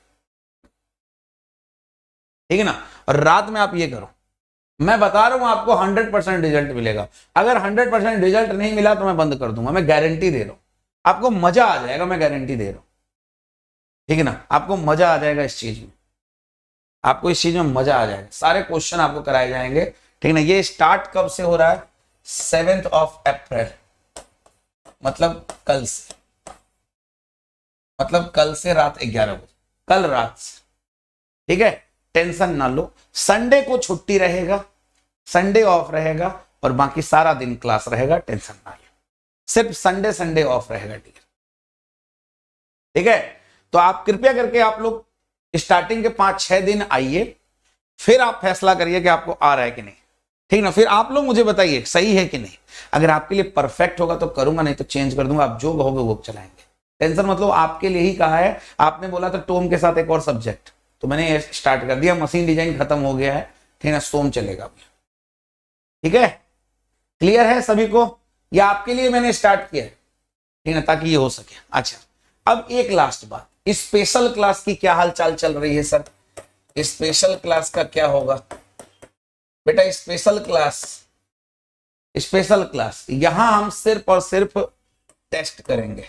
ठीक है ना और रात में आप ये करो मैं बता रहा हूं आपको 100 परसेंट रिजल्ट मिलेगा अगर 100 परसेंट रिजल्ट नहीं मिला तो मैं बंद कर दूंगा मैं गारंटी दे रहा हूं आपको मजा आ जाएगा मैं गारंटी दे रहा हूं ठीक है ना आपको मजा आ जाएगा इस चीज में आपको इस चीज में मजा आ जाएगा सारे क्वेश्चन आपको कराए जाएंगे ठीक ना ये स्टार्ट कब से हो रहा है सेवेंथ ऑफ अप्रैल मतलब कल से मतलब कल से रात ग्यारह बजे कल रात से ठीक है टेंशन ना लो संडे को छुट्टी रहेगा संडे ऑफ रहेगा और बाकी सारा दिन क्लास रहेगा टेंशन ना लो सिर्फ संडे संडे ऑफ रहेगा ठीक है तो आप कृपया करके आप लोग स्टार्टिंग के पांच छह दिन आइए फिर आप फैसला करिए कि आपको आ रहा है कि नहीं ठीक ना फिर आप लोग मुझे बताइए सही है कि नहीं अगर आपके लिए परफेक्ट होगा तो करूंगा नहीं तो चेंज कर दूंगा आप जो कहोगे वो चलाएंगे टेंशन मतलब आपके लिए ही कहा है आपने बोला था टोम के साथ एक और सब्जेक्ट तो मैंने स्टार्ट कर दिया मशीन डिजाइन खत्म हो गया है ठीक ना सोम चलेगा ठीक है क्लियर है सभी को यह आपके लिए मैंने स्टार्ट किया ठीक ना ताकि ये हो सके अच्छा अब एक लास्ट बात स्पेशल क्लास की क्या हालचाल चल रही है सर स्पेशल क्लास का क्या होगा बेटा स्पेशल क्लास स्पेशल क्लास यहां हम सिर्फ और सिर्फ टेस्ट करेंगे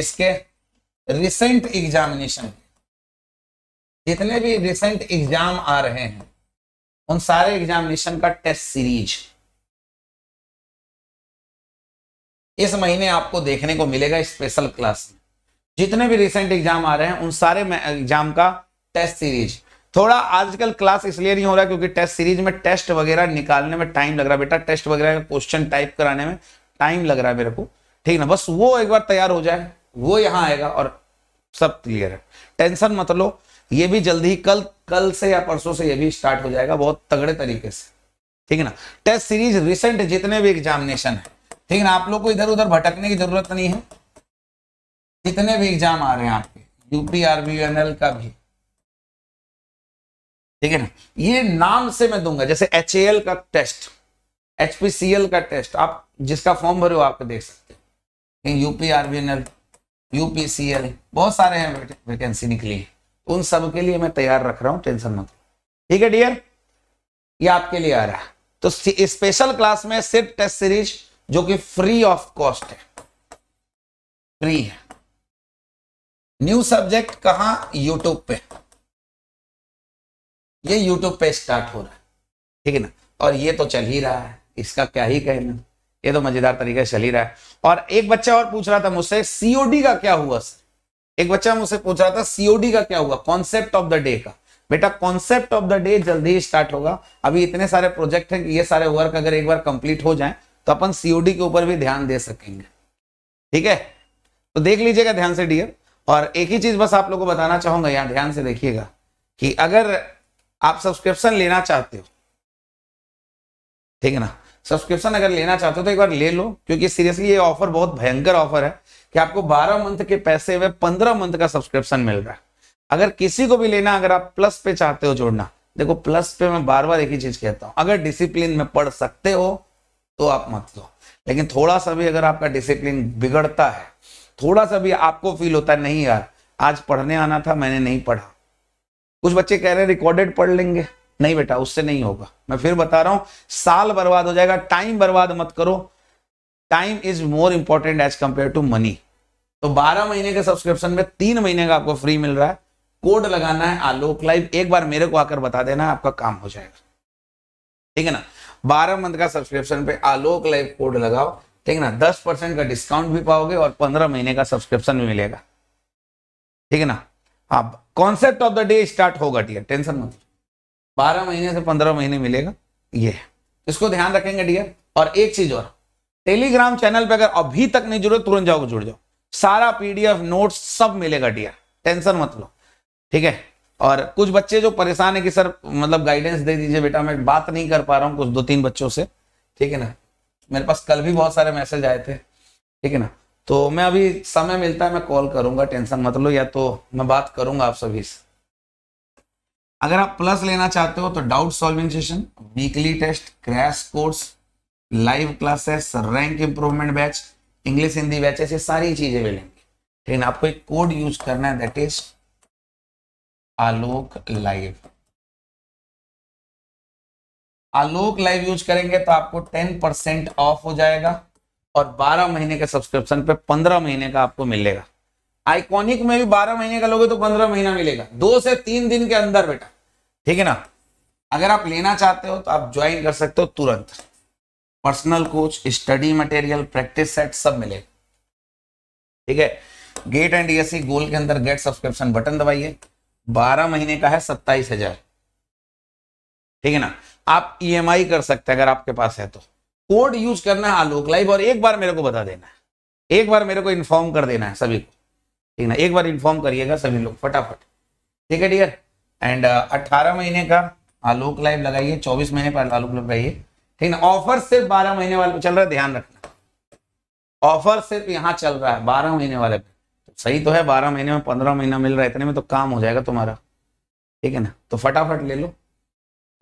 इसके रिसेंट एग्जामिनेशन जितने भी रिसेंट एग्जाम आ रहे हैं उन सारे एग्जामिनेशन का टेस्ट सीरीज इस महीने आपको देखने को मिलेगा स्पेशल क्लास में जितने भी रिसेंट एग्जाम आ रहे हैं उन सारे एग्जाम का टेस्ट सीरीज थोड़ा आजकल क्लास इसलिए नहीं हो रहा क्योंकि टेस्ट सीरीज में टेस्ट वगैरह निकालने में टाइम लग रहा है बेटा टेस्ट वगैरह क्वेश्चन टाइप कराने में टाइम लग रहा है मेरे को ठीक ना बस वो एक बार तैयार हो जाए वो यहाँ आएगा और सब क्लियर है टेंशन मत लो ये भी जल्दी ही कल कल से या परसों से ये भी स्टार्ट हो जाएगा बहुत तगड़े तरीके से ठीक है ना टेस्ट सीरीज रिसेंट जितने भी एग्जामिनेशन है ठीक है ना आप लोग को इधर उधर भटकने की जरूरत नहीं है जितने भी एग्जाम आ रहे हैं आपके यूपी आरबीएनएल का भी ठीक है ना ये नाम से मैं दूंगा जैसे एच का टेस्ट एचपीसीएल का टेस्ट आप जिसका फॉर्म भरे हो आप देख सकते हैं यूपी आरबीएनएल यूपीसीएल बहुत सारे हैं वैकेंसी निकली है तो उन सब के लिए मैं तैयार रख रहा हूं टेंशन मत ठीक है डियर ये आपके लिए आ रहा है तो स्पेशल क्लास में सिर्फ टेस्ट सीरीज जो कि फ्री ऑफ कॉस्ट है फ्री है न्यू सब्जेक्ट कहा यूट्यूब पे ये यूट्यूब पे स्टार्ट हो रहा है ठीक है ना और ये तो चल ही रहा है इसका क्या ही कहना ये तो मजेदार तरीके से चल ही रहा है और एक बच्चा और पूछ रहा था मुझसे सीओडी का क्या हुआ सर एक बच्चा मुझसे पूछ रहा था सीओडी का क्या हुआ कॉन्सेप्ट ऑफ द डे का बेटा कॉन्सेप्ट ऑफ द डे जल्दी ही स्टार्ट होगा अभी इतने सारे प्रोजेक्ट हैं कि ये सारे वर्क अगर एक बार कंप्लीट हो जाए तो अपन सीओडी के ऊपर भी ध्यान दे सकेंगे ठीक है तो देख लीजिएगा ध्यान से डियर और एक ही चीज बस आप लोगों को बताना चाहूंगा यहाँ ध्यान से देखिएगा कि अगर आप सब्सक्रिप्शन लेना चाहते हो ठीक है ना सब्सक्रिप्शन अगर लेना चाहते हो तो एक बार ले लो क्योंकि सीरियसली ये ऑफर बहुत भयंकर ऑफर है कि आपको 12 मंथ के पैसे में पंद्रह मंथ का सब्सक्रिप्शन मिल रहा है अगर किसी को भी लेना अगर आप प्लस पे चाहते हो जोड़ना देखो प्लस पे मैं बार बार एक ही चीज कहता हूं अगर डिसिप्लिन में पढ़ सकते हो तो आप मत लो लेकिन थोड़ा सा भी अगर आपका डिसिप्लिन बिगड़ता है थोड़ा सा भी आपको फील होता है नहीं यार आज पढ़ने आना था मैंने नहीं पढ़ा कुछ बच्चे कह रहे हैं रिकॉर्डेड पढ़ लेंगे नहीं बेटा उससे नहीं होगा मैं फिर बता रहा हूं साल बर्बाद हो जाएगा टाइम बर्बाद मत करो time is more important as compare to money तो 12 महीने के सब्सक्रिप्शन में तीन महीने का आपको फ्री मिल रहा है कोड लगाना है आलोक लाइव एक बार मेरे को आकर बता देना आपका काम हो जाएगा ठीक है ना 12 मंथ का सब्सक्रिप्शन पे आलोक लाइव कोड लगाओ ठीक है ना दस परसेंट का डिस्काउंट भी पाओगे और पंद्रह महीने का सब्सक्रिप्शन भी मिलेगा ठीक है ना अब concept of the day start होगा डियर टेंशन मत बारह महीने से पंद्रह महीने मिलेगा ये इसको ध्यान रखेंगे डियर और एक चीज और टेलीग्राम चैनल पे अगर अभी तक नहीं जुड़े तुरंत जाओ जुड़ जाओ सारा पीडीएफ नोट्स सब मिलेगा डियर टेंशन मत लो ठीक है और कुछ बच्चे जो परेशान है कि सर मतलब गाइडेंस दे दीजिए बेटा मैं बात नहीं कर पा रहा हूँ कुछ दो तीन बच्चों से ठीक है ना मेरे पास कल भी बहुत सारे मैसेज आए थे ठीक है ना तो मैं अभी समय मिलता है मैं कॉल करूंगा टेंशन मत लो या तो मैं बात करूंगा आप सभी से अगर आप प्लस लेना चाहते हो तो doubt solving session weekly test crash course live classes rank improvement batch English Hindi batches ये सारी चीजें मिलेंगी ठीक है आपको एक कोड यूज करना है that is Alok live Alok live use करेंगे तो आपको टेन परसेंट ऑफ हो जाएगा और बारह महीने के सब्सक्रिप्शन पे पंद्रह महीने का आपको मिलेगा आइकॉनिक में भी बारह महीने का लोगे तो पंद्रह महीना मिलेगा दो से तीन दिन के अंदर बेटा ठीक है ना अगर आप लेना चाहते हो तो आप ज्वाइन कर सकते हो तुरंत personal coach study material practice set सब मिलेगा ठीक है गेट एंड ईएससी गोल के अंदर गेट सब्सक्रिप्शन बटन दबाइए बारह महीने का है सत्ताईस हजार ठीक है ना आप ई e कर सकते हैं अगर आपके पास है तो कोड यूज करना है आलोक लाइव और एक बार मेरे को बता देना है एक बार मेरे को इन्फॉर्म कर देना है सभी को ठीक ना एक बार इन्फॉर्म करिएगा सभी लोग फटाफट ठीक है डियर एंड अट्ठारह महीने का आलोक लाइव लगाइए चौबीस महीने पर आलोक लाइव लगाइए ठीक ना ऑफर सिर्फ बारह महीने वाले चल रहा है ध्यान रखना ऑफर सिर्फ यहाँ चल रहा है बारह महीने वाले पे तो सही तो है बारह महीने में पंद्रह महीना मिल रहा है इतने में तो काम हो जाएगा तुम्हारा ठीक है ना तो फटाफट ले लो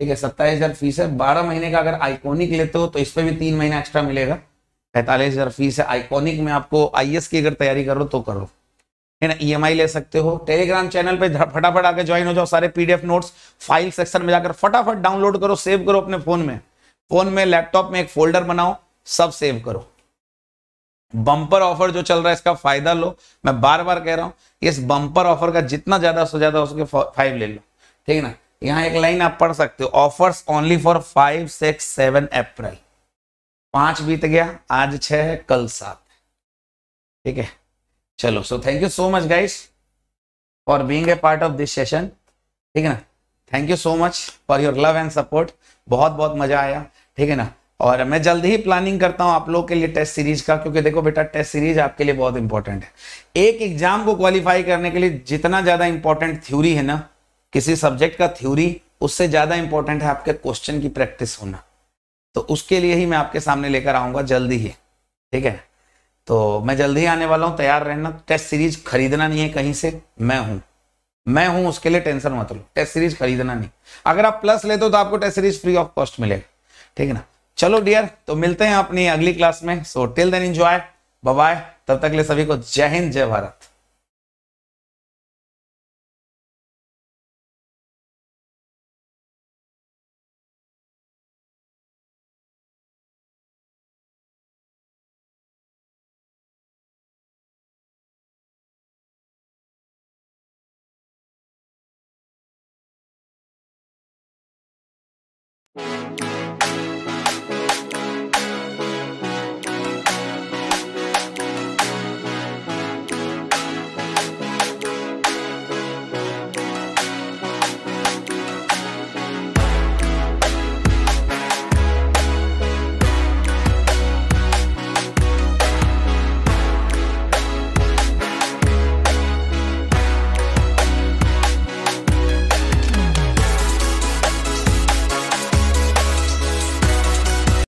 ठीक है सत्ताईस हजार फीस है बारह महीने का अगर आइकॉनिक लेते हो तो इस पर भी तीन महीना एक्स्ट्रा मिलेगा पैंतालीस हजार फीस है आइकॉनिक में आपको आई की अगर तैयारी करो तो करो है ना ई e ले सकते हो टेलीग्राम चैनल पे फटाफट आके ज्वाइन हो जाओ सारे पीडीएफ नोट्स फाइल सेक्शन में जाकर फटाफट डाउनलोड करो सेव करो अपने फोन में फोन में लैपटॉप में एक फोल्डर बनाओ सब सेव करो बम्पर ऑफर जो चल रहा है इसका फायदा लो मैं बार बार कह रहा हूं इस बम्पर ऑफर का जितना ज्यादा से ज्यादा हो सके फाइव ले लो ठीक है ना यहाँ एक लाइन आप पढ़ सकते हो offers only for five six seven April पांच बीत गया आज छह है कल सात ठीक है चलो so thank you so much guys for being a part of this session ठीक है ना thank you so much for your love and support बहुत बहुत मजा आया ठीक है ना और मैं जल्दी ही प्लानिंग करता हूं आप लोगों के लिए टेस्ट सीरीज का क्योंकि देखो बेटा टेस्ट सीरीज आपके लिए बहुत इंपॉर्टेंट है एक एग्जाम को क्वालिफाई करने के लिए जितना ज्यादा इंपॉर्टेंट थ्योरी है ना किसी सब्जेक्ट का थ्योरी उससे ज़्यादा इंपॉर्टेंट है आपके क्वेश्चन की प्रैक्टिस होना तो उसके लिए ही मैं आपके सामने लेकर आऊंगा जल्दी ही ठीक है तो मैं जल्दी ही आने वाला हूं तैयार रहना टेस्ट सीरीज खरीदना नहीं है कहीं से मैं हूं मैं हूं उसके लिए टेंशन मत लो टेस्ट सीरीज खरीदना नहीं अगर आप प्लस लेते हो तो आपको test series free of cost मिलेगा ठीक है ना चलो डियर तो मिलते हैं अपनी अगली क्लास में so till then enjoy bye तब तक ले सभी को जय हिंद जय भारत